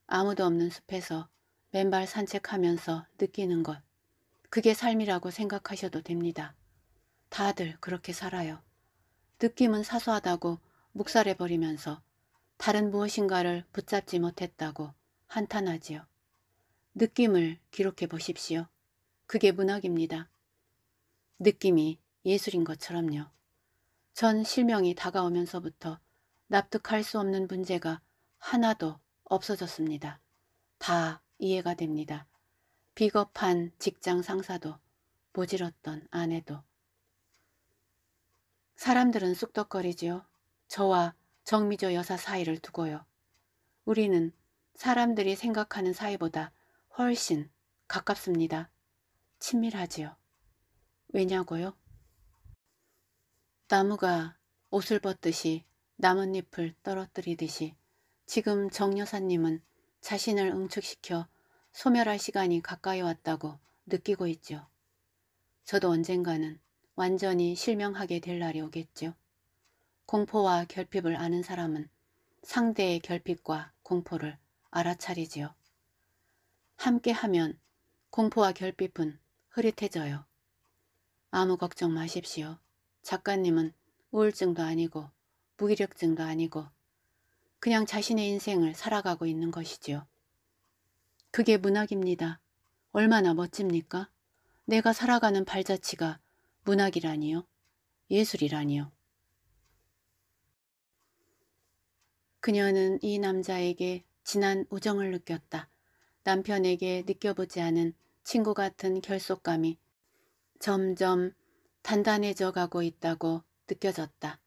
아무도 없는 숲에서 맨발 산책하면서 느끼는 것, 그게 삶이라고 생각하셔도 됩니다. 다들 그렇게 살아요. 느낌은 사소하다고 묵살해버리면서 다른 무엇인가를 붙잡지 못했다고 한탄하지요. 느낌을 기록해 보십시오. 그게 문학입니다. 느낌이 예술인 것처럼요. 전 실명이 다가오면서부터 납득할 수 없는 문제가 하나도 없어졌습니다. 다 이해가 됩니다. 비겁한 직장 상사도 모질었던 아내도 사람들은 쑥덕거리지요. 저와 정미조 여사 사이를 두고요. 우리는 사람들이 생각하는 사이보다 훨씬 가깝습니다. 친밀하지요. 왜냐고요? 나무가 옷을 벗듯이 나뭇잎을 떨어뜨리듯이 지금 정 여사님은 자신을 응축시켜 소멸할 시간이 가까이 왔다고 느끼고 있죠. 저도 언젠가는 완전히 실명하게 될 날이 오겠죠. 공포와 결핍을 아는 사람은 상대의 결핍과 공포를 알아차리지요. 함께하면 공포와 결핍은 흐릿해져요. 아무 걱정 마십시오. 작가님은 우울증도 아니고 무기력증도 아니고 그냥 자신의 인생을 살아가고 있는 것이지요. 그게 문학입니다. 얼마나 멋집니까? 내가 살아가는 발자취가 문학이라니요. 예술이라니요. 그녀는 이 남자에게 진한 우정을 느꼈다. 남편에게 느껴보지 않은 친구 같은 결속감이 점점 단단해져 가고 있다고 느껴졌다.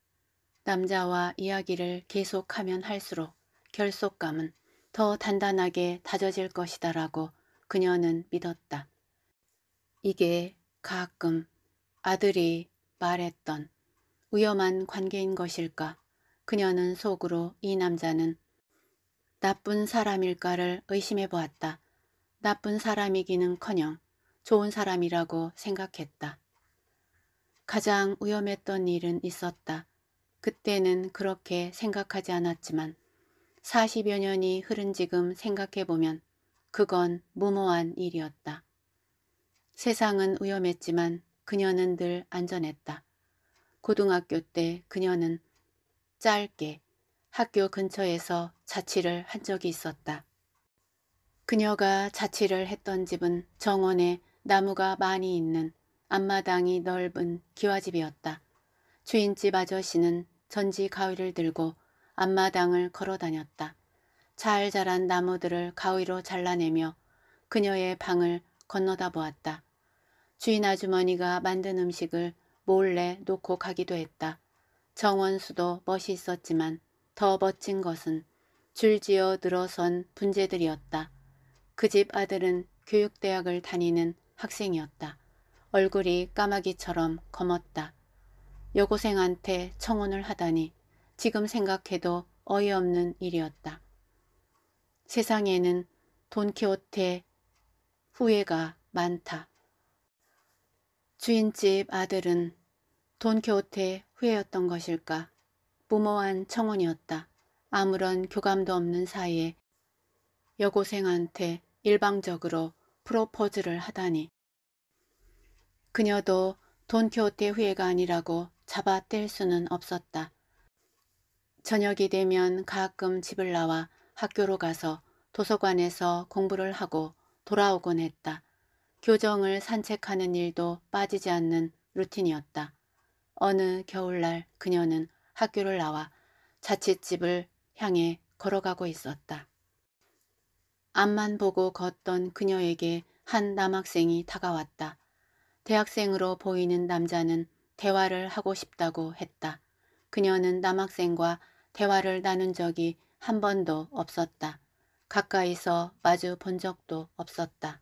남자와 이야기를 계속하면 할수록 결속감은 더 단단하게 다져질 것이다라고 그녀는 믿었다. 이게 가끔 아들이 말했던 위험한 관계인 것일까? 그녀는 속으로 이 남자는 나쁜 사람일까를 의심해 보았다. 나쁜 사람이기는커녕 좋은 사람이라고 생각했다. 가장 위험했던 일은 있었다. 그때는 그렇게 생각하지 않았지만 40여 년이 흐른 지금 생각해보면 그건 무모한 일이었다. 세상은 위험했지만 그녀는 늘 안전했다. 고등학교 때 그녀는 짧게 학교 근처에서 자취를 한 적이 있었다. 그녀가 자취를 했던 집은 정원에 나무가 많이 있는 앞마당이 넓은 기와집이었다. 주인집 아저씨는 전지 가위를 들고 앞마당을 걸어 다녔다. 잘 자란 나무들을 가위로 잘라내며 그녀의 방을 건너다 보았다. 주인 아주머니가 만든 음식을 몰래 놓고 가기도 했다. 정원수도 멋 있었지만 더 멋진 것은 줄지어 늘어선 분재들이었다. 그 집 아들은 교육대학을 다니는 학생이었다. 얼굴이 까마귀처럼 검었다. 여고생한테 청혼을 하다니 지금 생각해도 어이없는 일이었다. 세상에는 돈키호테 후회가 많다. 주인집 아들은 돈키호테 후예였던 것일까? 무모한 청혼이었다. 아무런 교감도 없는 사이에 여고생한테 일방적으로 프로포즈를 하다니. 그녀도 돈키호테 후예가 아니라고 잡아뗄 수는 없었다. 저녁이 되면 가끔 집을 나와 학교로 가서 도서관에서 공부를 하고 돌아오곤 했다. 교정을 산책하는 일도 빠지지 않는 루틴이었다. 어느 겨울날 그녀는 학교를 나와 자취집을 향해 걸어가고 있었다. 앞만 보고 걷던 그녀에게 한 남학생이 다가왔다. 대학생으로 보이는 남자는 대화를 하고 싶다고 했다. 그녀는 남학생과 대화를 나눈 적이 한 번도 없었다. 가까이서 마주 본 적도 없었다.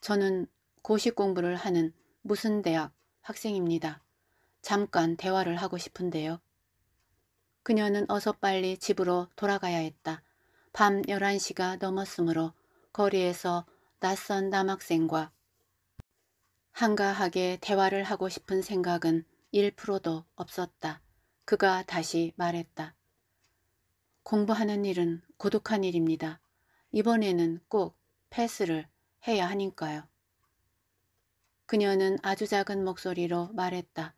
저는 고시 공부를 하는 무슨 대학 학생입니다. 잠깐 대화를 하고 싶은데요. 그녀는 어서 빨리 집으로 돌아가야 했다. 밤 11시가 넘었으므로 거리에서 낯선 남학생과 한가하게 대화를 하고 싶은 생각은 1%도 없었다. 그가 다시 말했다. 공부하는 일은 고독한 일입니다. 이번에는 꼭 패스를 해야 하니까요. 그녀는 아주 작은 목소리로 말했다.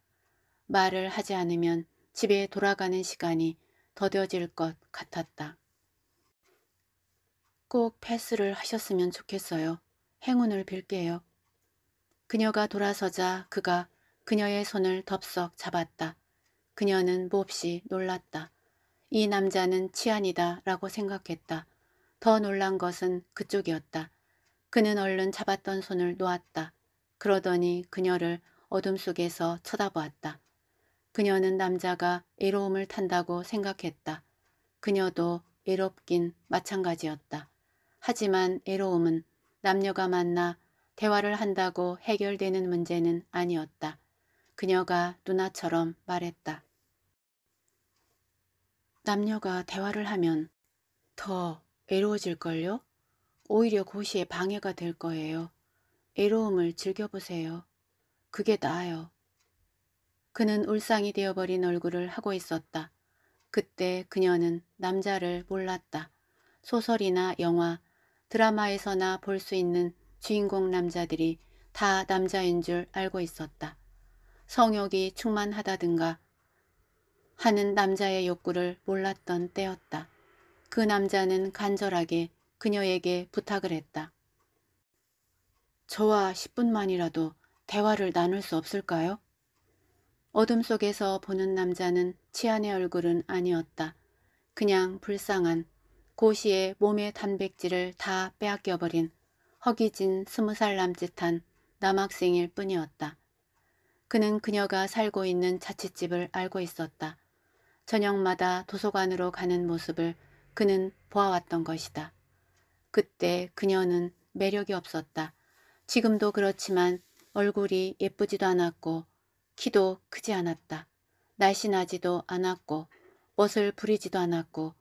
말을 하지 않으면 집에 돌아가는 시간이 더뎌질 것 같았다. 꼭 패스를 하셨으면 좋겠어요. 행운을 빌게요. 그녀가 돌아서자 그가 그녀의 손을 덥석 잡았다. 그녀는 몹시 놀랐다. 이 남자는 치안이다 라고 생각했다. 더 놀란 것은 그쪽이었다. 그는 얼른 잡았던 손을 놓았다. 그러더니 그녀를 어둠 속에서 쳐다보았다. 그녀는 남자가 애로움을 탄다고 생각했다. 그녀도 애롭긴 마찬가지였다. 하지만 애로움은 남녀가 만나 대화를 한다고 해결되는 문제는 아니었다. 그녀가 누나처럼 말했다. 남녀가 대화를 하면 더외로워질걸요 오히려 고시에 방해가 될 거예요. 애로움을 즐겨보세요. 그게 나아요. 그는 울상이 되어버린 얼굴을 하고 있었다. 그때 그녀는 남자를 몰랐다. 소설이나 영화, 드라마에서나 볼 수 있는 주인공 남자들이 다 남자인 줄 알고 있었다. 성욕이 충만하다든가 하는 남자의 욕구를 몰랐던 때였다. 그 남자는 간절하게 그녀에게 부탁을 했다. 저와 10분만이라도 대화를 나눌 수 없을까요? 어둠 속에서 보는 남자는 치안의 얼굴은 아니었다. 그냥 불쌍한 고시의 몸의 단백질을 다 빼앗겨버린 허기진 스무 살 남짓한 남학생일 뿐이었다. 그는 그녀가 살고 있는 자취집을 알고 있었다. 저녁마다 도서관으로 가는 모습을 그는 보아왔던 것이다. 그때 그녀는 매력이 없었다. 지금도 그렇지만 얼굴이 예쁘지도 않았고 키도 크지 않았다. 날씬하지도 않았고 옷을 부리지도 않았고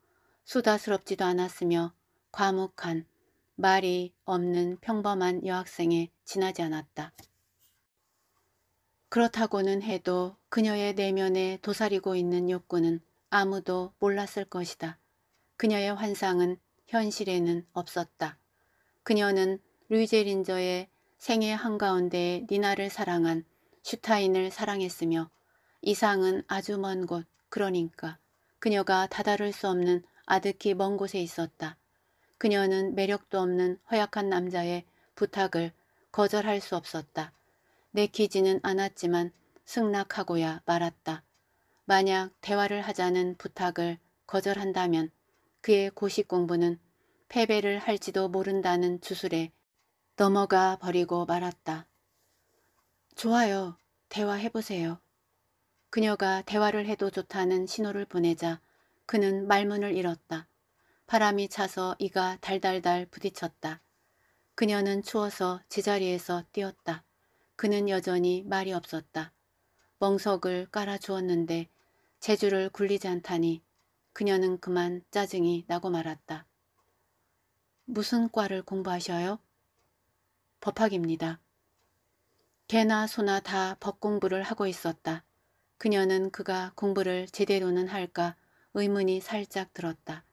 수다스럽지도 않았으며 과묵한 말이 없는 평범한 여학생에 지나지 않았다. 그렇다고는 해도 그녀의 내면에 도사리고 있는 욕구는 아무도 몰랐을 것이다. 그녀의 환상은 현실에는 없었다. 그녀는 루이제린저의 생애 한가운데에 니나를 사랑한 슈타인을 사랑했으며 이상은 아주 먼 곳, 그러니까 그녀가 다다를 수 없는 아득히 먼 곳에 있었다. 그녀는 매력도 없는 허약한 남자의 부탁을 거절할 수 없었다. 내키지는 않았지만 승낙하고야 말았다. 만약 대화를 하자는 부탁을 거절한다면 그의 고시 공부는 패배를 할지도 모른다는 주술에 넘어가 버리고 말았다. 좋아요. 대화해보세요. 그녀가 대화를 해도 좋다는 신호를 보내자 그는 말문을 잃었다. 바람이 차서 이가 달달달 부딪혔다. 그녀는 추워서 제자리에서 뛰었다. 그는 여전히 말이 없었다. 멍석을 깔아주었는데 재주를 굴리지 않다니 그녀는 그만 짜증이 나고 말았다. 무슨 과를 공부하셔요? 법학입니다. 개나 소나 다 법 공부를 하고 있었다. 그녀는 그가 공부를 제대로는 할까 의문이 살짝 들었다.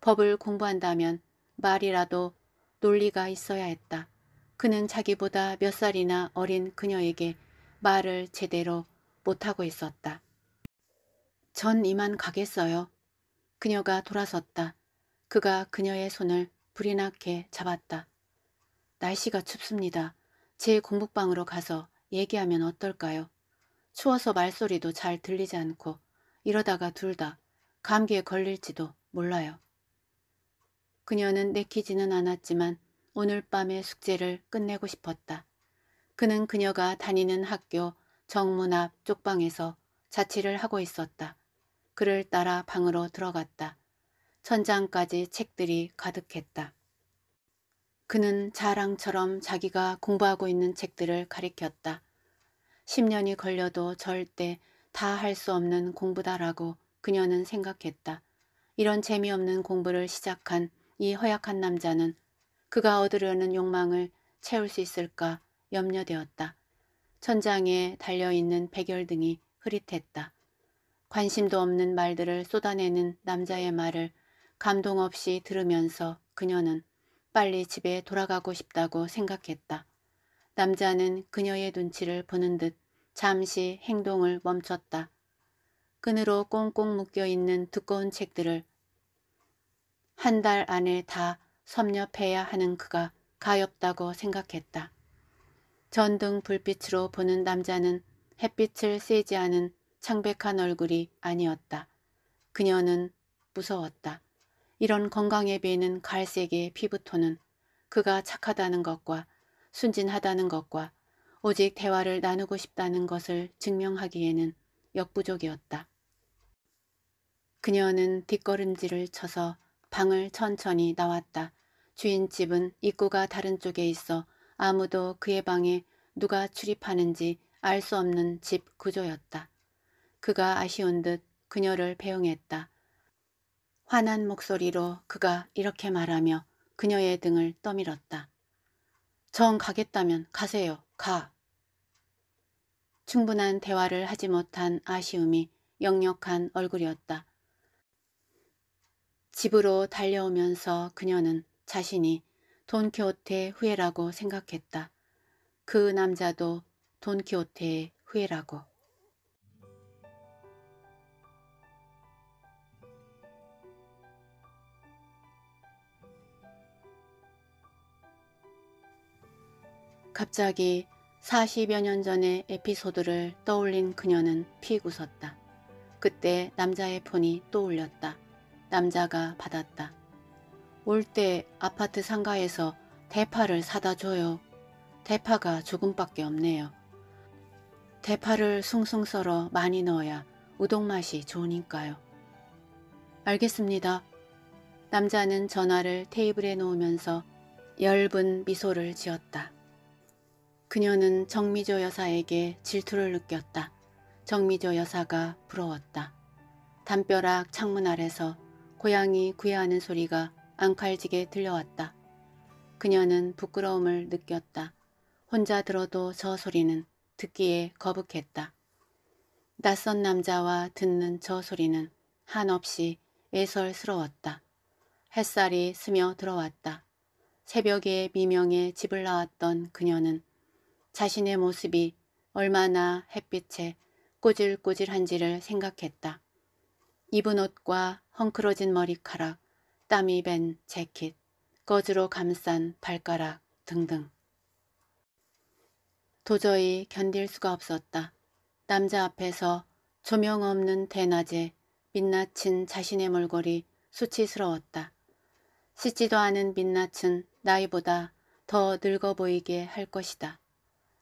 법을 공부한다면 말이라도 논리가 있어야 했다. 그는 자기보다 몇 살이나 어린 그녀에게 말을 제대로 못하고 있었다. 전 이만 가겠어요. 그녀가 돌아섰다. 그가 그녀의 손을 불이 나게 잡았다. 날씨가 춥습니다. 제 공부방으로 가서 얘기하면 어떨까요? 추워서 말소리도 잘 들리지 않고 이러다가 둘 다 감기에 걸릴지도 몰라요. 그녀는 내키지는 않았지만 오늘 밤에 숙제를 끝내고 싶었다. 그는 그녀가 다니는 학교 정문 앞 쪽방에서 자취를 하고 있었다. 그를 따라 방으로 들어갔다. 천장까지 책들이 가득했다. 그는 자랑처럼 자기가 공부하고 있는 책들을 가리켰다. 10년이 걸려도 절대 다 할 수 없는 공부다라고 그녀는 생각했다. 이런 재미없는 공부를 시작한 이 허약한 남자는 그가 얻으려는 욕망을 채울 수 있을까 염려되었다. 천장에 달려있는 백열등이 흐릿했다. 관심도 없는 말들을 쏟아내는 남자의 말을 감동 없이 들으면서 그녀는 빨리 집에 돌아가고 싶다고 생각했다. 남자는 그녀의 눈치를 보는 듯 잠시 행동을 멈췄다. 그늘로 꽁꽁 묶여있는 두꺼운 책들을 한 달 안에 다 섭렵해야 하는 그가 가엾다고 생각했다. 전등 불빛으로 보는 남자는 햇빛을 쐬지 않은 창백한 얼굴이 아니었다. 그녀는 무서웠다. 이런 건강에 비해는 갈색의 피부톤은 그가 착하다는 것과 순진하다는 것과 오직 대화를 나누고 싶다는 것을 증명하기에는 역부족이었다. 그녀는 뒷걸음질을 쳐서 방을 천천히 나왔다. 주인집은 입구가 다른 쪽에 있어 아무도 그의 방에 누가 출입하는지 알 수 없는 집 구조였다. 그가 아쉬운 듯 그녀를 배웅했다. 환한 목소리로 그가 이렇게 말하며 그녀의 등을 떠밀었다. 정 가겠다면 가세요. 가. 충분한 대화를 하지 못한 아쉬움이 역력한 얼굴이었다. 집으로 달려오면서 그녀는 자신이 돈키호테의 후예라고 생각했다. 그 남자도 돈키호테의 후예라고. 갑자기 40여 년 전의 에피소드를 떠올린 그녀는 픽 웃었다. 그때 남자의 폰이 또 울렸다. 남자가 받았다. 올 때 아파트 상가에서 대파를 사다 줘요. 대파가 조금밖에 없네요. 대파를 숭숭 썰어 많이 넣어야 우동 맛이 좋으니까요. 알겠습니다. 남자는 전화를 테이블에 놓으면서 엷은 미소를 지었다. 그녀는 정미조 여사에게 질투를 느꼈다. 정미조 여사가 부러웠다. 담벼락 창문 아래서 고양이 구애하는 소리가 앙칼지게 들려왔다. 그녀는 부끄러움을 느꼈다. 혼자 들어도 저 소리는 듣기에 거북했다. 낯선 남자와 듣는 저 소리는 한없이 애설스러웠다. 햇살이 스며 들어왔다. 새벽에 미명에 집을 나왔던 그녀는 자신의 모습이 얼마나 햇빛에 꼬질꼬질한지를 생각했다. 입은 옷과 헝클어진 머리카락, 땀이 밴 재킷, 거즈로 감싼 발가락 등등. 도저히 견딜 수가 없었다. 남자 앞에서 조명 없는 대낮에 빛나친 자신의 몰골이 수치스러웠다. 씻지도 않은 빛나친 나이보다 더 늙어 보이게 할 것이다.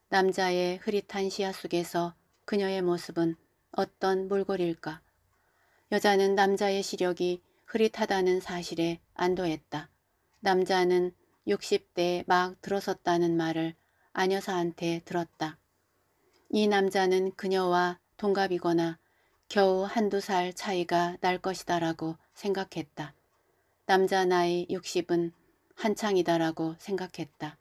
남자의 흐릿한 시야 속에서 그녀의 모습은 어떤 몰골일까. 여자는 남자의 시력이 흐릿하다는 사실에 안도했다. 남자는 6 0대막 들어섰다는 말을 아녀사한테 들었다. 이 남자는 그녀와 동갑이거나 겨우 한두 살 차이가 날 것이다라고 생각했다. 남자 나이 60은 한창이다라고 생각했다.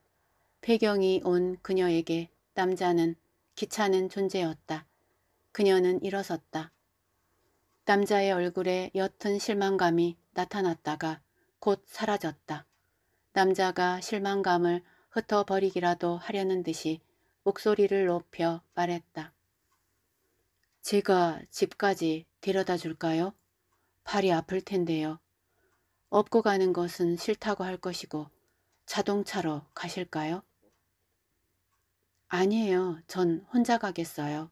폐경이 온 그녀에게 남자는 기차는 존재였다. 그녀는 일어섰다. 남자의 얼굴에 옅은 실망감이 나타났다가 곧 사라졌다. 남자가 실망감을 흩어버리기라도 하려는 듯이 목소리를 높여 말했다. 제가 집까지 데려다 줄까요? 발이 아플 텐데요. 업고 가는 것은 싫다고 할 것이고 자동차로 가실까요? 아니에요. 전 혼자 가겠어요.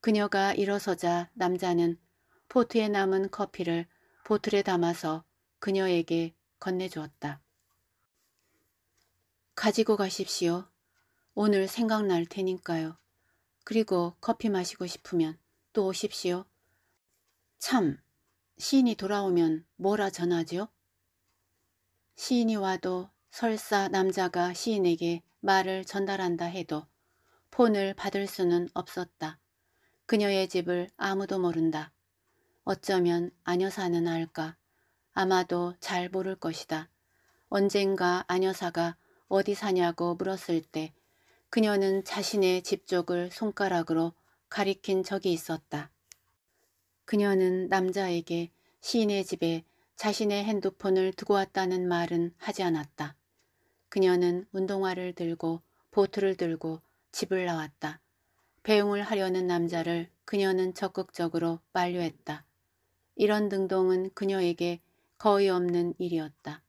그녀가 일어서자 남자는 포트에 남은 커피를 보틀에 담아서 그녀에게 건네주었다. 가지고 가십시오. 오늘 생각날 테니까요. 그리고 커피 마시고 싶으면 또 오십시오. 참, 시인이 돌아오면 뭐라 전하죠 시인이 와도 설사 남자가 시인에게 말을 전달한다 해도 폰을 받을 수는 없었다. 그녀의 집을 아무도 모른다. 어쩌면 아녀사는 알까. 아마도 잘 모를 것이다. 언젠가 아녀사가 어디 사냐고 물었을 때 그녀는 자신의 집 쪽을 손가락으로 가리킨 적이 있었다. 그녀는 남자에게 시인의 집에 자신의 핸드폰을 두고 왔다는 말은 하지 않았다. 그녀는 운동화를 들고 보트를 들고 집을 나왔다. 배웅을 하려는 남자를 그녀는 적극적으로 만류했다. 이런 등동은 그녀에게 거의 없는 일이었다.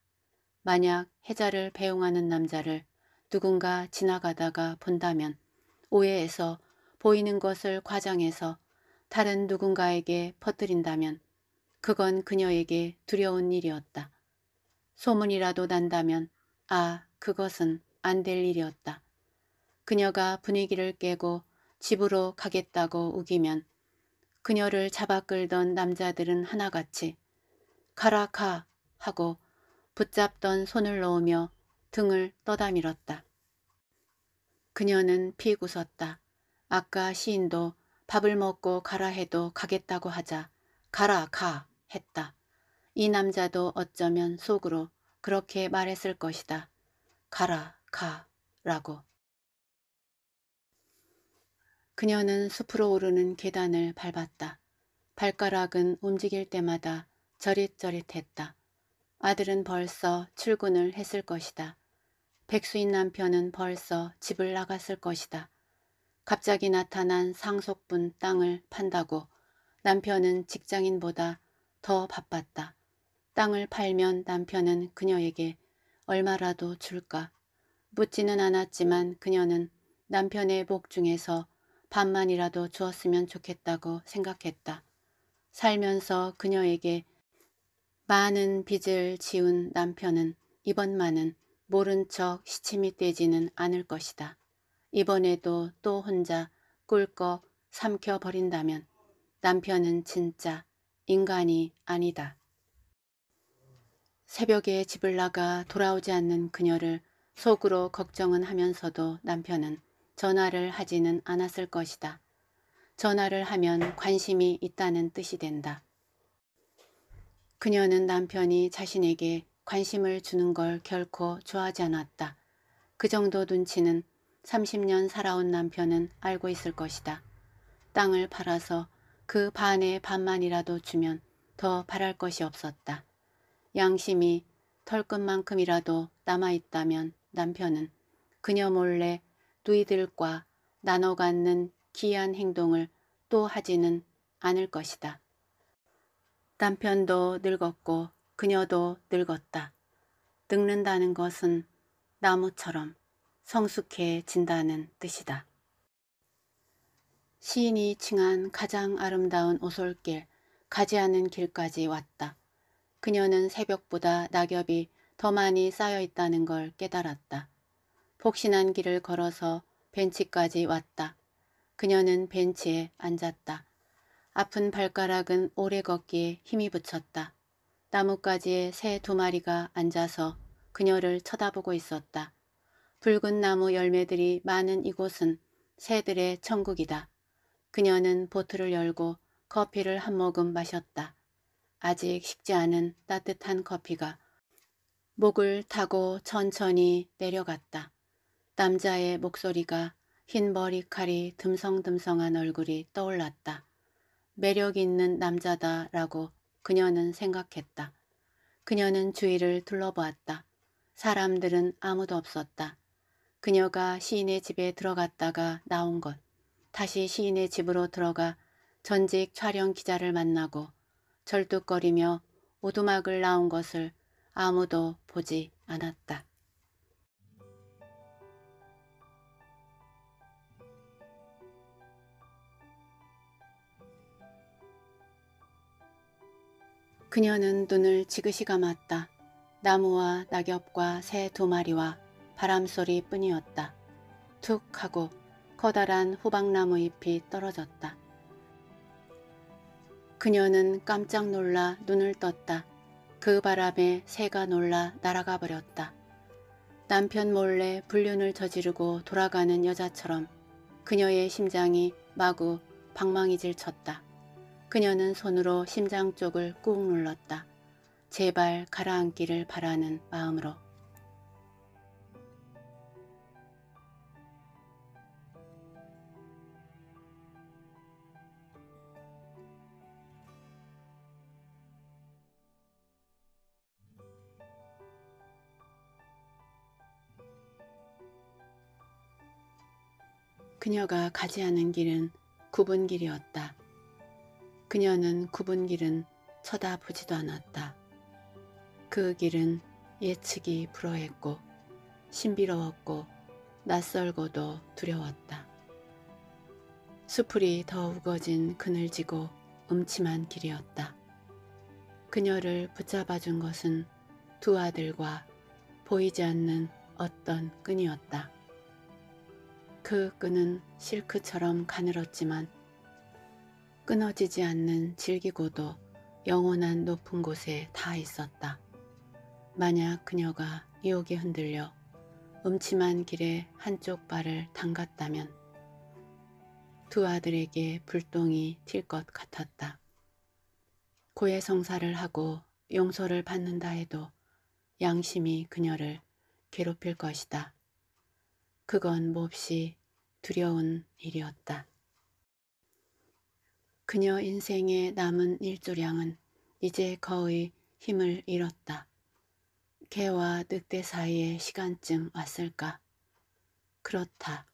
만약 해자를 배웅하는 남자를 누군가 지나가다가 본다면 오해해서 보이는 것을 과장해서 다른 누군가에게 퍼뜨린다면 그건 그녀에게 두려운 일이었다. 소문이라도 난다면 아 그것은 안 될 일이었다. 그녀가 분위기를 깨고 집으로 가겠다고 우기면 그녀를 잡아 끌던 남자들은 하나같이 가라 가 하고 붙잡던 손을 놓으며 등을 떠다밀었다. 그녀는 픽 웃었다. 아까 시인도 밥을 먹고 가라 해도 가겠다고 하자 가라 가 했다. 이 남자도 어쩌면 속으로 그렇게 말했을 것이다. 가라, 가, 라고. 그녀는 숲으로 오르는 계단을 밟았다. 발가락은 움직일 때마다 저릿저릿했다. 아들은 벌써 출근을 했을 것이다. 백수인 남편은 벌써 집을 나갔을 것이다. 갑자기 나타난 상속분 땅을 판다고 남편은 직장인보다 더 바빴다. 땅을 팔면 남편은 그녀에게 얼마라도 줄까. 묻지는 않았지만 그녀는 남편의 복 중에서 반만이라도 주었으면 좋겠다고 생각했다. 살면서 그녀에게 많은 빚을 지운 남편은 이번만은 모른 척 시침이 떼지는 않을 것이다. 이번에도 또 혼자 꿀꺽 삼켜버린다면 남편은 진짜 인간이 아니다. 새벽에 집을 나가 돌아오지 않는 그녀를 속으로 걱정은 하면서도 남편은 전화를 하지는 않았을 것이다. 전화를 하면 관심이 있다는 뜻이 된다. 그녀는 남편이 자신에게 관심을 주는 걸 결코 좋아하지 않았다. 그 정도 눈치는 30년 살아온 남편은 알고 있을 것이다. 땅을 팔아서 그 반의 반만이라도 주면 더 바랄 것이 없었다. 양심이 털끝만큼이라도 남아있다면 남편은 그녀 몰래 누이들과 나눠 갖는 기이한 행동을 또 하지는 않을 것이다. 남편도 늙었고 그녀도 늙었다. 늙는다는 것은 나무처럼 성숙해진다는 뜻이다. 시인이 칭한 가장 아름다운 오솔길, 가지 않은 길까지 왔다. 그녀는 새벽보다 낙엽이 더 많이 쌓여 있다는 걸 깨달았다. 폭신한 길을 걸어서 벤치까지 왔다. 그녀는 벤치에 앉았다. 아픈 발가락은 오래 걷기에 힘이 붙였다. 나뭇가지에 새 두 마리가 앉아서 그녀를 쳐다보고 있었다. 붉은 나무 열매들이 많은 이곳은 새들의 천국이다. 그녀는 보트를 열고 커피를 한 모금 마셨다. 아직 식지 않은 따뜻한 커피가 목을 타고 천천히 내려갔다. 남자의 목소리가 흰 머리칼이 듬성듬성한 얼굴이 떠올랐다. 매력 있는 남자다라고 그녀는 생각했다. 그녀는 주위를 둘러보았다. 사람들은 아무도 없었다. 그녀가 시인의 집에 들어갔다가 나온 것. 다시 시인의 집으로 들어가 전직 촬영 기자를 만나고 절뚝거리며 오두막을 나온 것을 아무도 보지 않았다. 그녀는 눈을 지그시 감았다. 나무와 낙엽과 새 두 마리와 바람소리 뿐이었다. 툭 하고 커다란 호박나무 잎이 떨어졌다. 그녀는 깜짝 놀라 눈을 떴다. 그 바람에 새가 놀라 날아가 버렸다. 남편 몰래 불륜을 저지르고 돌아가는 여자처럼 그녀의 심장이 마구 방망이질 쳤다. 그녀는 손으로 심장 쪽을 꾹 눌렀다. 제발 가라앉기를 바라는 마음으로. 그녀가 가지 않은 길은 굽은 길이었다. 그녀는 굽은 길은 쳐다보지도 않았다. 그 길은 예측이 불허했고 신비로웠고 낯설고도 두려웠다. 수풀이 더 우거진 그늘지고 음침한 길이었다. 그녀를 붙잡아준 것은 두 아들과 보이지 않는 어떤 끈이었다. 그 끈은 실크처럼 가늘었지만 끊어지지 않는 질기고도 영원한 높은 곳에 다 있었다. 만약 그녀가 유혹에 흔들려 음침한 길에 한쪽 발을 담갔다면 두 아들에게 불똥이 튈 것 같았다. 고해 성사를 하고 용서를 받는다 해도 양심이 그녀를 괴롭힐 것이다. 그건 몹시 두려운 일이었다. 그녀 인생의 남은 일조량은 이제 거의 힘을 잃었다. 개와 늑대 사이의 시간쯤 왔을까? 그렇다.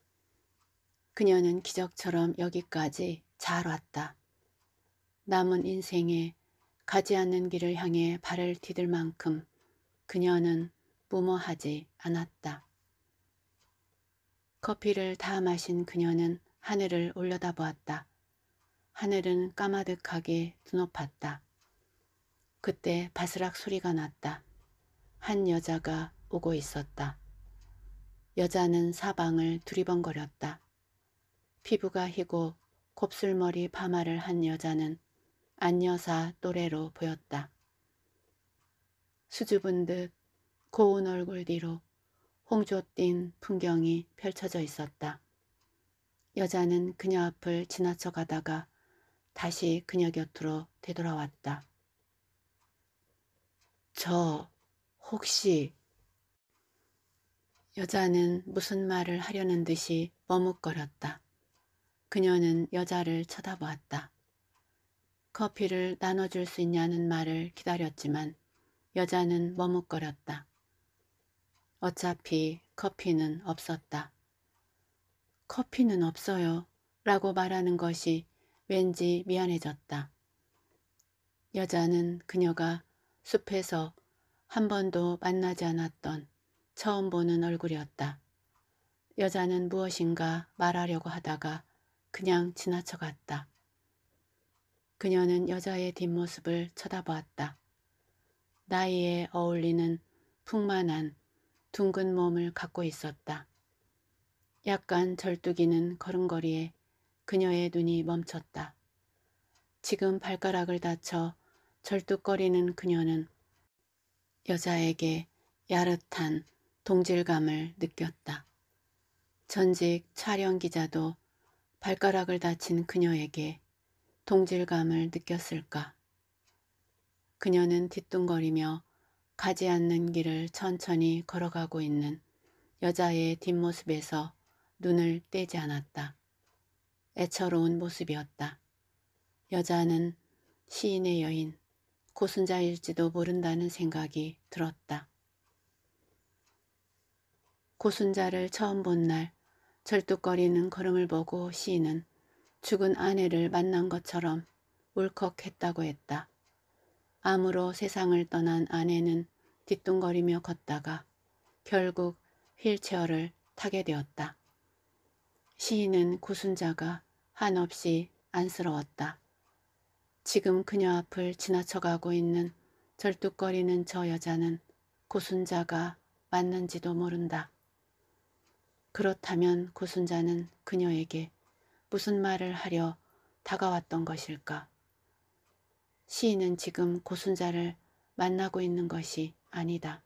그녀는 기적처럼 여기까지 잘 왔다. 남은 인생에 가지 않는 길을 향해 발을 디딜 만큼 그녀는 무모하지 않았다. 커피를 다 마신 그녀는 하늘을 올려다보았다. 하늘은 까마득하게 눈높았다. 그때 바스락 소리가 났다. 한 여자가 오고 있었다. 여자는 사방을 두리번거렸다. 피부가 희고 곱슬머리 파마를 한 여자는 안여사 또래로 보였다. 수줍은 듯 고운 얼굴 뒤로 홍조 띤 풍경이 펼쳐져 있었다. 여자는 그녀 앞을 지나쳐 가다가 다시 그녀 곁으로 되돌아왔다. 저 혹시 여자는 무슨 말을 하려는 듯이 머뭇거렸다. 그녀는 여자를 쳐다보았다. 커피를 나눠줄 수 있냐는 말을 기다렸지만 여자는 머뭇거렸다. 어차피 커피는 없었다. 커피는 없어요. 라고 말하는 것이 왠지 미안해졌다. 여자는 그녀가 숲에서 한 번도 만나지 않았던 처음 보는 얼굴이었다. 여자는 무엇인가 말하려고 하다가 그냥 지나쳐갔다. 그녀는 여자의 뒷모습을 쳐다보았다. 나이에 어울리는 풍만한 둥근 몸을 갖고 있었다. 약간 절뚝이는 걸음걸이에 그녀의 눈이 멈췄다. 지금 발가락을 다쳐 절뚝거리는 그녀는 여자에게 야릇한 동질감을 느꼈다. 전직 촬영 기자도 발가락을 다친 그녀에게 동질감을 느꼈을까. 그녀는 뒤뚱거리며 가지 않는 길을 천천히 걸어가고 있는 여자의 뒷모습에서 눈을 떼지 않았다. 애처로운 모습이었다. 여자는 시인의 여인, 고순자일지도 모른다는 생각이 들었다. 고순자를 처음 본 날 절뚝거리는 걸음을 보고 시인은 죽은 아내를 만난 것처럼 울컥했다고 했다. 암으로 세상을 떠난 아내는 뒤뚱거리며 걷다가 결국 휠체어를 타게 되었다. 시인은 고순자가 한없이 안쓰러웠다. 지금 그녀 앞을 지나쳐가고 있는 절뚝거리는 저 여자는 고순자가 맞는지도 모른다. 그렇다면 고순자는 그녀에게 무슨 말을 하려 다가왔던 것일까? 시인은 지금 고순자를 만나고 있는 것이 아니다.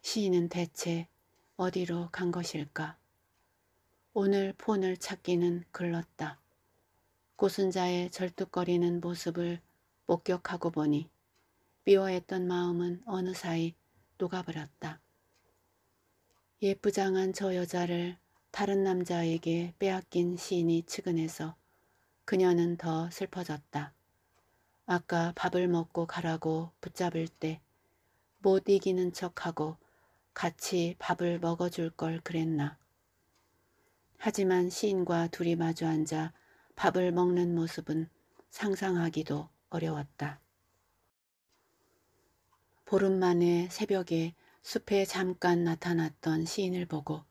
시인은 대체 어디로 간 것일까? 오늘 폰을 찾기는 글렀다. 고순자의 절뚝거리는 모습을 목격하고 보니 미워했던 마음은 어느 사이 녹아버렸다. 예쁘장한 저 여자를 다른 남자에게 빼앗긴 시인이 측은해서 그녀는 더 슬퍼졌다. 아까 밥을 먹고 가라고 붙잡을 때못 이기는 척하고 같이 밥을 먹어줄 걸 그랬나. 하지만 시인과 둘이 마주 앉아 밥을 먹는 모습은 상상하기도 어려웠다. 보름 만에 새벽에 숲에 잠깐 나타났던 시인을 보고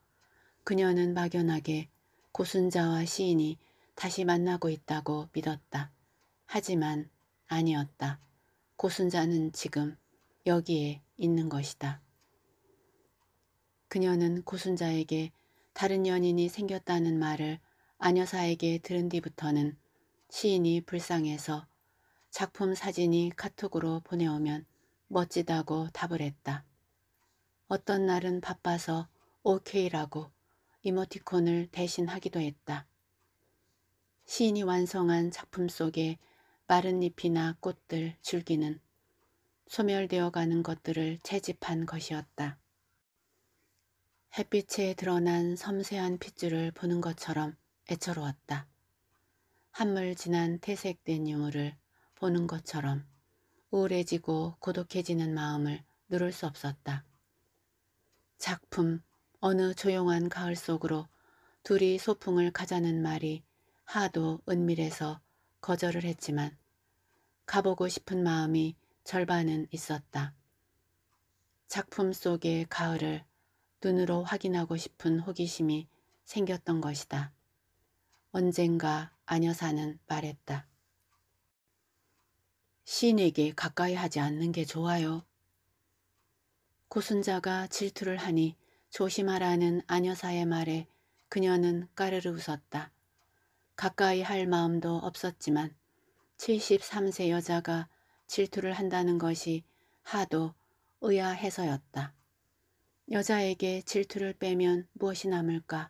그녀는 막연하게 고순자와 시인이 다시 만나고 있다고 믿었다. 하지만 아니었다. 고순자는 지금 여기에 있는 것이다. 그녀는 고순자에게 다른 연인이 생겼다는 말을 아녀사에게 들은 뒤부터는 시인이 불쌍해서 작품 사진이 카톡으로 보내오면 멋지다고 답을 했다. 어떤 날은 바빠서 o k 라고 이모티콘을 대신하기도 했다. 시인이 완성한 작품 속에 마른 잎이나 꽃들, 줄기는 소멸되어 가는 것들을 채집한 것이었다. 햇빛에 드러난 섬세한 핏줄을 보는 것처럼 애처로웠다. 한물 지난 퇴색된 유물을 보는 것처럼 우울해지고 고독해지는 마음을 누를 수 없었다. 작품, 어느 조용한 가을 속으로 둘이 소풍을 가자는 말이 하도 은밀해서 거절을 했지만 가보고 싶은 마음이 절반은 있었다. 작품 속의 가을을 눈으로 확인하고 싶은 호기심이 생겼던 것이다. 언젠가 아녀사는 말했다. 시인에게 가까이 하지 않는 게 좋아요. 고순자가 질투를 하니 조심하라는 아녀사의 말에 그녀는 까르르 웃었다. 가까이 할 마음도 없었지만 73세 여자가 질투를 한다는 것이 하도 의아해서였다. 여자에게 질투를 빼면 무엇이 남을까?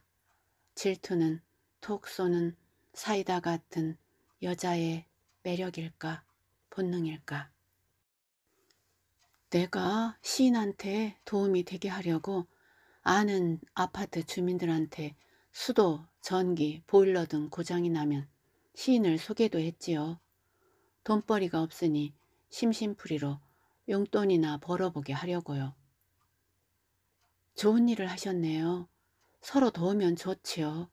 질투는 톡 쏘는 사이다 같은 여자의 매력일까? 본능일까? 내가 시인한테 도움이 되게 하려고 아는 아파트 주민들한테 수도, 전기, 보일러 등 고장이 나면 시인을 소개도 했지요. 돈벌이가 없으니 심심풀이로 용돈이나 벌어보게 하려고요. 좋은 일을 하셨네요. 서로 도우면 좋지요.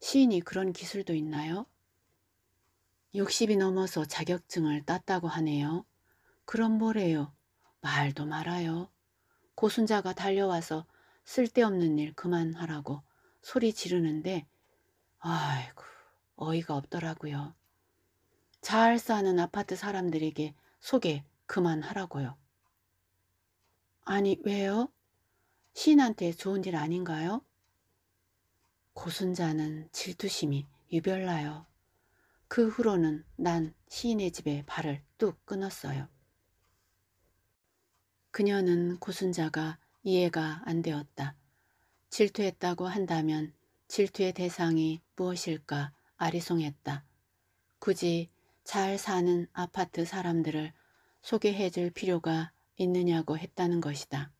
시인이 그런 기술도 있나요? 60이 넘어서 자격증을 땄다고 하네요. 그럼 뭐래요? 말도 말아요. 고순자가 달려와서 쓸데없는 일 그만하라고 소리 지르는데 아이고 어이가 없더라고요. 잘 사는 아파트 사람들에게 소개 그만하라고요. 아니, 왜요? 시인한테 좋은 일 아닌가요? 고순자는 질투심이 유별나요. 그 후로는 난 시인의 집에 발을 뚝 끊었어요. 그녀는 고순자가 이해가 안 되었다. 질투했다고 한다면 질투의 대상이 무엇일까 아리송했다. 굳이 잘 사는 아파트 사람들을 소개해 줄 필요가 있느냐고 했다는 것이다.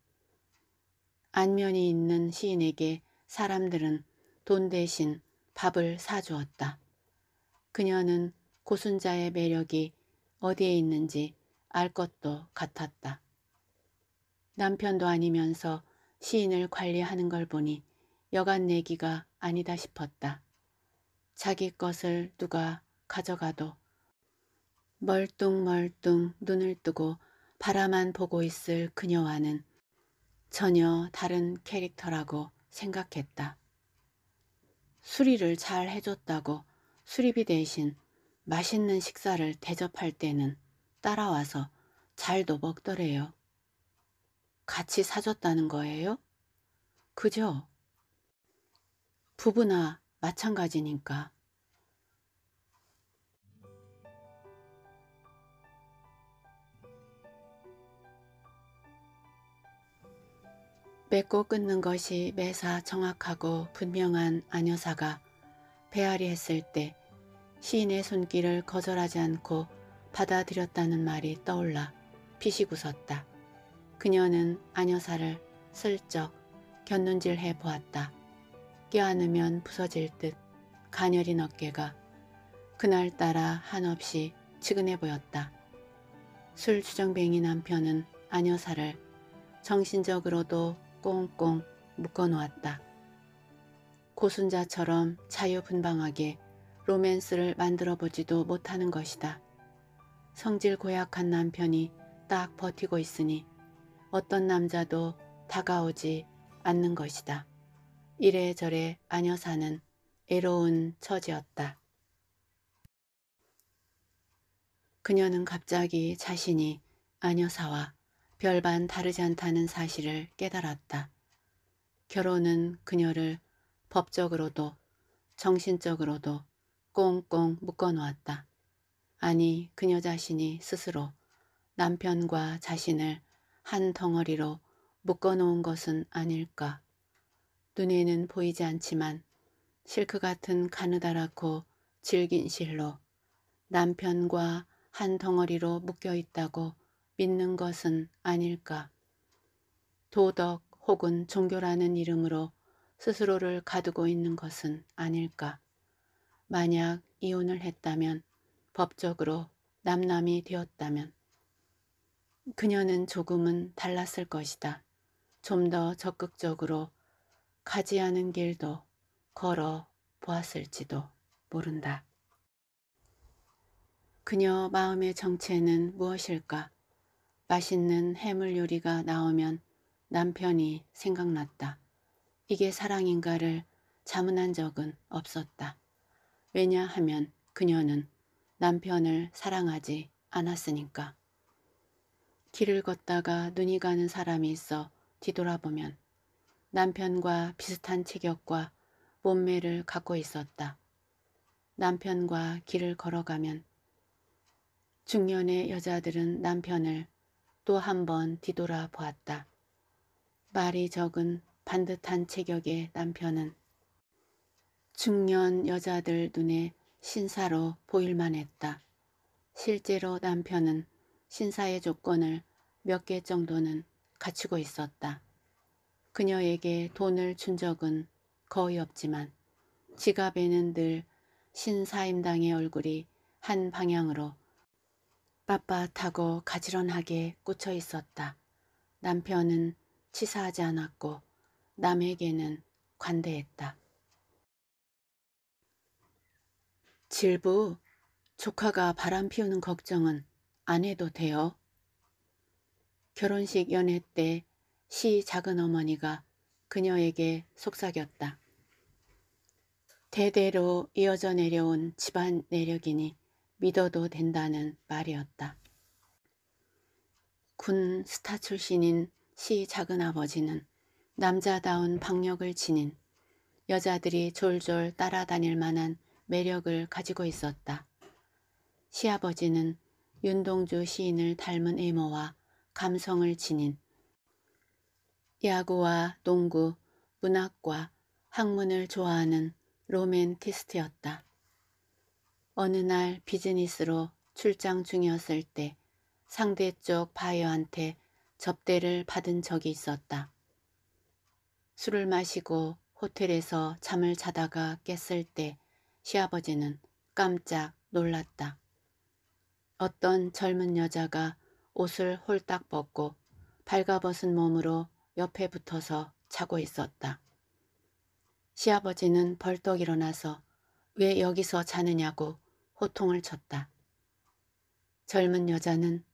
안면이 있는 시인에게 사람들은 돈 대신 밥을 사주었다. 그녀는 고순자의 매력이 어디에 있는지 알 것도 같았다. 남편도 아니면서 시인을 관리하는 걸 보니 여간 내기가 아니다 싶었다. 자기 것을 누가 가져가도 멀뚱멀뚱 눈을 뜨고 바라만 보고 있을 그녀와는 전혀 다른 캐릭터라고 생각했다. 수리를 잘 해줬다고 수리비 대신 맛있는 식사를 대접할 때는 따라와서 잘도 먹더래요. 같이 사줬다는 거예요? 그죠? 부부나 마찬가지니까. 뺏고 끊는 것이 매사 정확하고 분명한 아녀사가 배앓이 했을 때 시인의 손길을 거절하지 않고 받아들였다는 말이 떠올라 피식 웃었다. 그녀는 아녀사를 슬쩍 견눈질해 보았다. 껴안으면 부서질 듯 가녀린 어깨가 그날따라 한없이 측은해 보였다. 술 주정뱅이 남편은 아녀사를 정신적으로도 꽁꽁 묶어놓았다. 고순자처럼 자유분방하게 로맨스를 만들어보지도 못하는 것이다. 성질 고약한 남편이 딱 버티고 있으니 어떤 남자도 다가오지 않는 것이다. 이래저래 아녀사는 애로운 처지였다. 그녀는 갑자기 자신이 아녀사와 별반 다르지 않다는 사실을 깨달았다. 결혼은 그녀를 법적으로도 정신적으로도 꽁꽁 묶어놓았다. 아니 그녀 자신이 스스로 남편과 자신을 한 덩어리로 묶어놓은 것은 아닐까. 눈에는 보이지 않지만 실크 같은 가느다랗고 질긴 실로 남편과 한 덩어리로 묶여 있다고 믿는 것은 아닐까. 도덕 혹은 종교라는 이름으로 스스로를 가두고 있는 것은 아닐까. 만약 이혼을 했다면 법적으로 남남이 되었다면 그녀는 조금은 달랐을 것이다. 좀 더 적극적으로 가지 않은 길도 걸어 보았을지도 모른다. 그녀 마음의 정체는 무엇일까? 맛있는 해물 요리가 나오면 남편이 생각났다. 이게 사랑인가를 자문한 적은 없었다. 왜냐하면 그녀는 남편을 사랑하지 않았으니까. 길을 걷다가 눈이 가는 사람이 있어 뒤돌아보면 남편과 비슷한 체격과 몸매를 갖고 있었다. 남편과 길을 걸어가면 중년의 여자들은 남편을 또한번 뒤돌아 보았다. 말이 적은 반듯한 체격의 남편은 중년 여자들 눈에 신사로 보일만 했다. 실제로 남편은 신사의 조건을 몇 개 정도는 갖추고 있었다. 그녀에게 돈을 준 적은 거의 없지만 지갑에는 늘 신사임당의 얼굴이 한 방향으로 빳빳하고 가지런하게 꽂혀 있었다. 남편은 치사하지 않았고 남에게는 관대했다. 질부, 조카가 바람 피우는 걱정은 안 해도 돼요. 결혼식 연회 때 시 작은 어머니가 그녀에게 속삭였다. 대대로 이어져 내려온 집안 내력이니 믿어도 된다는 말이었다. 군 스타 출신인 시 작은아버지는 남자다운 박력을 지닌 여자들이 졸졸 따라다닐 만한 매력을 가지고 있었다. 시아버지는 윤동주 시인을 닮은 외모와 감성을 지닌 야구와 농구, 문학과 학문을 좋아하는 로맨티스트였다. 어느 날 비즈니스로 출장 중이었을 때 상대 쪽 바이어한테 접대를 받은 적이 있었다. 술을 마시고 호텔에서 잠을 자다가 깼을 때 시아버지는 깜짝 놀랐다. 어떤 젊은 여자가 옷을 홀딱 벗고 발가벗은 몸으로 옆에 붙어서 자고 있었다. 시아버지는 벌떡 일어나서 왜 여기서 자느냐고 호통을 쳤다. 젊은 여자는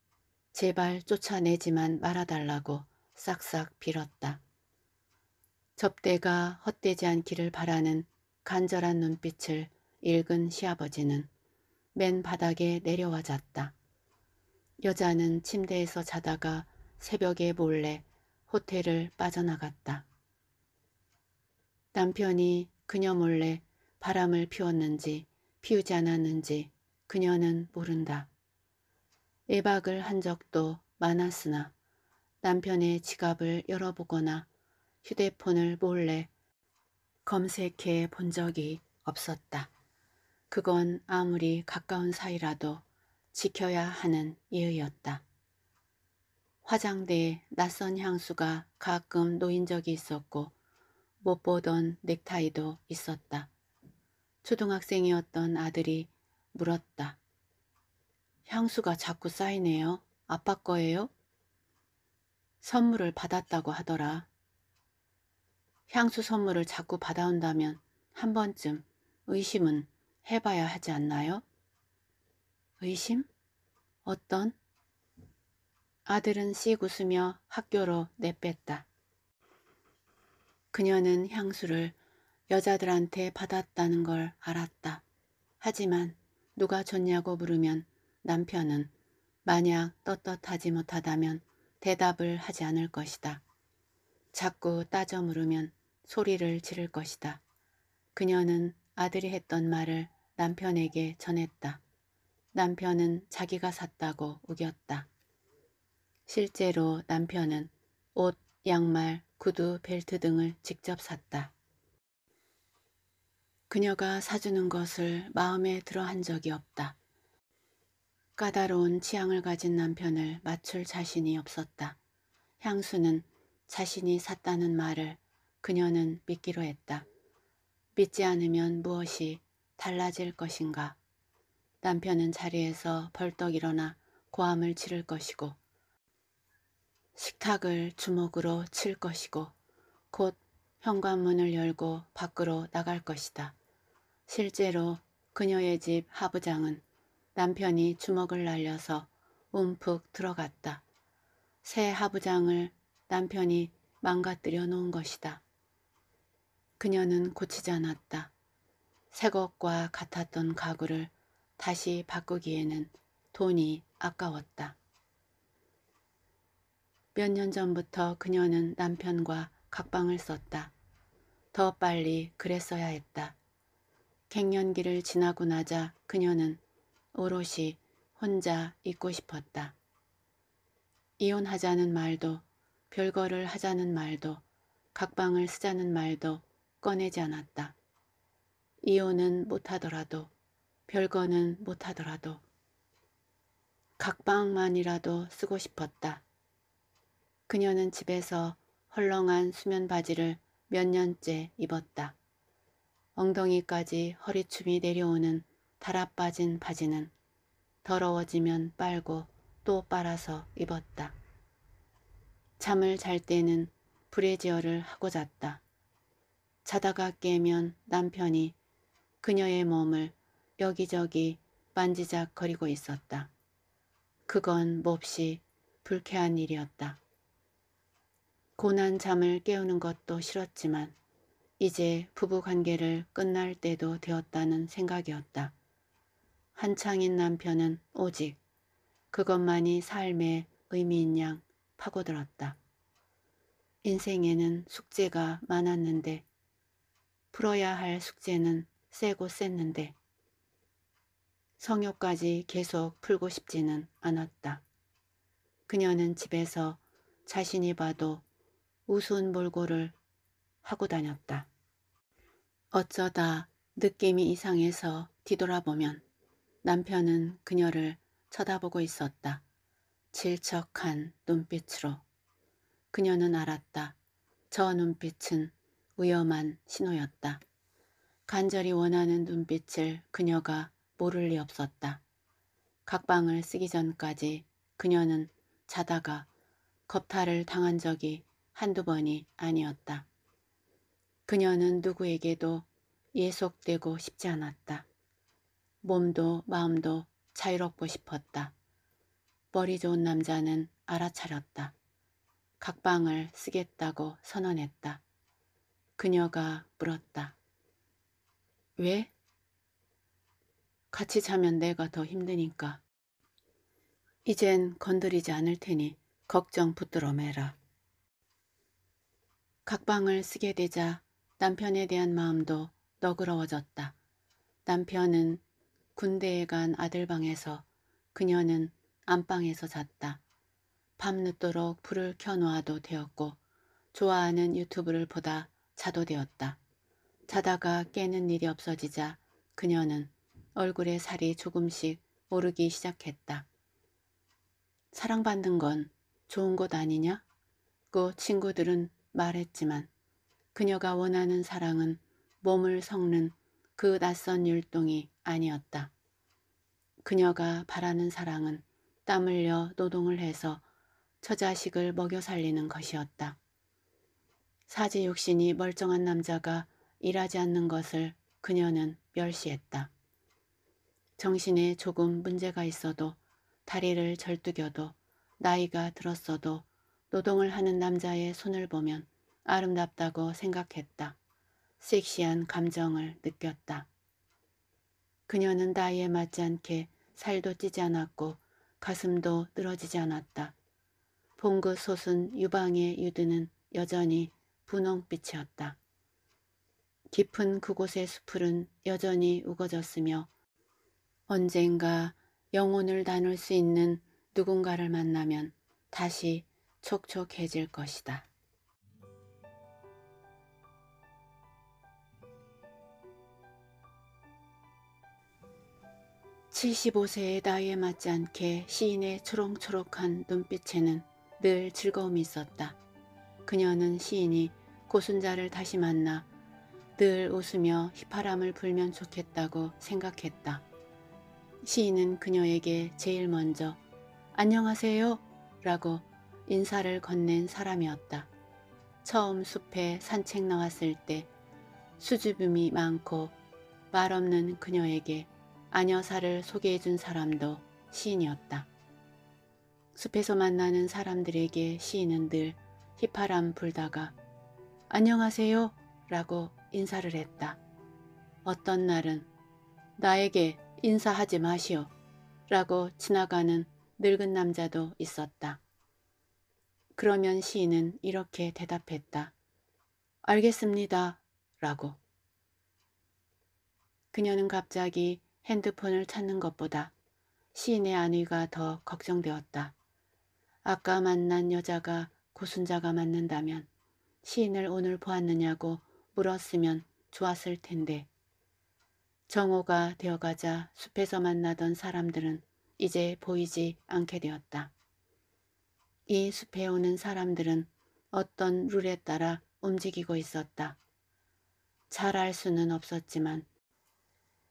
제발 쫓아내지만 말아달라고 싹싹 빌었다. 접대가 헛되지 않기를 바라는 간절한 눈빛을 읽은 시아버지는 맨 바닥에 내려와 잤다. 여자는 침대에서 자다가 새벽에 몰래 호텔을 빠져나갔다. 남편이 그녀 몰래 바람을 피웠는지 피우지 않았는지 그녀는 모른다. 1박을 한 적도 많았으나 남편의 지갑을 열어보거나 휴대폰을 몰래 검색해 본 적이 없었다. 그건 아무리 가까운 사이라도 지켜야 하는 예의였다. 화장대에 낯선 향수가 가끔 놓인 적이 있었고 못 보던 넥타이도 있었다. 초등학생이었던 아들이 물었다. 향수가 자꾸 쌓이네요. 아빠 거예요? 선물을 받았다고 하더라. 향수 선물을 자꾸 받아온다면 한 번쯤 의심은 해봐야 하지 않나요? 의심? 어떤? 아들은 씩 웃으며 학교로 내뺐다. 그녀는 향수를 여자들한테 받았다는 걸 알았다. 하지만 누가 줬냐고 물으면 남편은 만약 떳떳하지 못하다면 대답을 하지 않을 것이다. 자꾸 따져 물으면 소리를 지를 것이다. 그녀는 아들이 했던 말을 남편에게 전했다. 남편은 자기가 샀다고 우겼다. 실제로 남편은 옷, 양말, 구두, 벨트 등을 직접 샀다. 그녀가 사주는 것을 마음에 들어 한 적이 없다. 까다로운 취향을 가진 남편을 맞출 자신이 없었다. 향수는 자신이 샀다는 말을 그녀는 믿기로 했다. 믿지 않으면 무엇이 달라질 것인가. 남편은 자리에서 벌떡 일어나 고함을 치를 것이고 식탁을 주먹으로 칠 것이고 곧 현관문을 열고 밖으로 나갈 것이다. 실제로 그녀의 집 하부장은 남편이 주먹을 날려서 움푹 들어갔다. 새 하부장을 남편이 망가뜨려 놓은 것이다. 그녀는 고치지 않았다. 새 것과 같았던 가구를 다시 바꾸기에는 돈이 아까웠다. 몇 년 전부터 그녀는 남편과 각방을 썼다. 더 빨리 그랬어야 했다. 갱년기를 지나고 나자 그녀는 오롯이 혼자 있고 싶었다. 이혼하자는 말도 별거를 하자는 말도 각방을 쓰자는 말도 꺼내지 않았다. 이혼은 못하더라도 별거는 못하더라도 각방만이라도 쓰고 싶었다. 그녀는 집에서 헐렁한 수면 바지를 몇 년째 입었다. 엉덩이까지 허리춤이 내려오는 달아빠진 바지는 더러워지면 빨고 또 빨아서 입었다. 잠을 잘 때는 브레지어를 하고 잤다. 자다가 깨면 남편이 그녀의 몸을 여기저기 만지작거리고 있었다. 그건 몹시 불쾌한 일이었다. 고난 잠을 깨우는 것도 싫었지만 이제 부부관계를 끝날 때도 되었다는 생각이었다. 한창인 남편은 오직 그것만이 삶의 의미인 양 파고들었다. 인생에는 숙제가 많았는데 풀어야 할 숙제는 세고 셌는데 성욕까지 계속 풀고 싶지는 않았다. 그녀는 집에서 자신이 봐도 우스운 몰골을 하고 다녔다. 어쩌다 느낌이 이상해서 뒤돌아보면 남편은 그녀를 쳐다보고 있었다. 질척한 눈빛으로. 그녀는 알았다. 저 눈빛은 위험한 신호였다. 간절히 원하는 눈빛을 그녀가 모를 리 없었다. 각방을 쓰기 전까지 그녀는 자다가 겁탈을 당한 적이 한두 번이 아니었다. 그녀는 누구에게도 예속되고 싶지 않았다. 몸도 마음도 자유롭고 싶었다. 머리 좋은 남자는 알아차렸다. 각방을 쓰겠다고 선언했다. 그녀가 물었다. 왜? 같이 자면 내가 더 힘드니까. 이젠 건드리지 않을 테니 걱정 붙들어 매라. 각방을 쓰게 되자 남편에 대한 마음도 너그러워졌다. 남편은 군대에 간 아들 방에서 그녀는 안방에서 잤다. 밤늦도록 불을 켜놓아도 되었고 좋아하는 유튜브를 보다 자도 되었다. 자다가 깨는 일이 없어지자 그녀는 얼굴에 살이 조금씩 오르기 시작했다. 사랑받는 건 좋은 곳 아니냐? 그 친구들은 말했지만 그녀가 원하는 사랑은 몸을 섞는 그 낯선 율동이 아니었다. 그녀가 바라는 사랑은 땀 흘려 노동을 해서 처자식을 먹여 살리는 것이었다. 사지 육신이 멀쩡한 남자가 일하지 않는 것을 그녀는 멸시했다. 정신에 조금 문제가 있어도 다리를 절뚝여도 나이가 들었어도 노동을 하는 남자의 손을 보면 아름답다고 생각했다. 섹시한 감정을 느꼈다. 그녀는 나이에 맞지 않게 살도 찌지 않았고 가슴도 늘어지지 않았다. 봉긋 솟은 유방의 유드는 여전히 분홍빛이었다. 깊은 그곳의 수풀은 여전히 우거졌으며 언젠가 영혼을 나눌 수 있는 누군가를 만나면 다시 촉촉해질 것이다. 75세의 나이에 맞지 않게 시인의 초롱초록한 눈빛에는 늘 즐거움이 있었다. 그녀는 시인이 고순자를 다시 만나 늘 웃으며 휘파람을 불면 좋겠다고 생각했다. 시인은 그녀에게 제일 먼저 안녕하세요 라고 인사를 건넨 사람이었다. 처음 숲에 산책 나왔을 때 수줍음이 많고 말없는 그녀에게 아녀사를 소개해준 사람도 시인이었다. 숲에서 만나는 사람들에게 시인은 늘 휘파람 불다가 안녕하세요 라고 인사를 했다. 어떤 날은 나에게 인사하지 마시오 라고 지나가는 늙은 남자도 있었다. 그러면 시인은 이렇게 대답했다. 알겠습니다. 라고. 그녀는 갑자기 핸드폰을 찾는 것보다 시인의 안위가 더 걱정되었다. 아까 만난 여자가 고순자가 맞는다면 시인을 오늘 보았느냐고 물었으면 좋았을 텐데 정오가 되어가자 숲에서 만나던 사람들은 이제 보이지 않게 되었다. 이 숲에 오는 사람들은 어떤 룰에 따라 움직이고 있었다. 잘 알 수는 없었지만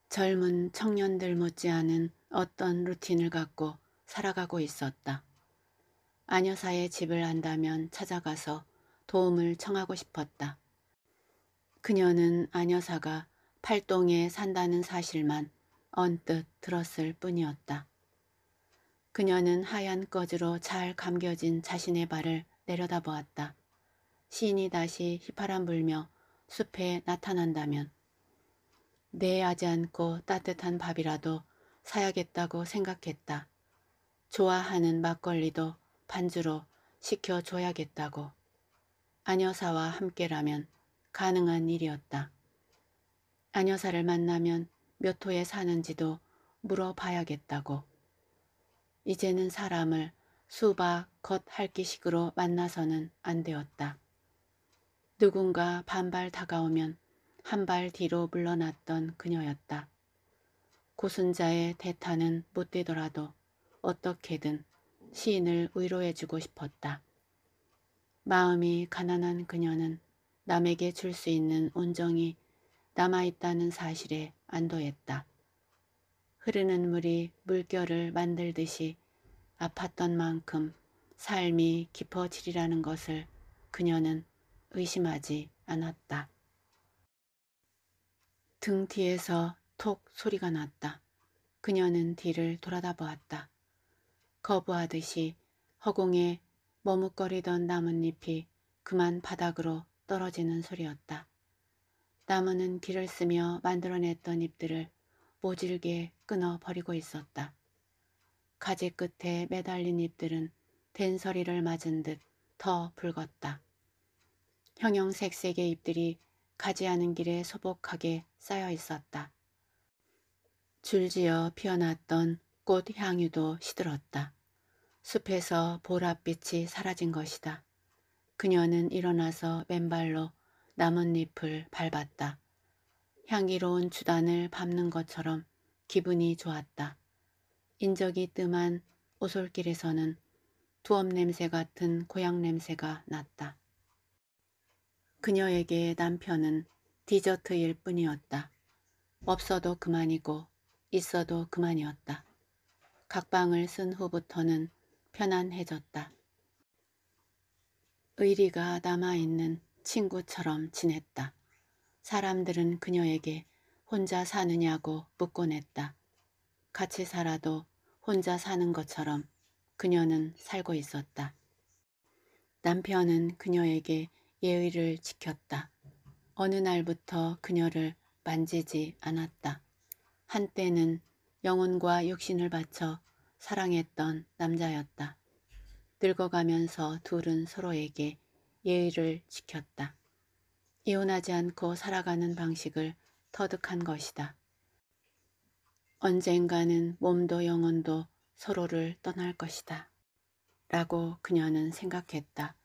젊은 청년들 못지않은 어떤 루틴을 갖고 살아가고 있었다. 아녀사의 집을 안다면 찾아가서 도움을 청하고 싶었다. 그녀는 아녀사가 팔동에 산다는 사실만 언뜻 들었을 뿐이었다. 그녀는 하얀 꺼지로 잘 감겨진 자신의 발을 내려다보았다. 시인이 다시 휘파람 불며 숲에 나타난다면 내하지 않고 따뜻한 밥이라도 사야겠다고 생각했다. 좋아하는 막걸리도 반주로 시켜줘야겠다고. 안여사와 함께라면 가능한 일이었다. 안여사를 만나면 몇 호에 사는지도 물어봐야겠다고. 이제는 사람을 수박 겉핥기식으로 만나서는 안 되었다. 누군가 반발 다가오면 한발 뒤로 물러났던 그녀였다. 고순자의 대타는 못 되더라도 어떻게든 시인을 위로해주고 싶었다. 마음이 가난한 그녀는 남에게 줄 수 있는 온정이 남아있다는 사실에 안도했다. 흐르는 물이 물결을 만들듯이 아팠던 만큼 삶이 깊어지리라는 것을 그녀는 의심하지 않았다. 등 뒤에서 톡 소리가 났다. 그녀는 뒤를 돌아다 보았다. 거부하듯이 허공에 머뭇거리던 나뭇잎이 그만 바닥으로 떨어지는 소리였다. 나무는 길을 쓰며 만들어냈던 잎들을 모질게 끊어버리고 있었다. 가지 끝에 매달린 잎들은 된서리를 맞은 듯 더 붉었다. 형형색색의 잎들이 가지 않은 길에 소복하게 쌓여 있었다. 줄지어 피어났던 꽃 향유도 시들었다. 숲에서 보랏빛이 사라진 것이다. 그녀는 일어나서 맨발로 나뭇잎을 밟았다. 향기로운 주단을 밟는 것처럼 기분이 좋았다. 인적이 뜸한 오솔길에서는 두엄 냄새 같은 고향 냄새가 났다. 그녀에게 남편은 디저트일 뿐이었다. 없어도 그만이고 있어도 그만이었다. 각방을 쓴 후부터는 편안해졌다. 의리가 남아있는 친구처럼 지냈다. 사람들은 그녀에게 혼자 사느냐고 묻곤 했다. 같이 살아도 혼자 사는 것처럼 그녀는 살고 있었다. 남편은 그녀에게 예의를 지켰다. 어느 날부터 그녀를 만지지 않았다. 한때는 영혼과 육신을 바쳐 사랑했던 남자였다. 늙어가면서 둘은 서로에게 예의를 지켰다. 이혼하지 않고 살아가는 방식을 터득한 것이다. 언젠가는 몸도 영혼도 서로를 떠날 것이다. 라고 그녀는 생각했다.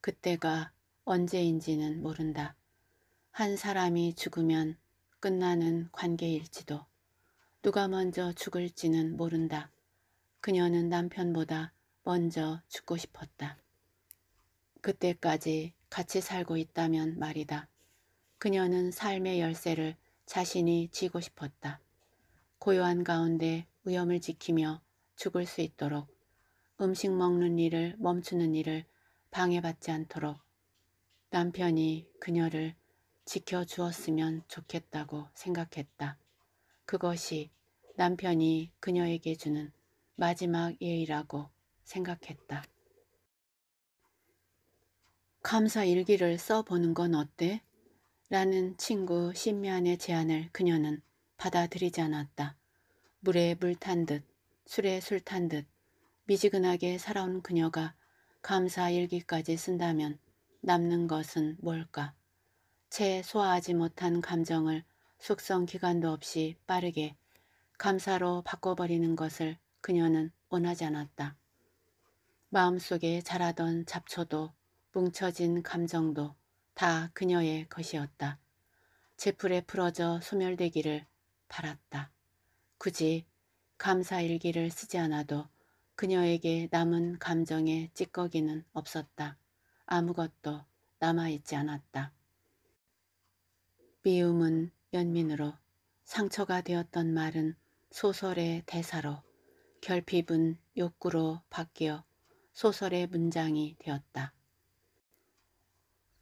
그때가 언제인지는 모른다. 한 사람이 죽으면 끝나는 관계일지도 누가 먼저 죽을지는 모른다. 그녀는 남편보다 먼저 죽고 싶었다. 그때까지 같이 살고 있다면 말이다. 그녀는 삶의 열쇠를 자신이 쥐고 싶었다. 고요한 가운데 위험을 지키며 죽을 수 있도록 음식 먹는 일을 멈추는 일을 방해받지 않도록 남편이 그녀를 지켜주었으면 좋겠다고 생각했다. 그것이 남편이 그녀에게 주는 마지막 예의라고 생각했다. 감사 일기를 써보는 건 어때? 라는 친구 신미안의 제안을 그녀는 받아들이지 않았다. 물에 물 탄 듯, 술에 술 탄 듯, 미지근하게 살아온 그녀가 감사 일기까지 쓴다면 남는 것은 뭘까? 채 소화하지 못한 감정을 숙성 기간도 없이 빠르게 감사로 바꿔버리는 것을 그녀는 원하지 않았다. 마음속에 자라던 잡초도 뭉쳐진 감정도 다 그녀의 것이었다. 제풀에 풀어져 소멸되기를 바랐다. 굳이 감사일기를 쓰지 않아도 그녀에게 남은 감정의 찌꺼기는 없었다. 아무것도 남아있지 않았다. 미움은 연민으로, 상처가 되었던 말은 소설의 대사로, 결핍은 욕구로 바뀌어 소설의 문장이 되었다.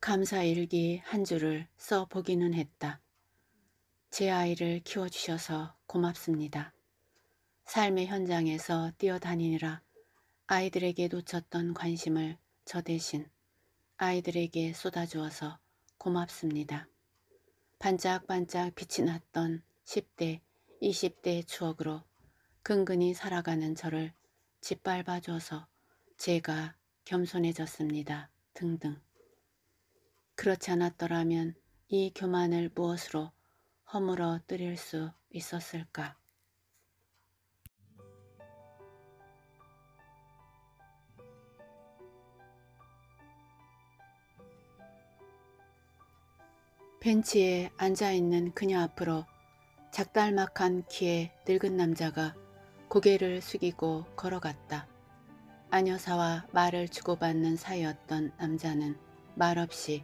감사일기 한 줄을 써보기는 했다. 제 아이를 키워주셔서 고맙습니다. 삶의 현장에서 뛰어다니느라 아이들에게 놓쳤던 관심을 저 대신 아이들에게 쏟아주어서 고맙습니다. 반짝반짝 빛이 났던 10대, 20대 추억으로 근근히 살아가는 저를 짓밟아 줘서 제가 겸손해졌습니다. 등등. 그렇지 않았더라면 이 교만을 무엇으로 허물어 뜨릴 수 있었을까? 벤치에 앉아있는 그녀 앞으로 작달막한 키에 늙은 남자가 고개를 숙이고 걸어갔다. 아녀사와 말을 주고받는 사이였던 남자는 말없이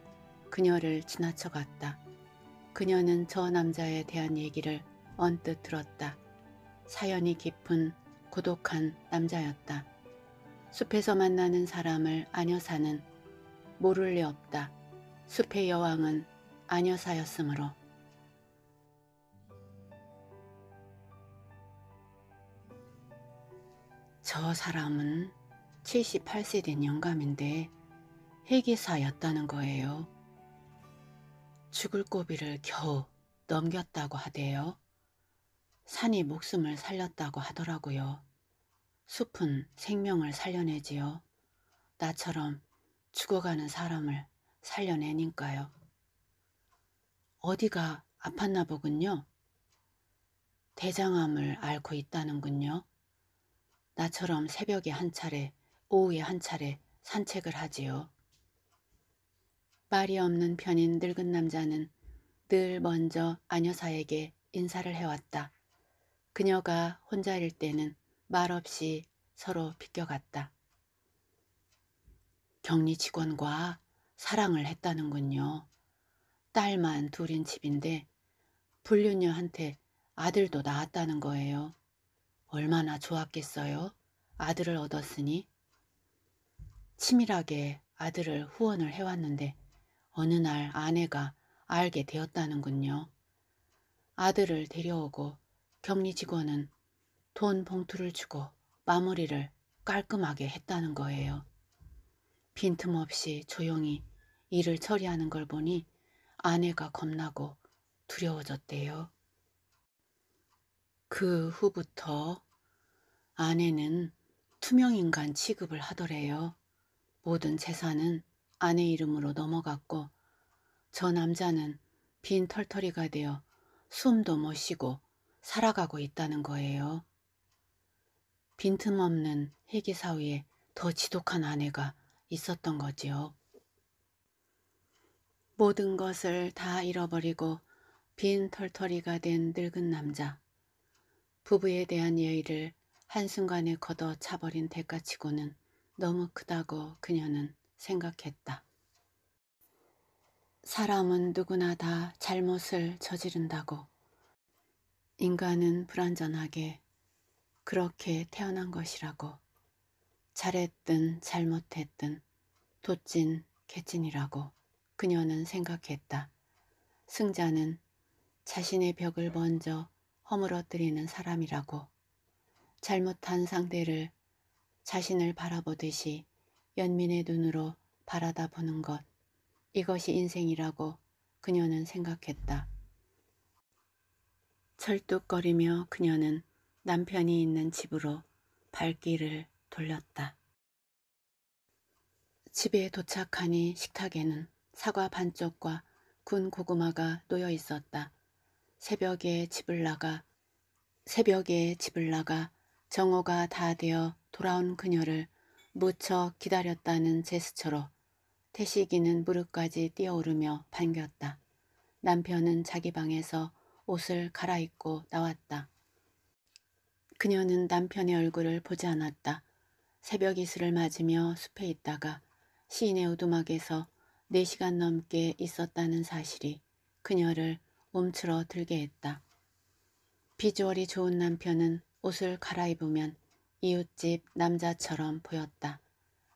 그녀를 지나쳐갔다. 그녀는 저 남자에 대한 얘기를 언뜻 들었다. 사연이 깊은 고독한 남자였다. 숲에서 만나는 사람을 아녀사는 모를 리 없다. 숲의 여왕은 아녀사였으므로 저 사람은 78세 된 영감인데 회기사였다는 거예요. 죽을 고비를 겨우 넘겼다고 하대요. 산이 목숨을 살렸다고 하더라고요. 숲은 생명을 살려내지요. 나처럼 죽어가는 사람을 살려내니까요. 어디가 아팠나 보군요. 대장암을 앓고 있다는군요. 나처럼 새벽에 한 차례, 오후에 한 차례 산책을 하지요. 말이 없는 편인 늙은 남자는 늘 먼저 아녀사에게 인사를 해왔다. 그녀가 혼자일 때는 말없이 서로 비껴갔다. 격리 직원과 사랑을 했다는군요. 딸만 둘인 집인데 불륜녀한테 아들도 낳았다는 거예요. 얼마나 좋았겠어요. 아들을 얻었으니. 치밀하게 아들을 후원을 해왔는데 어느 날 아내가 알게 되었다는군요. 아들을 데려오고 격리 직원은 돈 봉투를 주고 마무리를 깔끔하게 했다는 거예요. 빈틈없이 조용히 일을 처리하는 걸 보니 아내가 겁나고 두려워졌대요. 그 후부터 아내는 투명인간 취급을 하더래요. 모든 재산은 아내 이름으로 넘어갔고 저 남자는 빈 털터리가 되어 숨도 못 쉬고 살아가고 있다는 거예요. 빈틈없는 회계사위에 더 지독한 아내가 있었던 거지요. 모든 것을 다 잃어버리고 빈 털터리가 된 늙은 남자. 부부에 대한 예의를 한순간에 걷어 차버린 대가치고는 너무 크다고 그녀는 생각했다. 사람은 누구나 다 잘못을 저지른다고. 인간은 불완전하게 그렇게 태어난 것이라고. 잘했든 잘못했든 도진개진이라고 그녀는 생각했다. 승자는 자신의 벽을 먼저 허물어뜨리는 사람이라고 잘못한 상대를 자신을 바라보듯이 연민의 눈으로 바라다 보는 것 이것이 인생이라고 그녀는 생각했다. 철뚝거리며 그녀는 남편이 있는 집으로 발길을 돌렸다. 집에 도착하니 식탁에는 사과 반쪽과 군 고구마가 놓여 있었다. 새벽에 집을 나가 새벽에 집을 나가 정오가 다 되어 돌아온 그녀를 무척 기다렸다는 제스처로 태식이는 무릎까지 뛰어오르며 반겼다. 남편은 자기 방에서 옷을 갈아입고 나왔다. 그녀는 남편의 얼굴을 보지 않았다. 새벽 이슬을 맞으며 숲에 있다가 시인의 우두막에서 4시간 넘게 있었다는 사실이 그녀를 움츠러 들게 했다. 비주얼이 좋은 남편은 옷을 갈아입으면 이웃집 남자처럼 보였다.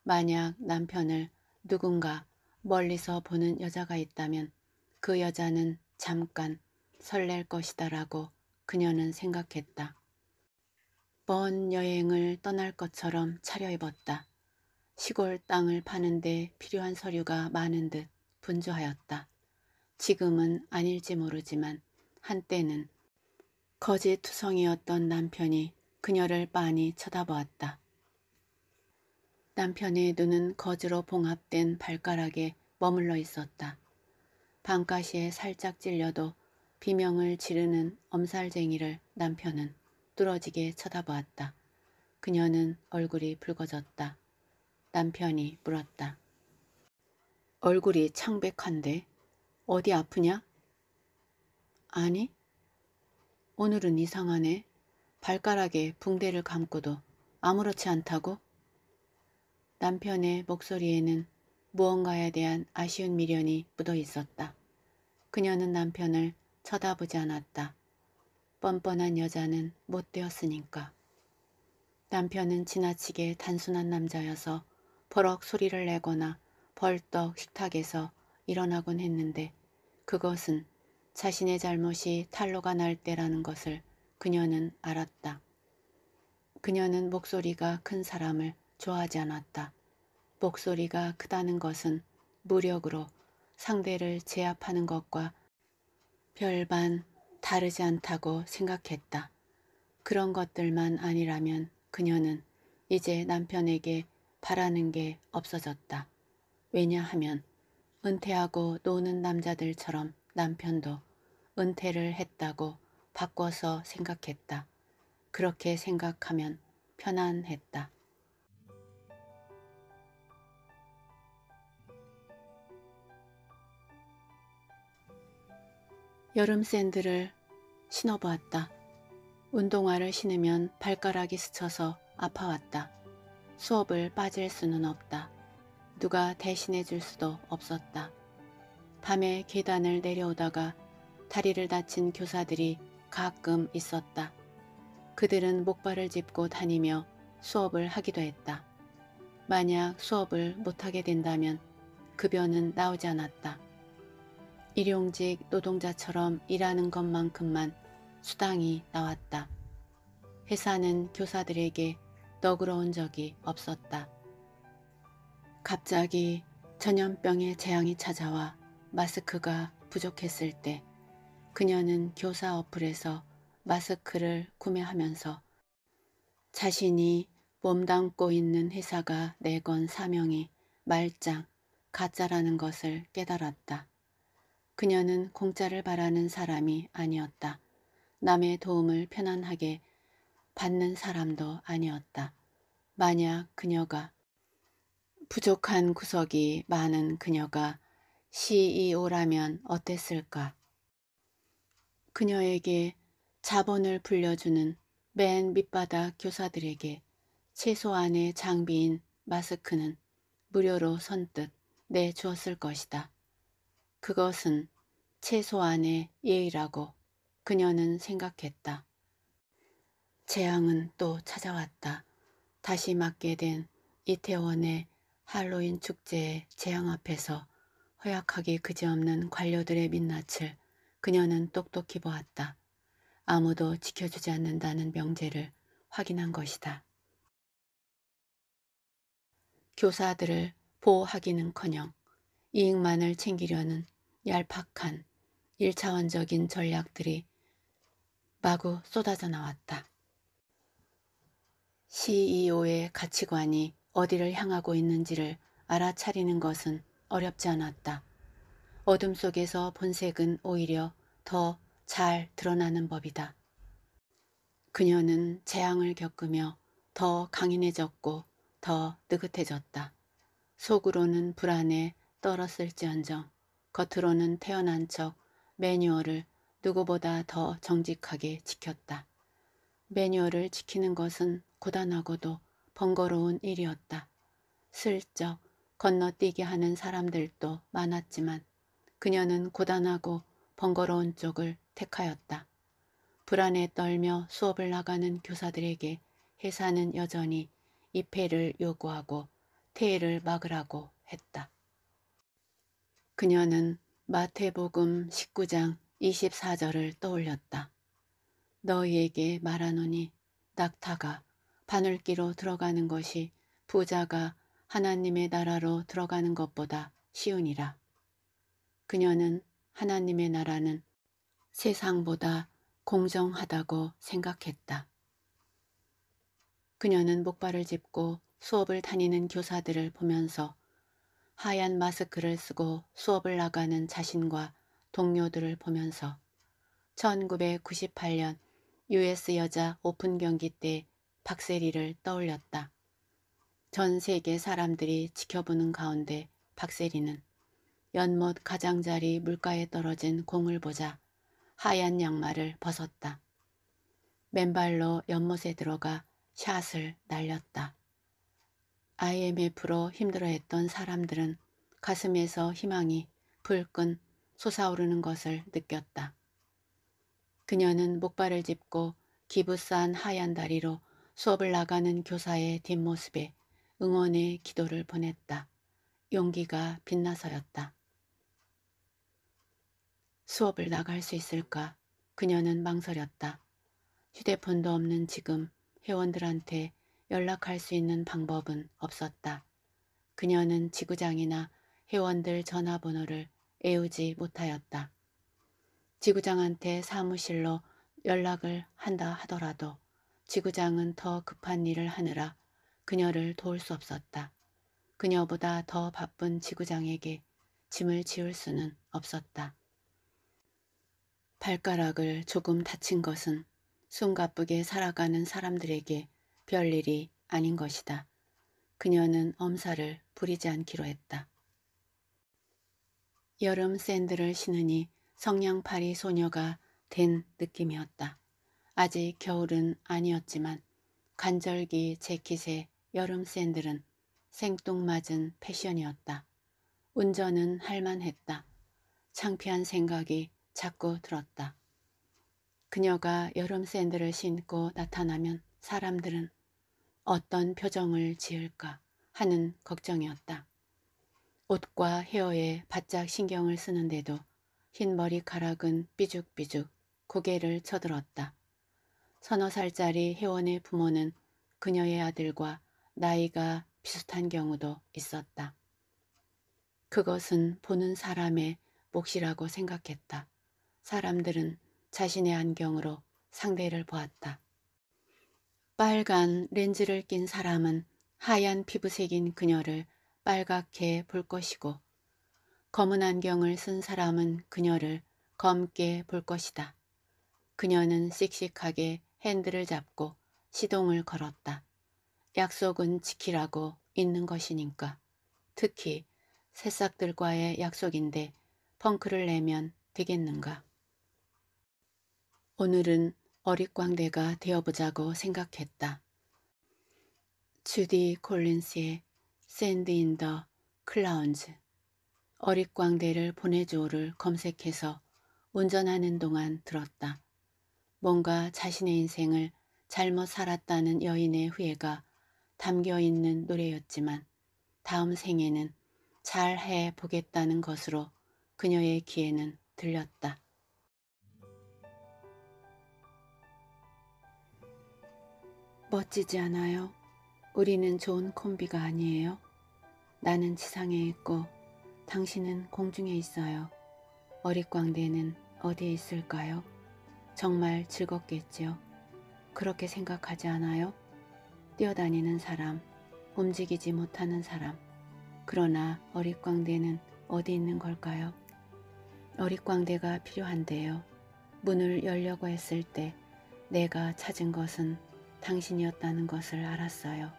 만약 남편을 누군가 멀리서 보는 여자가 있다면 그 여자는 잠깐 설렐 것이다 라고 그녀는 생각했다. 먼 여행을 떠날 것처럼 차려입었다. 시골 땅을 파는데 필요한 서류가 많은 듯 분주하였다. 지금은 아닐지 모르지만 한때는 거지 투성이었던 남편이 그녀를 빤히 쳐다보았다. 남편의 눈은 거지로 봉합된 발가락에 머물러 있었다. 방가시에 살짝 찔려도 비명을 지르는 엄살쟁이를 남편은 뚫어지게 쳐다보았다. 그녀는 얼굴이 붉어졌다. 남편이 물었다. 얼굴이 창백한데 어디 아프냐? 아니. 오늘은 이상하네. 발가락에 붕대를 감고도 아무렇지 않다고? 남편의 목소리에는 무언가에 대한 아쉬운 미련이 묻어 있었다. 그녀는 남편을 쳐다보지 않았다. 뻔뻔한 여자는 못 되었으니까. 남편은 지나치게 단순한 남자여서 버럭 소리를 내거나 벌떡 식탁에서 일어나곤 했는데 그것은 자신의 잘못이 탄로가 날 때라는 것을 그녀는 알았다. 그녀는 목소리가 큰 사람을 좋아하지 않았다. 목소리가 크다는 것은 무력으로 상대를 제압하는 것과 별반 다르지 않다고 생각했다. 그런 것들만 아니라면 그녀는 이제 남편에게 바라는 게 없어졌다. 왜냐하면 은퇴하고 노는 남자들처럼 남편도 은퇴를 했다고 바꿔서 생각했다. 그렇게 생각하면 편안했다. 여름 샌들을 신어보았다. 운동화를 신으면 발가락이 스쳐서 아파왔다. 수업을 빠질 수는 없다. 누가 대신해 줄 수도 없었다. 밤에 계단을 내려오다가 다리를 다친 교사들이 가끔 있었다. 그들은 목발을 짚고 다니며 수업을 하기도 했다. 만약 수업을 못하게 된다면 급여는 나오지 않았다. 일용직 노동자처럼 일하는 것만큼만 수당이 나왔다. 회사는 교사들에게 너그러운 적이 없었다. 갑자기 전염병의 재앙이 찾아와 마스크가 부족했을 때 그녀는 교사 어플에서 마스크를 구매하면서 자신이 몸담고 있는 회사가 내건 사명이 말짱, 가짜라는 것을 깨달았다. 그녀는 공짜를 바라는 사람이 아니었다. 남의 도움을 편안하게 받는 사람도 아니었다. 만약 그녀가 부족한 구석이 많은 그녀가 CEO라면 어땠을까? 그녀에게 자본을 불려주는 맨 밑바닥 교사들에게 최소한의 장비인 마스크는 무료로 선뜻 내주었을 것이다. 그것은 최소한의 예의라고 그녀는 생각했다. 재앙은 또 찾아왔다. 다시 맡게 된 이태원의 할로윈 축제의 재앙 앞에서 허약하기 그지없는 관료들의 민낯을 그녀는 똑똑히 보았다. 아무도 지켜주지 않는다는 명제를 확인한 것이다. 교사들을 보호하기는커녕 이익만을 챙기려는 얄팍한 일차원적인 전략들이 마구 쏟아져 나왔다. CEO의 가치관이 어디를 향하고 있는지를 알아차리는 것은 어렵지 않았다. 어둠 속에서 본색은 오히려 더 잘 드러나는 법이다. 그녀는 재앙을 겪으며 더 강인해졌고 더 느긋해졌다. 속으로는 불안에 떨었을지언정 겉으로는 태어난 척 매뉴얼을 누구보다 더 정직하게 지켰다. 매뉴얼을 지키는 것은 고단하고도 번거로운 일이었다. 슬쩍 건너뛰게 하는 사람들도 많았지만 그녀는 고단하고 번거로운 쪽을 택하였다. 불안에 떨며 수업을 나가는 교사들에게 회사는 여전히 입회를 요구하고 퇴해를 막으라고 했다. 그녀는 마태복음 19장 24절을 떠올렸다. 너희에게 말하노니 낙타가 바늘기로 들어가는 것이 부자가 하나님의 나라로 들어가는 것보다 쉬우니라. 그녀는 하나님의 나라는 세상보다 공정하다고 생각했다. 그녀는 목발을 짚고 수업을 다니는 교사들을 보면서 하얀 마스크를 쓰고 수업을 나가는 자신과 동료들을 보면서 1998년 US 여자 오픈 경기 때 박세리를 떠올렸다. 전 세계 사람들이 지켜보는 가운데 박세리는 연못 가장자리 물가에 떨어진 공을 보자 하얀 양말을 벗었다. 맨발로 연못에 들어가 샷을 날렸다. IMF로 힘들어했던 사람들은 가슴에서 희망이 불끈 솟아오르는 것을 느꼈다. 그녀는 목발을 짚고 기부싼 하얀 다리로 수업을 나가는 교사의 뒷모습에 응원의 기도를 보냈다. 용기가 빛나서였다. 수업을 나갈 수 있을까? 그녀는 망설였다. 휴대폰도 없는 지금 회원들한테 연락할 수 있는 방법은 없었다. 그녀는 지구장이나 회원들 전화번호를 애우지 못하였다. 지구장한테 사무실로 연락을 한다 하더라도 지구장은 더 급한 일을 하느라 그녀를 도울 수 없었다. 그녀보다 더 바쁜 지구장에게 짐을 지울 수는 없었다. 발가락을 조금 다친 것은 숨가쁘게 살아가는 사람들에게 별일이 아닌 것이다. 그녀는 엄살을 부리지 않기로 했다. 여름 샌들을 신으니 성냥팔이 소녀가 된 느낌이었다. 아직 겨울은 아니었지만 간절기 재킷에 여름 샌들은 생뚱맞은 패션이었다. 운전은 할만했다. 창피한 생각이 자꾸 들었다. 그녀가 여름 샌들을 신고 나타나면 사람들은 어떤 표정을 지을까 하는 걱정이었다. 옷과 헤어에 바짝 신경을 쓰는데도 흰 머리카락은 삐죽삐죽 고개를 쳐들었다. 서너 살짜리 혜원의 부모는 그녀의 아들과 나이가 비슷한 경우도 있었다. 그것은 보는 사람의 몫이라고 생각했다. 사람들은 자신의 안경으로 상대를 보았다. 빨간 렌즈를 낀 사람은 하얀 피부색인 그녀를 빨갛게 볼 것이고 검은 안경을 쓴 사람은 그녀를 검게 볼 것이다. 그녀는 씩씩하게 핸들을 잡고 시동을 걸었다. 약속은 지키라고 있는 것이니까. 특히 새싹들과의 약속인데 펑크를 내면 되겠는가. 오늘은 어릿광대가 되어보자고 생각했다. 주디 콜린스의 샌드 인더 클라운즈 어릿광대를 보내줘를 검색해서 운전하는 동안 들었다. 뭔가 자신의 인생을 잘못 살았다는 여인의 후회가 담겨있는 노래였지만 다음 생에는 잘 해보겠다는 것으로 그녀의 귀에는 들렸다. 멋지지 않아요? 우리는 좋은 콤비가 아니에요? 나는 지상에 있고 당신은 공중에 있어요. 어릿광대는 어디에 있을까요? 정말 즐겁겠지요. 그렇게 생각하지 않아요? 뛰어다니는 사람, 움직이지 못하는 사람, 그러나 어릿광대는 어디 있는 걸까요? 어릿광대가 필요한데요. 문을 열려고 했을 때 내가 찾은 것은 당신이었다는 것을 알았어요.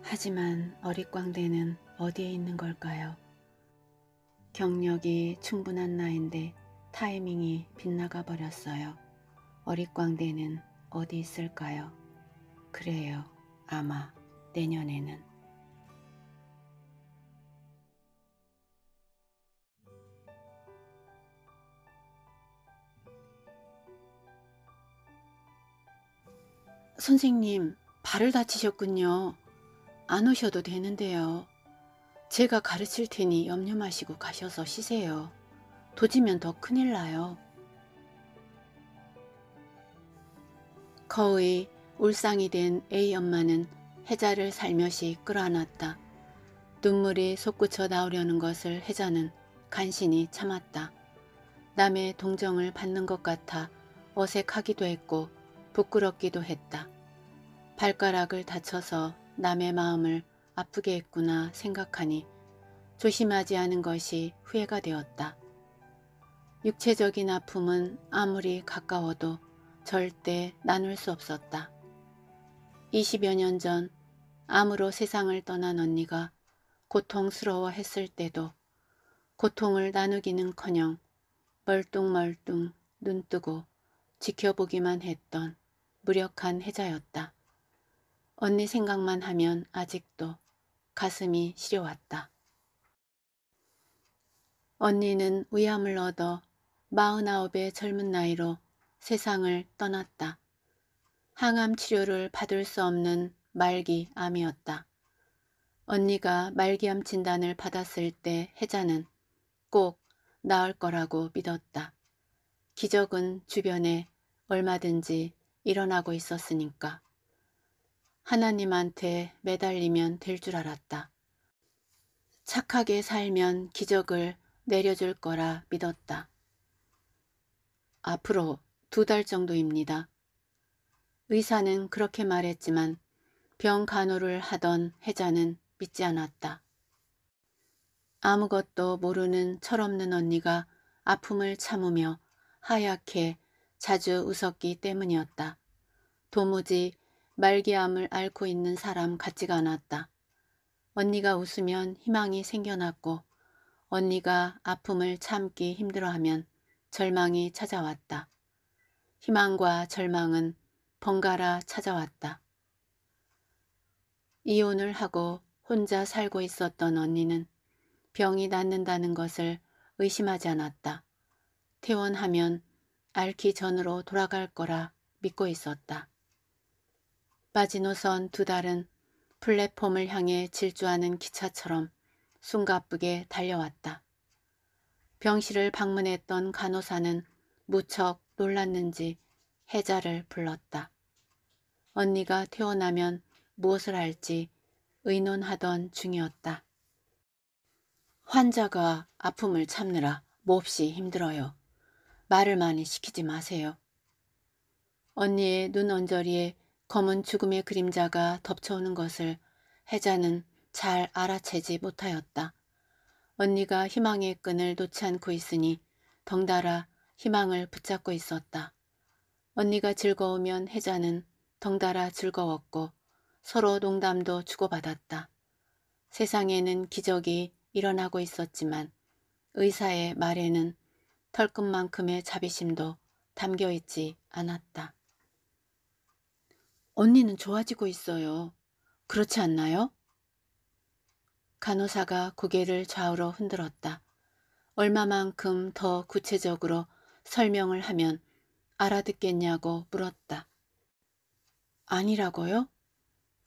하지만 어릿광대는 어디에 있는 걸까요? 경력이 충분한 나인데 타이밍이 빗나가 버렸어요. 어릿광대는 어디 있을까요? 그래요. 아마 내년에는. 선생님, 발을 다치셨군요. 안 오셔도 되는데요. 제가 가르칠 테니 염려 마시고 가셔서 쉬세요. 도지면 더 큰일 나요. 거의 울상이 된 A 엄마는 혜자를 살며시 끌어안았다. 눈물이 솟구쳐 나오려는 것을 혜자는 간신히 참았다. 남의 동정을 받는 것 같아 어색하기도 했고 부끄럽기도 했다. 발가락을 다쳐서 남의 마음을 아프게 했구나 생각하니 조심하지 않은 것이 후회가 되었다. 육체적인 아픔은 아무리 가까워도 절대 나눌 수 없었다. 20여 년 전 암으로 세상을 떠난 언니가 고통스러워 했을 때도 고통을 나누기는커녕 멀뚱멀뚱 눈뜨고 지켜보기만 했던 무력한 해자였다. 언니 생각만 하면 아직도 가슴이 시려왔다. 언니는 위암을 얻어 마흔아홉의 젊은 나이로 세상을 떠났다. 항암 치료를 받을 수 없는 말기 암이었다. 언니가 말기암 진단을 받았을 때 혜자는 꼭 나을 거라고 믿었다. 기적은 주변에 얼마든지 일어나고 있었으니까. 하나님한테 매달리면 될 줄 알았다. 착하게 살면 기적을 내려줄 거라 믿었다. 앞으로 두 달 정도입니다. 의사는 그렇게 말했지만 병 간호를 하던 혜자는 믿지 않았다. 아무것도 모르는 철없는 언니가 아픔을 참으며 하얗게 자주 웃었기 때문이었다. 도무지 말기암을 앓고 있는 사람 같지가 않았다. 언니가 웃으면 희망이 생겨났고 언니가 아픔을 참기 힘들어하면 절망이 찾아왔다. 희망과 절망은 번갈아 찾아왔다. 이혼을 하고 혼자 살고 있었던 언니는 병이 낫는다는 것을 의심하지 않았다. 퇴원하면 앓기 전으로 돌아갈 거라 믿고 있었다. 마지노선 두 달은 플랫폼을 향해 질주하는 기차처럼 숨가쁘게 달려왔다. 병실을 방문했던 간호사는 무척 놀랐는지 해자를 불렀다. 언니가 태어나면 무엇을 할지 의논하던 중이었다. 환자가 아픔을 참느라 몹시 힘들어요. 말을 많이 시키지 마세요. 언니의 눈 언저리에 검은 죽음의 그림자가 덮쳐오는 것을 해자는 잘 알아채지 못하였다. 언니가 희망의 끈을 놓지 않고 있으니 덩달아 희망을 붙잡고 있었다. 언니가 즐거우면 혜자는 덩달아 즐거웠고 서로 농담도 주고받았다. 세상에는 기적이 일어나고 있었지만 의사의 말에는 털끝만큼의 자비심도 담겨 있지 않았다. 언니는 좋아지고 있어요. 그렇지 않나요? 간호사가 고개를 좌우로 흔들었다. 얼마만큼 더 구체적으로 설명을 하면 알아듣겠냐고 물었다. 아니라고요?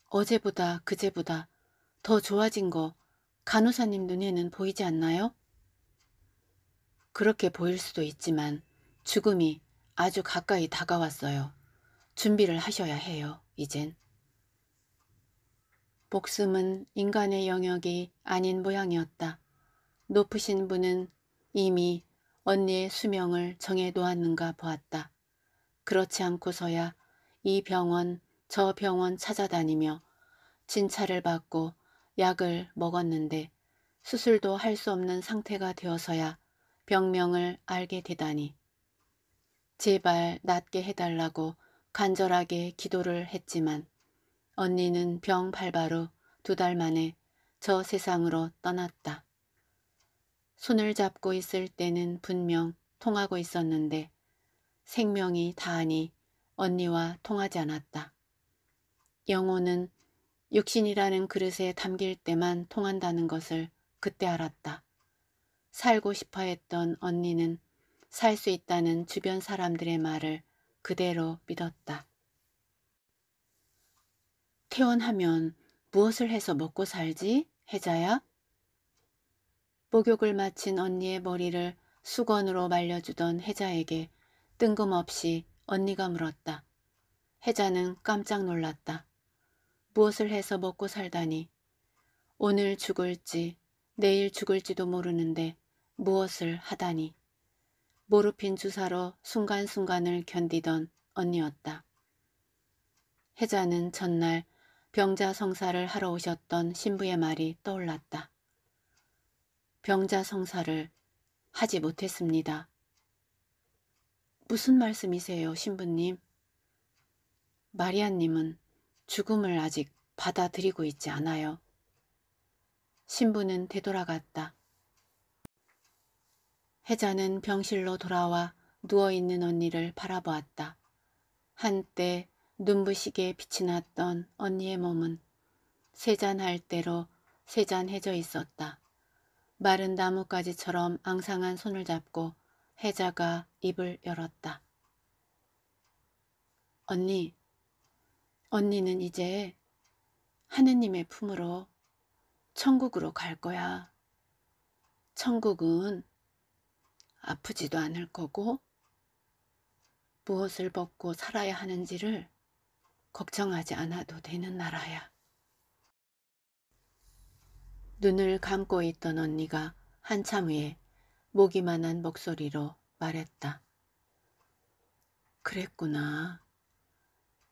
어제보다 그제보다 더 좋아진 거 간호사님 눈에는 보이지 않나요? 그렇게 보일 수도 있지만 죽음이 아주 가까이 다가왔어요. 준비를 하셔야 해요, 이젠. 복숨은 인간의 영역이 아닌 모양이었다. 높으신 분은 이미 언니의 수명을 정해 놓았는가 보았다. 그렇지 않고서야 이 병원 저 병원 찾아다니며 진찰을 받고 약을 먹었는데 수술도 할 수 없는 상태가 되어서야 병명을 알게 되다니. 제발 낫게 해달라고 간절하게 기도를 했지만 언니는 병 발바로 두 달 만에 저 세상으로 떠났다. 손을 잡고 있을 때는 분명 통하고 있었는데 생명이 다하니 언니와 통하지 않았다. 영혼은 육신이라는 그릇에 담길 때만 통한다는 것을 그때 알았다. 살고 싶어 했던 언니는 살 수 있다는 주변 사람들의 말을 그대로 믿었다. 퇴원하면 무엇을 해서 먹고 살지, 혜자야? 목욕을 마친 언니의 머리를 수건으로 말려주던 혜자에게 뜬금없이 언니가 물었다. 혜자는 깜짝 놀랐다. 무엇을 해서 먹고 살다니. 오늘 죽을지 내일 죽을지도 모르는데 무엇을 하다니. 모르핀 주사로 순간순간을 견디던 언니였다. 혜자는 전날 병자성사를 하러 오셨던 신부의 말이 떠올랐다. 병자성사를 하지 못했습니다. 무슨 말씀이세요, 신부님? 마리아님은 죽음을 아직 받아들이고 있지 않아요. 신부는 되돌아갔다. 혜자는 병실로 돌아와 누워있는 언니를 바라보았다. 한때 눈부시게 빛이 났던 언니의 몸은 세잔할 대로 세잔해져 있었다. 마른 나뭇가지처럼 앙상한 손을 잡고 혜자가 입을 열었다. 언니, 언니는 이제 하느님의 품으로 천국으로 갈 거야. 천국은 아프지도 않을 거고 무엇을 벗고 살아야 하는지를 걱정하지 않아도 되는 나라야. 눈을 감고 있던 언니가 한참 후에 모기만한 목소리로 말했다. 그랬구나.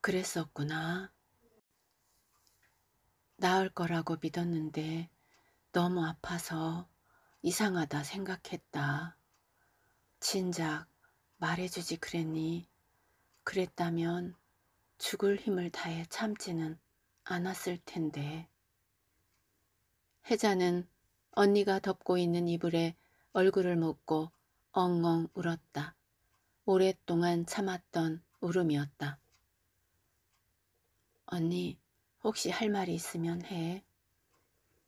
그랬었구나. 나을 거라고 믿었는데 너무 아파서 이상하다 생각했다. 진작 말해주지 그랬니? 그랬다면 죽을 힘을 다해 참지는 않았을 텐데. 혜자는 언니가 덮고 있는 이불에 얼굴을 묻고 엉엉 울었다. 오랫동안 참았던 울음이었다. 언니, 혹시 할 말이 있으면 해.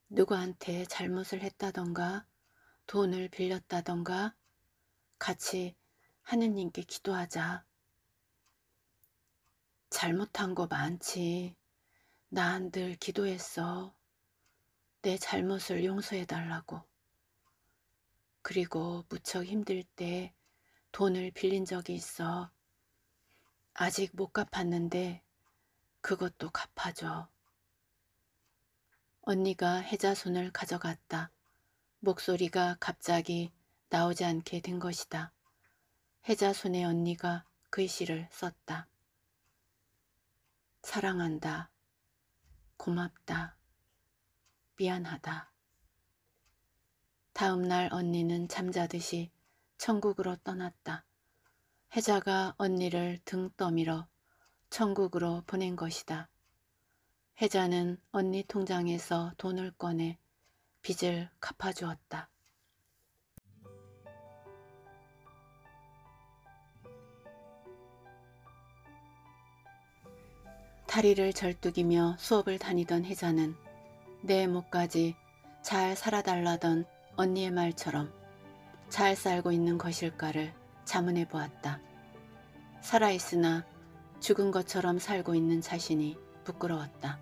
누구한테 잘못을 했다던가, 돈을 빌렸다던가, 같이 하느님께 기도하자. 잘못한 거 많지. 나한늘 기도했어. 내 잘못을 용서해달라고. 그리고 무척 힘들 때 돈을 빌린 적이 있어. 아직 못 갚았는데 그것도 갚아줘. 언니가 해자손을 가져갔다. 목소리가 갑자기 나오지 않게 된 것이다. 해자손의 언니가 글씨를 썼다. 사랑한다. 고맙다. 미안하다. 다음날 언니는 잠자듯이 천국으로 떠났다. 혜자가 언니를 등 떠밀어 천국으로 보낸 것이다. 혜자는 언니 통장에서 돈을 꺼내 빚을 갚아주었다. 다리를 절뚝이며 수업을 다니던 혜자는 내몫까지잘 살아달라던 언니의 말처럼 잘 살고 있는 것일까를 자문해 보았다. 살아있으나 죽은 것처럼 살고 있는 자신이 부끄러웠다.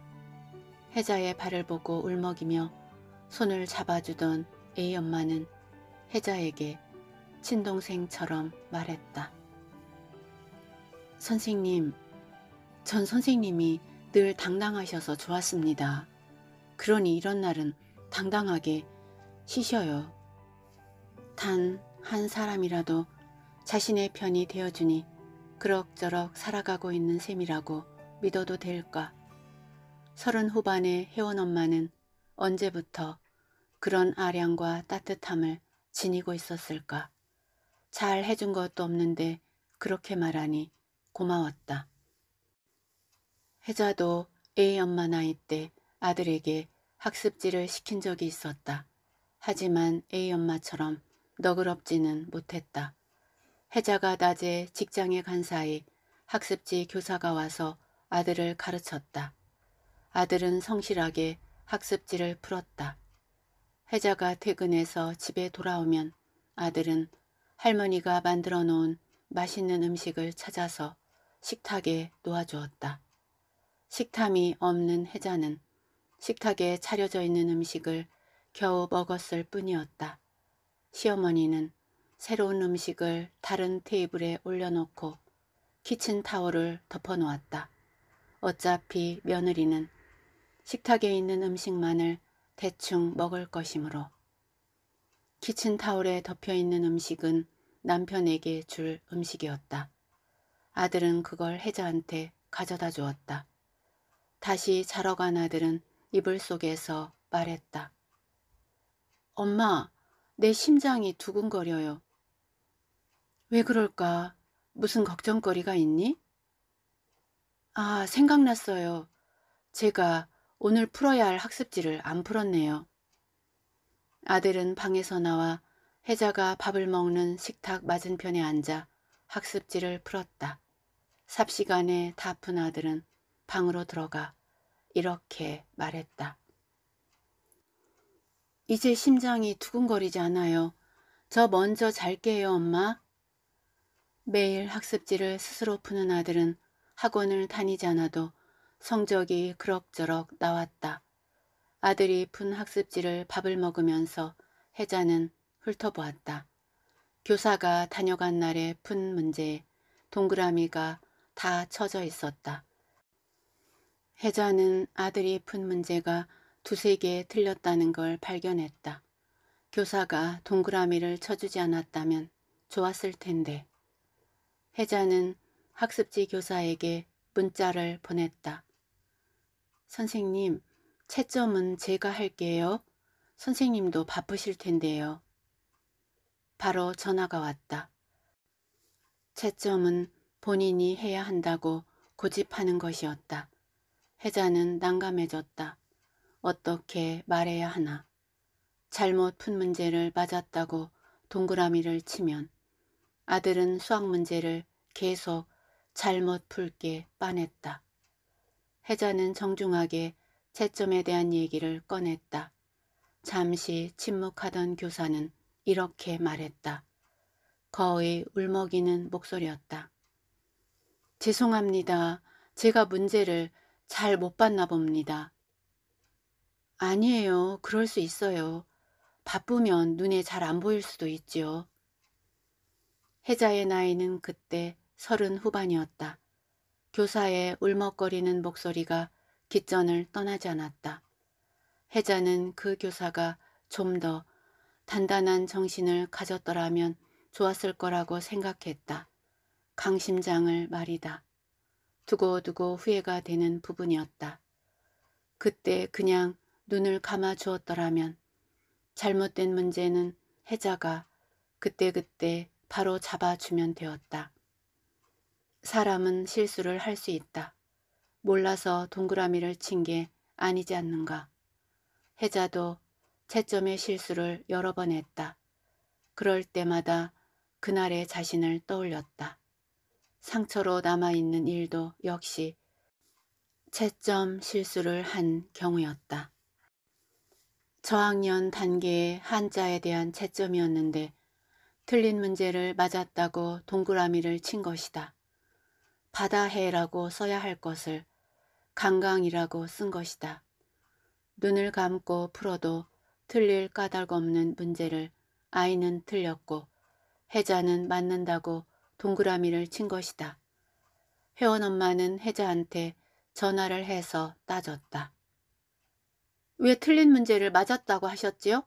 혜자의 발을 보고 울먹이며 손을 잡아주던 A 엄마는 혜자에게 친동생처럼 말했다. 선생님, 전 선생님이 늘 당당하셔서 좋았습니다. 그러니 이런 날은 당당하게 쉬셔요. 단 한 사람이라도 자신의 편이 되어주니 그럭저럭 살아가고 있는 셈이라고 믿어도 될까. 서른 후반의 혜원 엄마는 언제부터 그런 아량과 따뜻함을 지니고 있었을까. 잘 해준 것도 없는데 그렇게 말하니 고마웠다. 혜자도 A 엄마 나이 때 아들에게 학습지를 시킨 적이 있었다. 하지만 A 엄마처럼 너그럽지는 못했다. 혜자가 낮에 직장에 간 사이 학습지 교사가 와서 아들을 가르쳤다. 아들은 성실하게 학습지를 풀었다. 혜자가 퇴근해서 집에 돌아오면 아들은 할머니가 만들어 놓은 맛있는 음식을 찾아서 식탁에 놓아주었다. 식탐이 없는 혜자는 식탁에 차려져 있는 음식을 겨우 먹었을 뿐이었다. 시어머니는 새로운 음식을 다른 테이블에 올려놓고 키친타월을 덮어놓았다. 어차피 며느리는 식탁에 있는 음식만을 대충 먹을 것이므로 키친타월에 덮여있는 음식은 남편에게 줄 음식이었다. 아들은 그걸 혜자한테 가져다 주었다. 다시 자러 간 아들은 이불 속에서 말했다. 엄마, 내 심장이 두근거려요. 왜 그럴까? 무슨 걱정거리가 있니? 아, 생각났어요. 제가 오늘 풀어야 할 학습지를 안 풀었네요. 아들은 방에서 나와 혜자가 밥을 먹는 식탁 맞은편에 앉아 학습지를 풀었다. 삽시간에 다 푼 아들은 방으로 들어가 이렇게 말했다. 이제 심장이 두근거리지 않아요. 저 먼저 잘게요, 엄마. 매일 학습지를 스스로 푸는 아들은 학원을 다니지 않아도 성적이 그럭저럭 나왔다. 아들이 푼 학습지를 밥을 먹으면서 혜자는 훑어보았다. 교사가 다녀간 날에 푼 문제에 동그라미가 다 쳐져 있었다. 혜자는 아들이 푼 문제가 두세 개 틀렸다는 걸 발견했다. 교사가 동그라미를 쳐주지 않았다면 좋았을 텐데. 혜자는 학습지 교사에게 문자를 보냈다. 선생님, 채점은 제가 할게요. 선생님도 바쁘실 텐데요. 바로 전화가 왔다. 채점은 본인이 해야 한다고 고집하는 것이었다. 혜자는 난감해졌다. 어떻게 말해야 하나. 잘못 푼 문제를 맞았다고 동그라미를 치면 아들은 수학 문제를 계속 잘못 풀게 빠냈다. 혜자는 정중하게 채점에 대한 얘기를 꺼냈다. 잠시 침묵하던 교사는 이렇게 말했다. 거의 울먹이는 목소리였다. 죄송합니다. 제가 문제를 잘못 봤나 봅니다. 아니에요. 그럴 수 있어요. 바쁘면 눈에 잘 안 보일 수도 있지요. 혜자의 나이는 그때 서른 후반이었다. 교사의 울먹거리는 목소리가 깃전을 떠나지 않았다. 혜자는 그 교사가 좀 더 단단한 정신을 가졌더라면 좋았을 거라고 생각했다. 강심장을 말이다. 두고두고 후회가 되는 부분이었다. 그때 그냥 눈을 감아 주었더라면 잘못된 문제는 해자가 그때그때 바로 잡아주면 되었다. 사람은 실수를 할 수 있다. 몰라서 동그라미를 친 게 아니지 않는가. 해자도 채점의 실수를 여러 번 했다. 그럴 때마다 그날의 자신을 떠올렸다. 상처로 남아있는 일도 역시 채점 실수를 한 경우였다. 저학년 단계의 한자에 대한 채점이었는데 틀린 문제를 맞았다고 동그라미를 친 것이다. 바다해라고 써야 할 것을 강강이라고 쓴 것이다. 눈을 감고 풀어도 틀릴 까닭 없는 문제를 아이는 틀렸고 해자는 맞는다고 동그라미를 친 것이다. 회원 엄마는 혜자한테 전화를 해서 따졌다. 왜 틀린 문제를 맞았다고 하셨지요?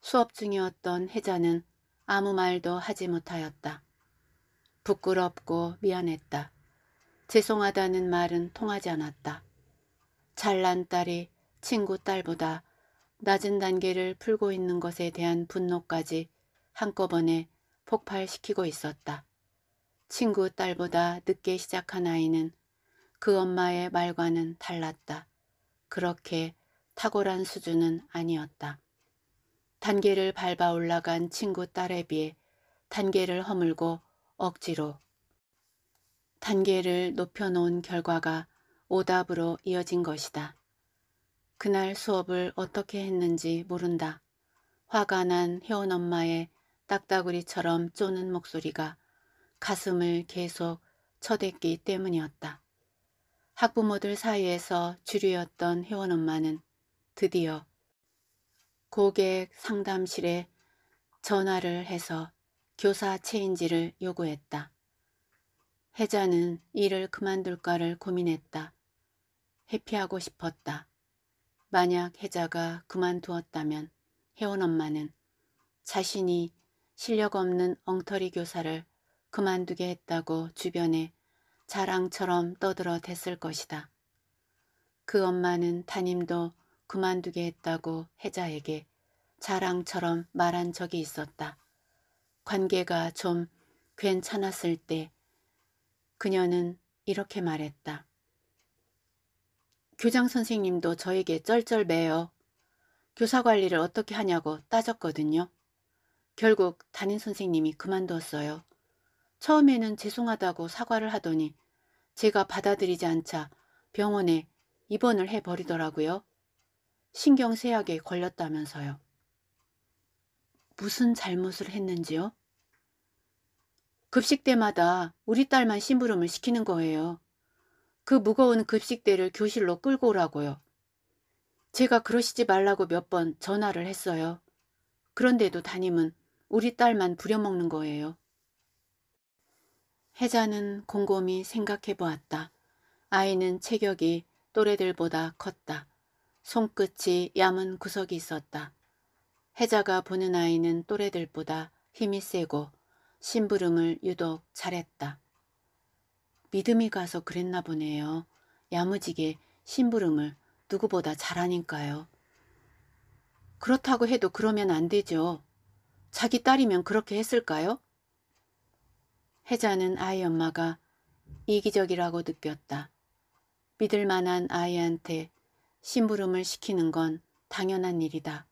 수업 중이었던 혜자는 아무 말도 하지 못하였다. 부끄럽고 미안했다. 죄송하다는 말은 통하지 않았다. 잘난 딸이 친구 딸보다 낮은 단계를 풀고 있는 것에 대한 분노까지 한꺼번에 폭발시키고 있었다. 친구 딸보다 늦게 시작한 아이는 그 엄마의 말과는 달랐다. 그렇게 탁월한 수준은 아니었다. 단계를 밟아 올라간 친구 딸에 비해 단계를 허물고 억지로 단계를 높여놓은 결과가 오답으로 이어진 것이다. 그날 수업을 어떻게 했는지 모른다. 화가 난 혜원 엄마의 딱따구리처럼 쪼는 목소리가 가슴을 계속 쳐댔기 때문이었다. 학부모들 사이에서 주류였던 회원엄마는 드디어 고객 상담실에 전화를 해서 교사 체인지를 요구했다. 혜자는 일을 그만둘까를 고민했다. 회피하고 싶었다. 만약 혜자가 그만두었다면 혜원 엄마는 자신이 실력 없는 엉터리 교사를 그만두게 했다고 주변에 자랑처럼 떠들어 댔을 것이다. 그 엄마는 담임도 그만두게 했다고 혜자에게 자랑처럼 말한 적이 있었다. 관계가 좀 괜찮았을 때 그녀는 이렇게 말했다. 교장 선생님도 저에게 쩔쩔매요. 교사 관리를 어떻게 하냐고 따졌거든요. 결국 담임 선생님이 그만두었어요. 처음에는 죄송하다고 사과를 하더니 제가 받아들이지 않자 병원에 입원을 해버리더라고요. 신경쇠약에 걸렸다면서요. 무슨 잘못을 했는지요? 급식 때마다 우리 딸만 심부름을 시키는 거예요. 그 무거운 급식대를 교실로 끌고 오라고요. 제가 그러시지 말라고 몇 번 전화를 했어요. 그런데도 담임은 우리 딸만 부려먹는 거예요. 혜자는 곰곰이 생각해 보았다. 아이는 체격이 또래들보다 컸다. 손끝이 얌은 구석이 있었다. 혜자가 보는 아이는 또래들보다 힘이 세고 심부름을 유독 잘했다. 믿음이 가서 그랬나 보네요. 야무지게 심부름을 누구보다 잘하니까요. 그렇다고 해도 그러면 안 되죠. 자기 딸이면 그렇게 했을까요? 혜자는 아이 엄마가 이기적이라고 느꼈다. 믿을 만한 아이한테 심부름을 시키는 건 당연한 일이다.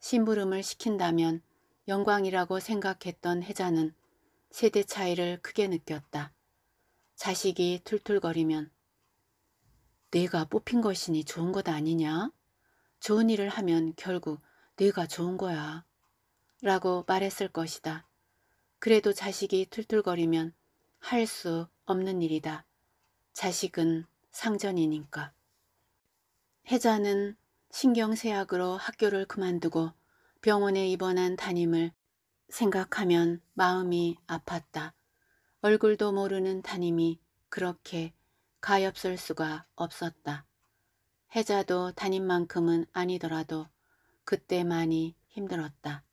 심부름을 시킨다면 영광이라고 생각했던 혜자는 세대 차이를 크게 느꼈다. 자식이 툴툴거리면 내가 뽑힌 것이니 좋은 것 아니냐? 좋은 일을 하면 결국 내가 좋은 거야. 라고 말했을 것이다. 그래도 자식이 툴툴거리면 할 수 없는 일이다. 자식은 상전이니까. 혜자는 신경쇠약으로 학교를 그만두고 병원에 입원한 담임을 생각하면 마음이 아팠다. 얼굴도 모르는 담임이 그렇게 가엾을 수가 없었다. 혜자도 담임만큼은 아니더라도 그때 많이 힘들었다.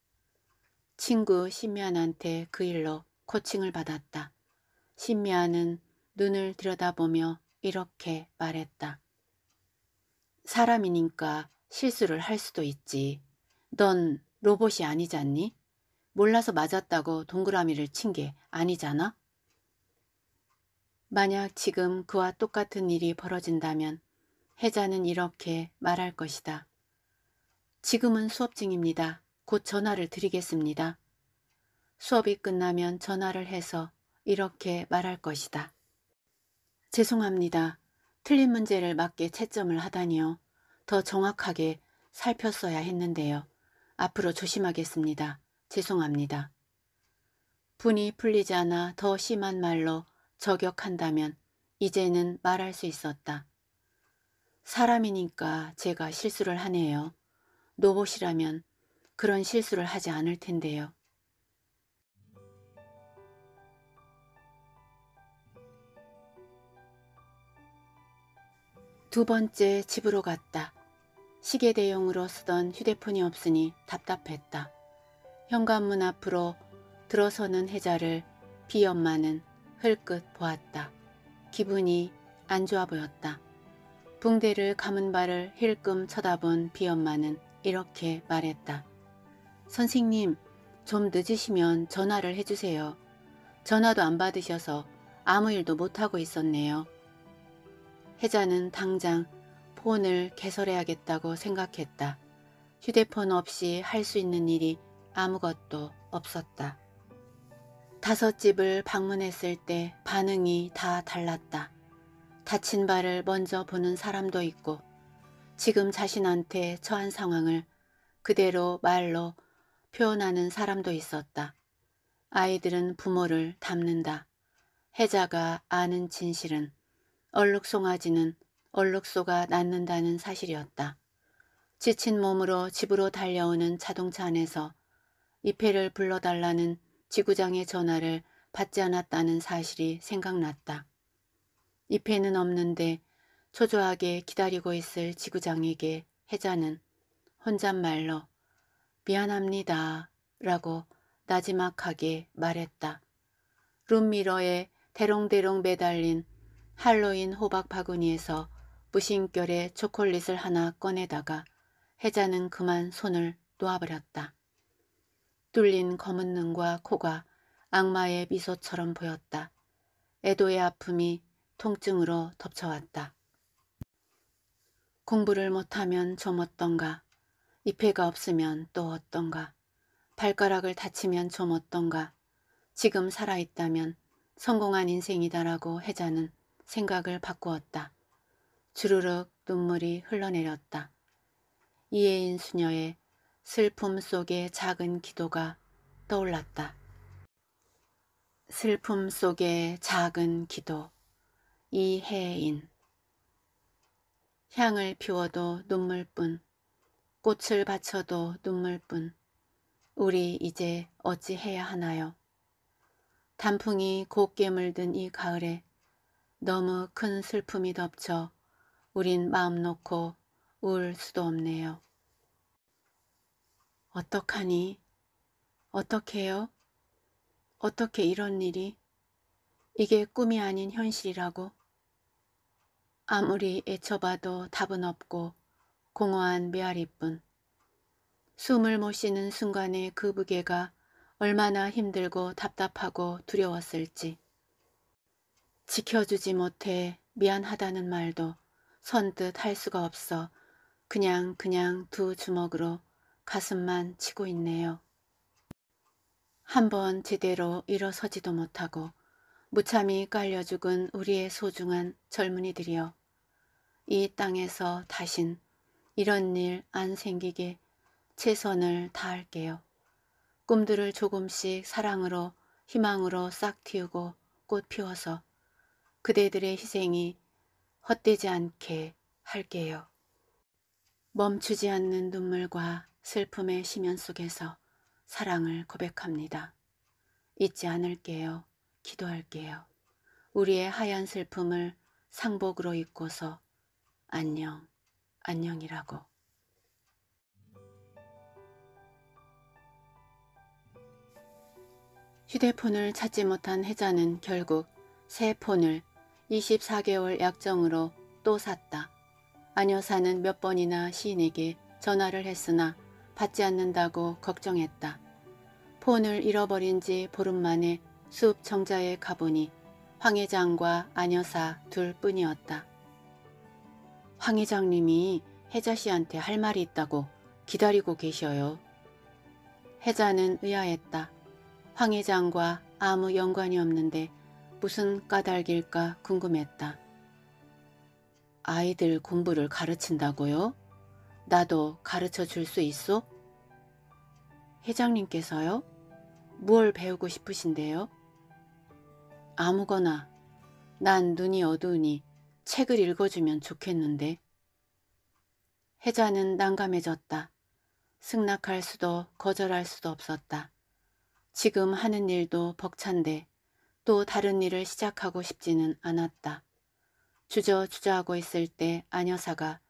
친구 신미안한테 그 일로 코칭을 받았다. 신미안은 눈을 들여다보며 이렇게 말했다. 사람이니까 실수를 할 수도 있지. 넌 로봇이 아니잖니? 몰라서 맞았다고 동그라미를 친 게 아니잖아? 만약 지금 그와 똑같은 일이 벌어진다면 혜자는 이렇게 말할 것이다. 지금은 수업 중입니다. 곧 전화를 드리겠습니다. 수업이 끝나면 전화를 해서 이렇게 말할 것이다. 죄송합니다. 틀린 문제를 맞게 채점을 하다니요. 더 정확하게 살폈어야 했는데요. 앞으로 조심하겠습니다. 죄송합니다. 분이 풀리지 않아 더 심한 말로 저격한다면 이제는 말할 수 있었다. 사람이니까 제가 실수를 하네요. 로봇이라면 그런 실수를 하지 않을 텐데요. 두 번째 집으로 갔다. 시계 대용으로 쓰던 휴대폰이 없으니 답답했다. 현관문 앞으로 들어서는 해자를 비엄마는 흘끗 보았다. 기분이 안 좋아 보였다. 붕대를 감은 발을 힐끔 쳐다본 비엄마는 이렇게 말했다. 선생님, 좀 늦으시면 전화를 해주세요. 전화도 안 받으셔서 아무 일도 못하고 있었네요. 혜자는 당장 폰을 개설해야겠다고 생각했다. 휴대폰 없이 할 수 있는 일이 아무것도 없었다. 다섯 집을 방문했을 때 반응이 다 달랐다. 다친 발을 먼저 보는 사람도 있고 지금 자신한테 처한 상황을 그대로 말로 표현하는 사람도 있었다. 아이들은 부모를 닮는다. 해자가 아는 진실은 얼룩송아지는 얼룩소가 낳는다는 사실이었다. 지친 몸으로 집으로 달려오는 자동차 안에서 이패를 불러달라는 지구장의 전화를 받지 않았다는 사실이 생각났다. 이패는 없는데 초조하게 기다리고 있을 지구장에게 해자는 혼잣말로 미안합니다. 라고 나지막하게 말했다. 룸미러에 대롱대롱 매달린 할로윈 호박 바구니에서 무심결에 초콜릿을 하나 꺼내다가 혜자는 그만 손을 놓아버렸다. 뚫린 검은 눈과 코가 악마의 미소처럼 보였다. 애도의 아픔이 통증으로 덮쳐왔다. 공부를 못하면 좀어떤가 잎패가 없으면 또 어떤가. 발가락을 다치면 좀 어떤가. 지금 살아있다면 성공한 인생이다라고 해자는 생각을 바꾸었다. 주르륵 눈물이 흘러내렸다. 이혜인 수녀의 슬픔 속의 작은 기도가 떠올랐다. 슬픔 속의 작은 기도 이혜인 향을 피워도 눈물뿐 꽃을 바쳐도 눈물뿐 우리 이제 어찌해야 하나요? 단풍이 곱게 물든 이 가을에 너무 큰 슬픔이 덮쳐 우린 마음 놓고 울 수도 없네요. 어떡하니? 어떡해요? 어떻게 이런 일이? 이게 꿈이 아닌 현실이라고? 아무리 애쳐봐도 답은 없고 공허한 메아리뿐. 숨을 못 쉬는 순간에 그 무게가 얼마나 힘들고 답답하고 두려웠을지. 지켜주지 못해 미안하다는 말도 선뜻 할 수가 없어 그냥 그냥 두 주먹으로 가슴만 치고 있네요. 한번 제대로 일어서지도 못하고 무참히 깔려 죽은 우리의 소중한 젊은이들이여 이 땅에서 다신 이런 일 안 생기게 최선을 다할게요. 꿈들을 조금씩 사랑으로 희망으로 싹 틔우고 꽃 피워서 그대들의 희생이 헛되지 않게 할게요. 멈추지 않는 눈물과 슬픔의 심연 속에서 사랑을 고백합니다. 잊지 않을게요. 기도할게요. 우리의 하얀 슬픔을 상복으로 입고서 안녕. 안녕이라고. 휴대폰을 찾지 못한 혜자는 결국 새 폰을 24개월 약정으로 또 샀다. 아녀사는몇 번이나 시인에게 전화를 했으나 받지 않는다고 걱정했다. 폰을 잃어버린 지 보름 만에 숲 정자에 가보니 황 회장과 아녀사둘 뿐이었다. 황 회장님이 혜자 씨한테 할 말이 있다고 기다리고 계셔요. 혜자는 의아했다. 황 회장과 아무 연관이 없는데 무슨 까닭일까 궁금했다. 아이들 공부를 가르친다고요? 나도 가르쳐 줄 수 있어? 회장님께서요? 뭘 배우고 싶으신데요? 아무거나. 난 눈이 어두우니 책을 읽어주면 좋겠는데. 혜자는 난감해졌다. 승낙할 수도 거절할 수도 없었다. 지금 하는 일도 벅찬데 또 다른 일을 시작하고 싶지는 않았다. 주저주저하고 있을 때 아녀사가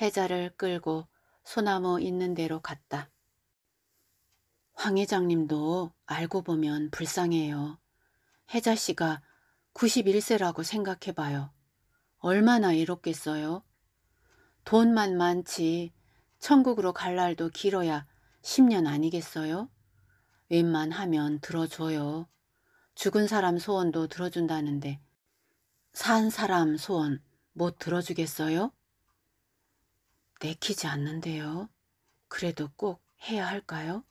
혜자를 끌고 소나무 있는 대로 갔다. 황 회장님도 알고 보면 불쌍해요. 혜자 씨가 91세라고 생각해봐요. 얼마나 이롭겠어요 돈만 많지 천국으로 갈 날도 길어야 10년 아니겠어요? 웬만하면 들어줘요. 죽은 사람 소원도 들어준다는데 산 사람 소원 못 들어주겠어요? 내키지 않는데요. 그래도 꼭 해야 할까요?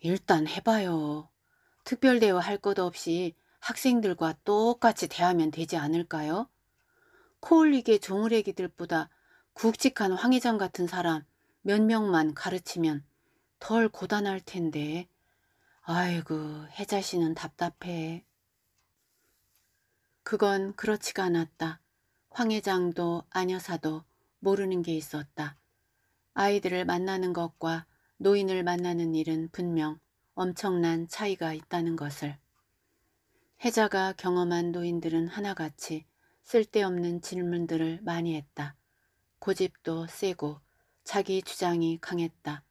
일단 해봐요. 특별대우할것도 없이 학생들과 똑같이 대하면 되지 않을까요? 코올리게 종으레기들보다 굵직한 황회장 같은 사람 몇 명만 가르치면 덜 고단할 텐데. 아이고, 혜자씨는 답답해. 그건 그렇지가 않았다. 황회장도 아녀사도 모르는 게 있었다. 아이들을 만나는 것과 노인을 만나는 일은 분명 엄청난 차이가 있다는 것을. 혜자가 경험한 노인들은 하나같이 쓸데없는 질문들을 많이 했다. 고집도 세고 자기 주장이 강했다.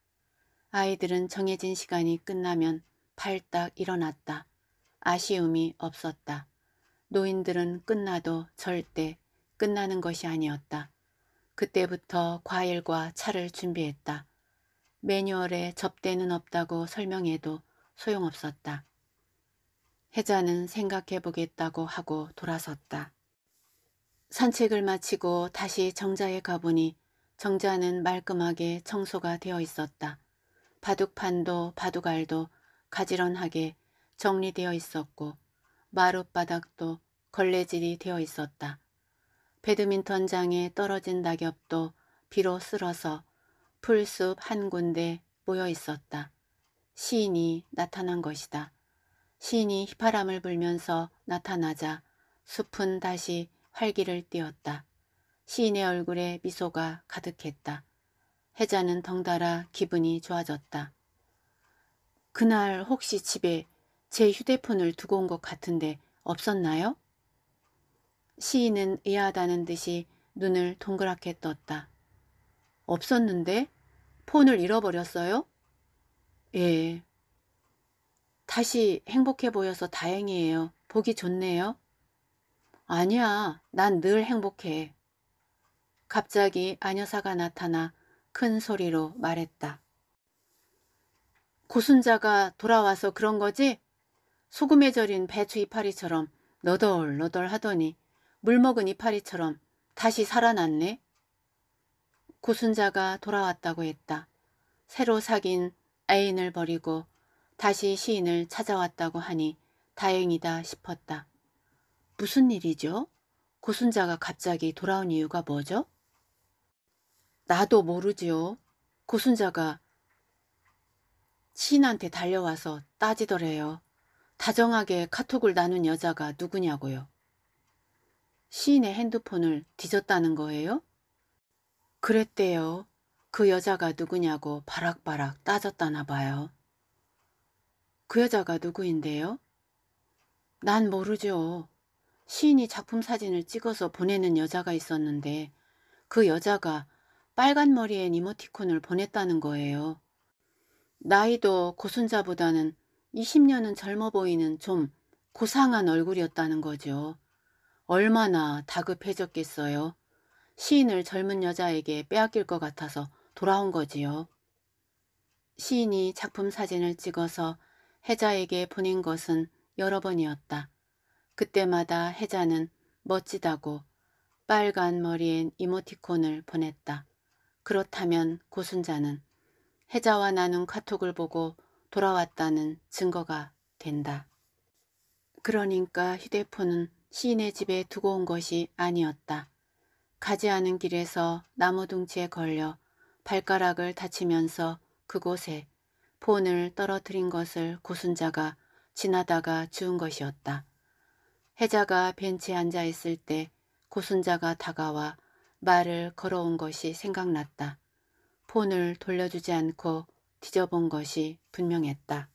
아이들은 정해진 시간이 끝나면 발딱 일어났다. 아쉬움이 없었다. 노인들은 끝나도 절대 끝나는 것이 아니었다. 그때부터 과일과 차를 준비했다. 매뉴얼에 접대는 없다고 설명해도 소용없었다. 혜자는 생각해보겠다고 하고 돌아섰다. 산책을 마치고 다시 정자에 가보니 정자는 말끔하게 청소가 되어 있었다. 바둑판도 바둑알도 가지런하게 정리되어 있었고 마룻바닥도 걸레질이 되어 있었다. 배드민턴장에 떨어진 낙엽도 비로 쓸어서 풀숲 한 군데 모여 있었다. 시인이 나타난 것이다. 시인이 휘파람을 불면서 나타나자 숲은 다시 활기를 띄었다. 시인의 얼굴에 미소가 가득했다. 혜자는 덩달아 기분이 좋아졌다. 그날 혹시 집에 제 휴대폰을 두고 온 것 같은데 없었나요? 시인은 의아하다는 듯이 눈을 동그랗게 떴다. 없었는데? 폰을 잃어버렸어요? 예. 다시 행복해 보여서 다행이에요. 보기 좋네요. 아니야, 난 늘 행복해. 갑자기 아녀사가 나타나 큰 소리로 말했다. 고순자가 돌아와서 그런 거지? 소금에 절인 배추 이파리처럼 너덜너덜 하더니 물 먹은 이파리처럼 다시 살아났네? 고순자가 돌아왔다고 했다. 새로 사귄 애인을 버리고 다시 시인을 찾아왔다고 하니 다행이다 싶었다. 무슨 일이죠? 고순자가 갑자기 돌아온 이유가 뭐죠? 나도 모르지요. 고순자가 시인한테 달려와서 따지더래요. 다정하게 카톡을 나눈 여자가 누구냐고요. 시인의 핸드폰을 뒤졌다는 거예요? 그랬대요. 그 여자가 누구냐고 바락바락 따졌다나 봐요. 그 여자가 누구인데요? 난 모르죠. 시인이 작품 사진을 찍어서 보내는 여자가 있었는데 그 여자가 빨간 머리엔 이모티콘을 보냈다는 거예요. 나이도 고순자보다는 20년은 젊어 보이는 좀 고상한 얼굴이었다는 거죠. 얼마나 다급해졌겠어요. 시인을 젊은 여자에게 빼앗길 것 같아서 돌아온 거지요. 시인이 작품 사진을 찍어서 해자에게 보낸 것은 여러 번이었다. 그때마다 혜자는 멋지다고 빨간 머리엔 이모티콘을 보냈다. 그렇다면 고순자는 혜자와 나눈 카톡을 보고 돌아왔다는 증거가 된다. 그러니까 휴대폰은 시인의 집에 두고 온 것이 아니었다. 가지 않은 길에서 나무둥지에 걸려 발가락을 다치면서 그곳에 폰을 떨어뜨린 것을 고순자가 지나다가 주운 것이었다. 해자가 벤치에 앉아 있을 때 고순자가 다가와 말을 걸어온 것이 생각났다. 폰을 돌려주지 않고 뒤져본 것이 분명했다.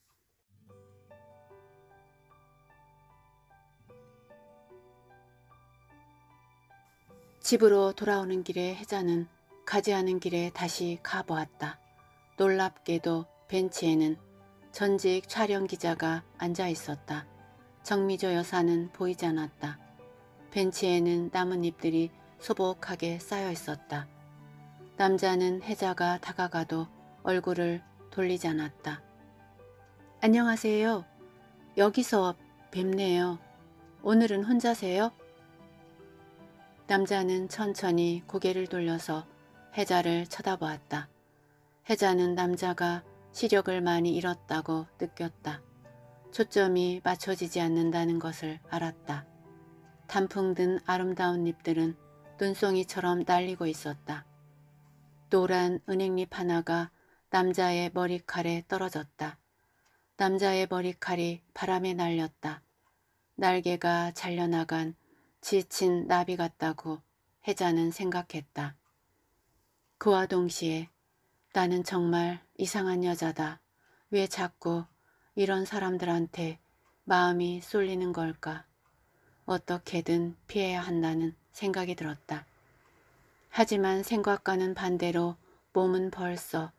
집으로 돌아오는 길에 해자는 가지 않은 길에 다시 가보았다. 놀랍게도 벤치에는 전직 촬영 기자가 앉아 있었다. 정미조 여사는 보이지 않았다. 벤치에는 나뭇잎들이 소복하게 쌓여 있었다. 남자는 혜자가 다가가도 얼굴을 돌리지 않았다. 안녕하세요. 여기서 뵙네요. 오늘은 혼자세요? 남자는 천천히 고개를 돌려서 혜자를 쳐다보았다. 혜자는 남자가 시력을 많이 잃었다고 느꼈다. 초점이 맞춰지지 않는다는 것을 알았다. 단풍 든 아름다운 잎들은 눈송이처럼 날리고 있었다. 노란 은행잎 하나가 남자의 머리칼에 떨어졌다. 남자의 머리칼이 바람에 날렸다. 날개가 잘려나간 지친 나비 같다고 해자는 생각했다. 그와 동시에 나는 정말 이상한 여자다. 왜 자꾸 이런 사람들한테 마음이 쏠리는 걸까? 어떻게든 피해야 한다는 생각이 들었다. 하지만 생각과는 반대로 몸은 벌써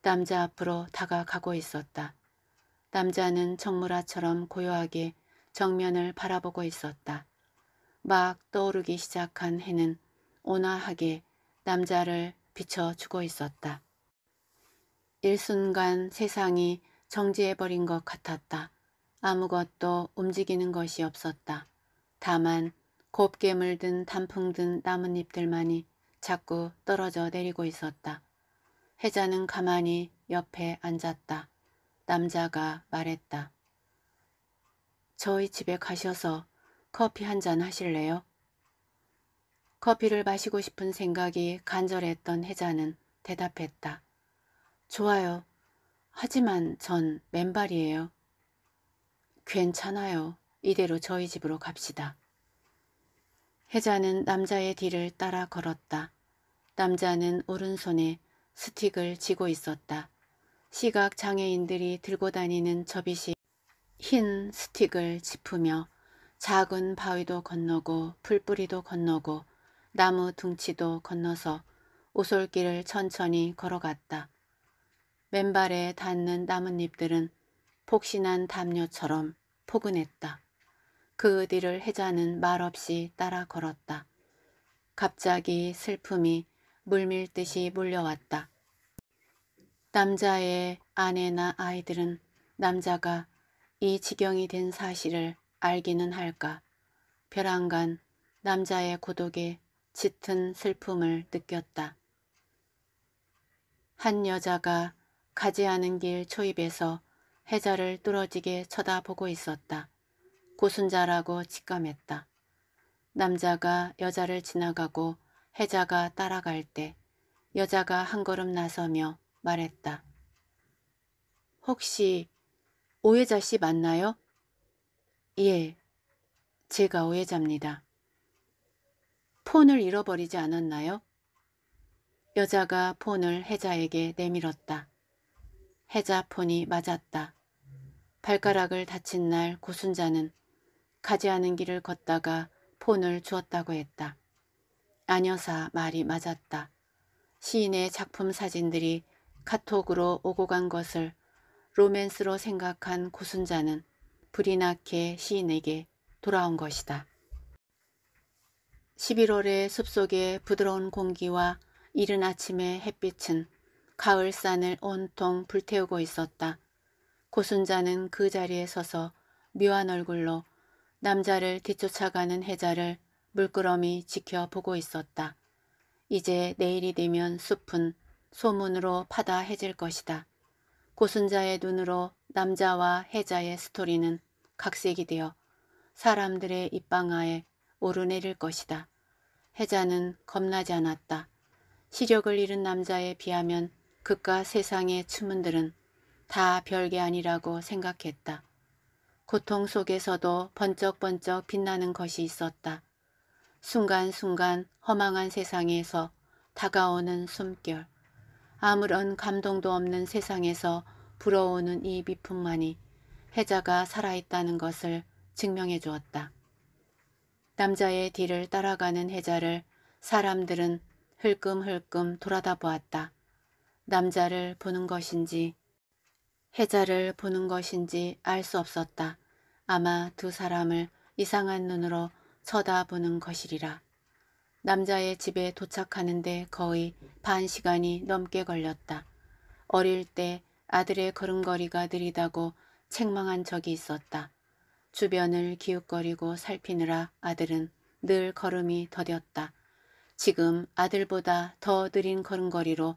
남자 앞으로 다가가고 있었다. 남자는 정물아처럼 고요하게 정면을 바라보고 있었다. 막 떠오르기 시작한 해는 온화하게 남자를 비춰주고 있었다. 일순간 세상이 정지해버린 것 같았다. 아무것도 움직이는 것이 없었다. 다만 곱게 물든 단풍든 나뭇잎들만이 자꾸 떨어져 내리고 있었다. 혜자는 가만히 옆에 앉았다. 남자가 말했다. 저희 집에 가셔서 커피 한 잔 하실래요? 커피를 마시고 싶은 생각이 간절했던 혜자는 대답했다. 좋아요. 하지만 전 맨발이에요. 괜찮아요. 이대로 저희 집으로 갑시다. 혜자는 남자의 뒤를 따라 걸었다. 남자는 오른손에 스틱을 쥐고 있었다. 시각 장애인들이 들고 다니는 접이식 흰 스틱을 짚으며 작은 바위도 건너고 풀뿌리도 건너고 나무 둥치도 건너서 오솔길을 천천히 걸어갔다. 맨발에 닿는 나뭇잎들은 폭신한 담요처럼 포근했다. 그 뒤를 혜자는 말없이 따라 걸었다. 갑자기 슬픔이 물밀듯이 몰려왔다. 남자의 아내나 아이들은 남자가 이 지경이 된 사실을 알기는 할까. 벼랑간 남자의 고독에 짙은 슬픔을 느꼈다. 한 여자가 가지 않은 길 초입에서 해자를 뚫어지게 쳐다보고 있었다. 고순자라고 직감했다. 남자가 여자를 지나가고 해자가 따라갈 때 여자가 한 걸음 나서며 말했다. 혹시 오해자 씨 맞나요? 예, 제가 오해자입니다. 폰을 잃어버리지 않았나요? 여자가 폰을 해자에게 내밀었다. 해자폰이 맞았다. 발가락을 다친 날 고순자는 가지 않은 길을 걷다가 폰을 주었다고 했다. 아녀사 말이 맞았다. 시인의 작품 사진들이 카톡으로 오고 간 것을 로맨스로 생각한 고순자는 불이 나게 시인에게 돌아온 것이다. 11월의 숲속의 부드러운 공기와 이른 아침의 햇빛은 가을산을 온통 불태우고 있었다. 고순자는 그 자리에 서서 묘한 얼굴로 남자를 뒤쫓아가는 해자를 물끄러미 지켜보고 있었다. 이제 내일이 되면 숲은 소문으로 파다 해질 것이다. 고순자의 눈으로 남자와 해자의 스토리는 각색이 되어 사람들의 입방아에 오르내릴 것이다. 해자는 겁나지 않았다. 시력을 잃은 남자에 비하면 그가 세상의 추문들은 다 별게 아니라고 생각했다. 고통 속에서도 번쩍번쩍 빛나는 것이 있었다. 순간순간 허망한 세상에서 다가오는 숨결, 아무런 감동도 없는 세상에서 불어오는 이 미풍만이 해자가 살아있다는 것을 증명해 주었다. 남자의 뒤를 따라가는 해자를 사람들은 흘끔흘끔 돌아다 보았다. 남자를 보는 것인지 혜자를 보는 것인지 알 수 없었다. 아마 두 사람을 이상한 눈으로 쳐다보는 것이리라. 남자의 집에 도착하는데 거의 반 시간이 넘게 걸렸다. 어릴 때 아들의 걸음걸이가 느리다고 책망한 적이 있었다. 주변을 기웃거리고 살피느라 아들은 늘 걸음이 더뎠다. 지금 아들보다 더 느린 걸음걸이로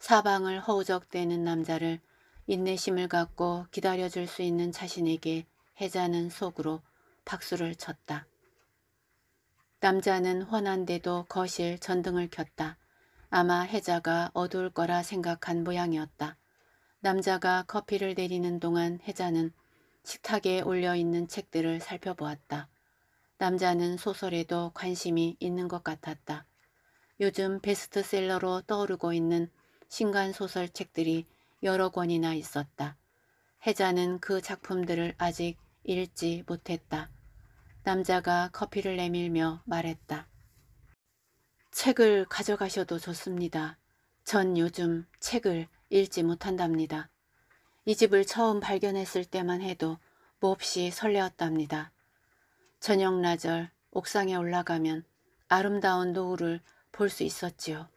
사방을 허우적대는 남자를 인내심을 갖고 기다려줄 수 있는 자신에게 해자는 속으로 박수를 쳤다. 남자는 훤한데도 거실 전등을 켰다. 아마 해자가 어두울 거라 생각한 모양이었다. 남자가 커피를 내리는 동안 해자는 식탁에 올려있는 책들을 살펴보았다. 남자는 소설에도 관심이 있는 것 같았다. 요즘 베스트셀러로 떠오르고 있는 신간소설 책들이 여러 권이나 있었다. 혜자는 그 작품들을 아직 읽지 못했다. 남자가 커피를 내밀며 말했다. 책을 가져가셔도 좋습니다. 전 요즘 책을 읽지 못한답니다. 이 집을 처음 발견했을 때만 해도 몹시 설레었답니다. 저녁 나절 옥상에 올라가면 아름다운 노을을 볼 수 있었지요.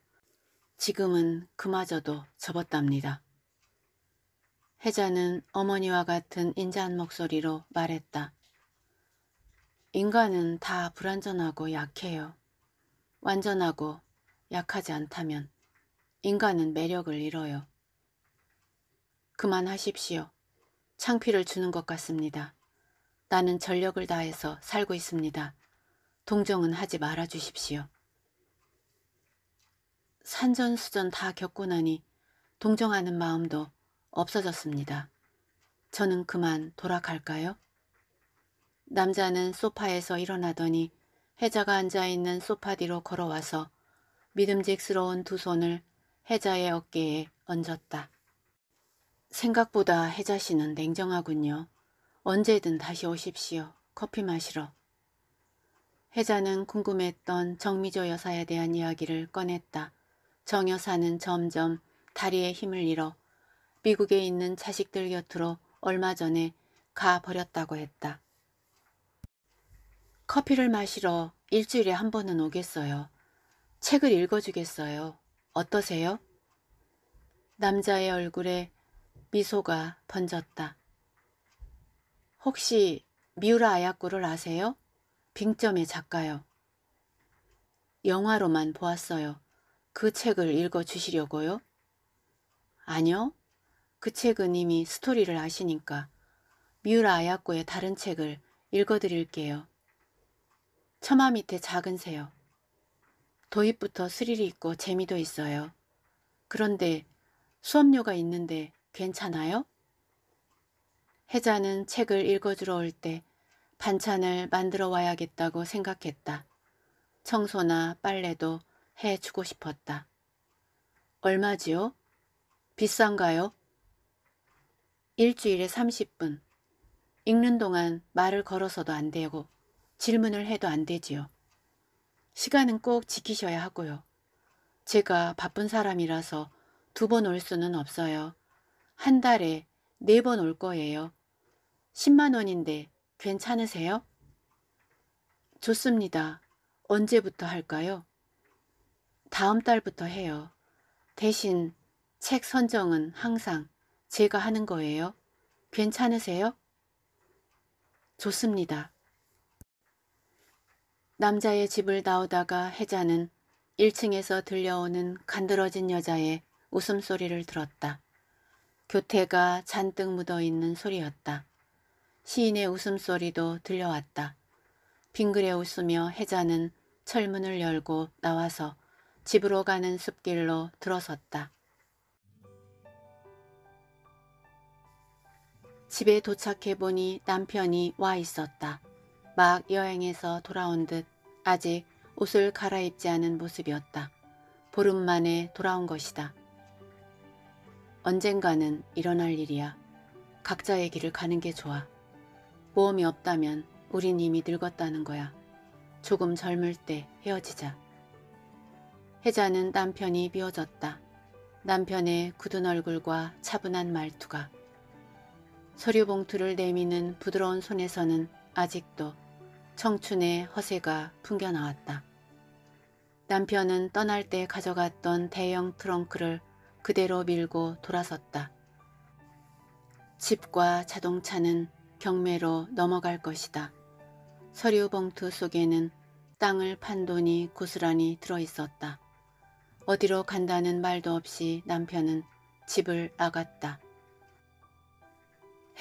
지금은 그마저도 접었답니다. 혜자는 어머니와 같은 인자한 목소리로 말했다. 인간은 다 불완전하고 약해요. 완전하고 약하지 않다면 인간은 매력을 잃어요. 그만하십시오. 창피를 주는 것 같습니다. 나는 전력을 다해서 살고 있습니다. 동정은 하지 말아 주십시오. 산전수전 다 겪고 나니 동정하는 마음도 없어졌습니다. 저는 그만 돌아갈까요? 남자는 소파에서 일어나더니 혜자가 앉아있는 소파 뒤로 걸어와서 믿음직스러운 두 손을 혜자의 어깨에 얹었다. 생각보다 혜자 씨는 냉정하군요. 언제든 다시 오십시오. 커피 마시러. 혜자는 궁금했던 정미조 여사에 대한 이야기를 꺼냈다. 정 여사는 점점 다리에 힘을 잃어 미국에 있는 자식들 곁으로 얼마 전에 가버렸다고 했다. 커피를 마시러 일주일에 한 번은 오겠어요. 책을 읽어주겠어요. 어떠세요? 남자의 얼굴에 미소가 번졌다. 혹시 미우라 아야꾸를 아세요? 빙점의 작가요. 영화로만 보았어요. 그 책을 읽어 주시려고요? 아니요. 그 책은 이미 스토리를 아시니까 미우라 아야코의 다른 책을 읽어 드릴게요. 처마 밑에 작은 새요. 도입부터 스릴이 있고 재미도 있어요. 그런데 수업료가 있는데 괜찮아요? 혜자는 책을 읽어주러 올 때 반찬을 만들어 와야겠다고 생각했다. 청소나 빨래도 해주고 싶었다. 얼마지요? 비싼가요? 일주일에 30분. 읽는 동안 말을 걸어서도 안 되고 질문을 해도 안 되지요. 시간은 꼭 지키셔야 하고요. 제가 바쁜 사람이라서 두 번 올 수는 없어요. 한 달에 네 번 올 거예요. 10만 원인데 괜찮으세요? 좋습니다. 언제부터 할까요? 다음 달부터 해요. 대신 책 선정은 항상 제가 하는 거예요. 괜찮으세요? 좋습니다. 남자의 집을 나오다가 혜자는 1층에서 들려오는 간드러진 여자의 웃음소리를 들었다. 교태가 잔뜩 묻어있는 소리였다. 시인의 웃음소리도 들려왔다. 빙그레 웃으며 혜자는 철문을 열고 나와서 집으로 가는 숲길로 들어섰다. 집에 도착해 보니 남편이 와 있었다. 막 여행에서 돌아온 듯 아직 옷을 갈아입지 않은 모습이었다. 보름 만에 돌아온 것이다. 언젠가는 일어날 일이야. 각자의 길을 가는 게 좋아. 모험이 없다면 우린 이미 늙었다는 거야. 조금 젊을 때 헤어지자. 혜자는 남편이 미어졌다. 남편의 굳은 얼굴과 차분한 말투가 서류 봉투를 내미는 부드러운 손에서는 아직도 청춘의 허세가 풍겨나왔다. 남편은 떠날 때 가져갔던 대형 트렁크를 그대로 밀고 돌아섰다. 집과 자동차는 경매로 넘어갈 것이다. 서류 봉투 속에는 땅을 판 돈이 고스란히 들어있었다. 어디로 간다는 말도 없이 남편은 집을 나갔다.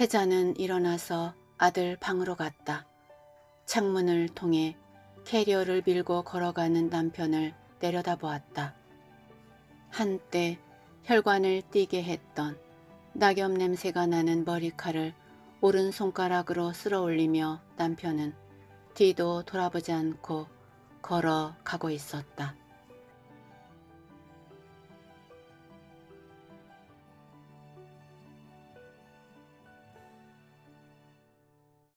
혜자는 일어나서 아들 방으로 갔다. 창문을 통해 캐리어를 밀고 걸어가는 남편을 내려다보았다. 한때 혈관을 뛰게 했던 낙엽 냄새가 나는 머리칼을 오른손가락으로 쓸어올리며 남편은 뒤도 돌아보지 않고 걸어가고 있었다.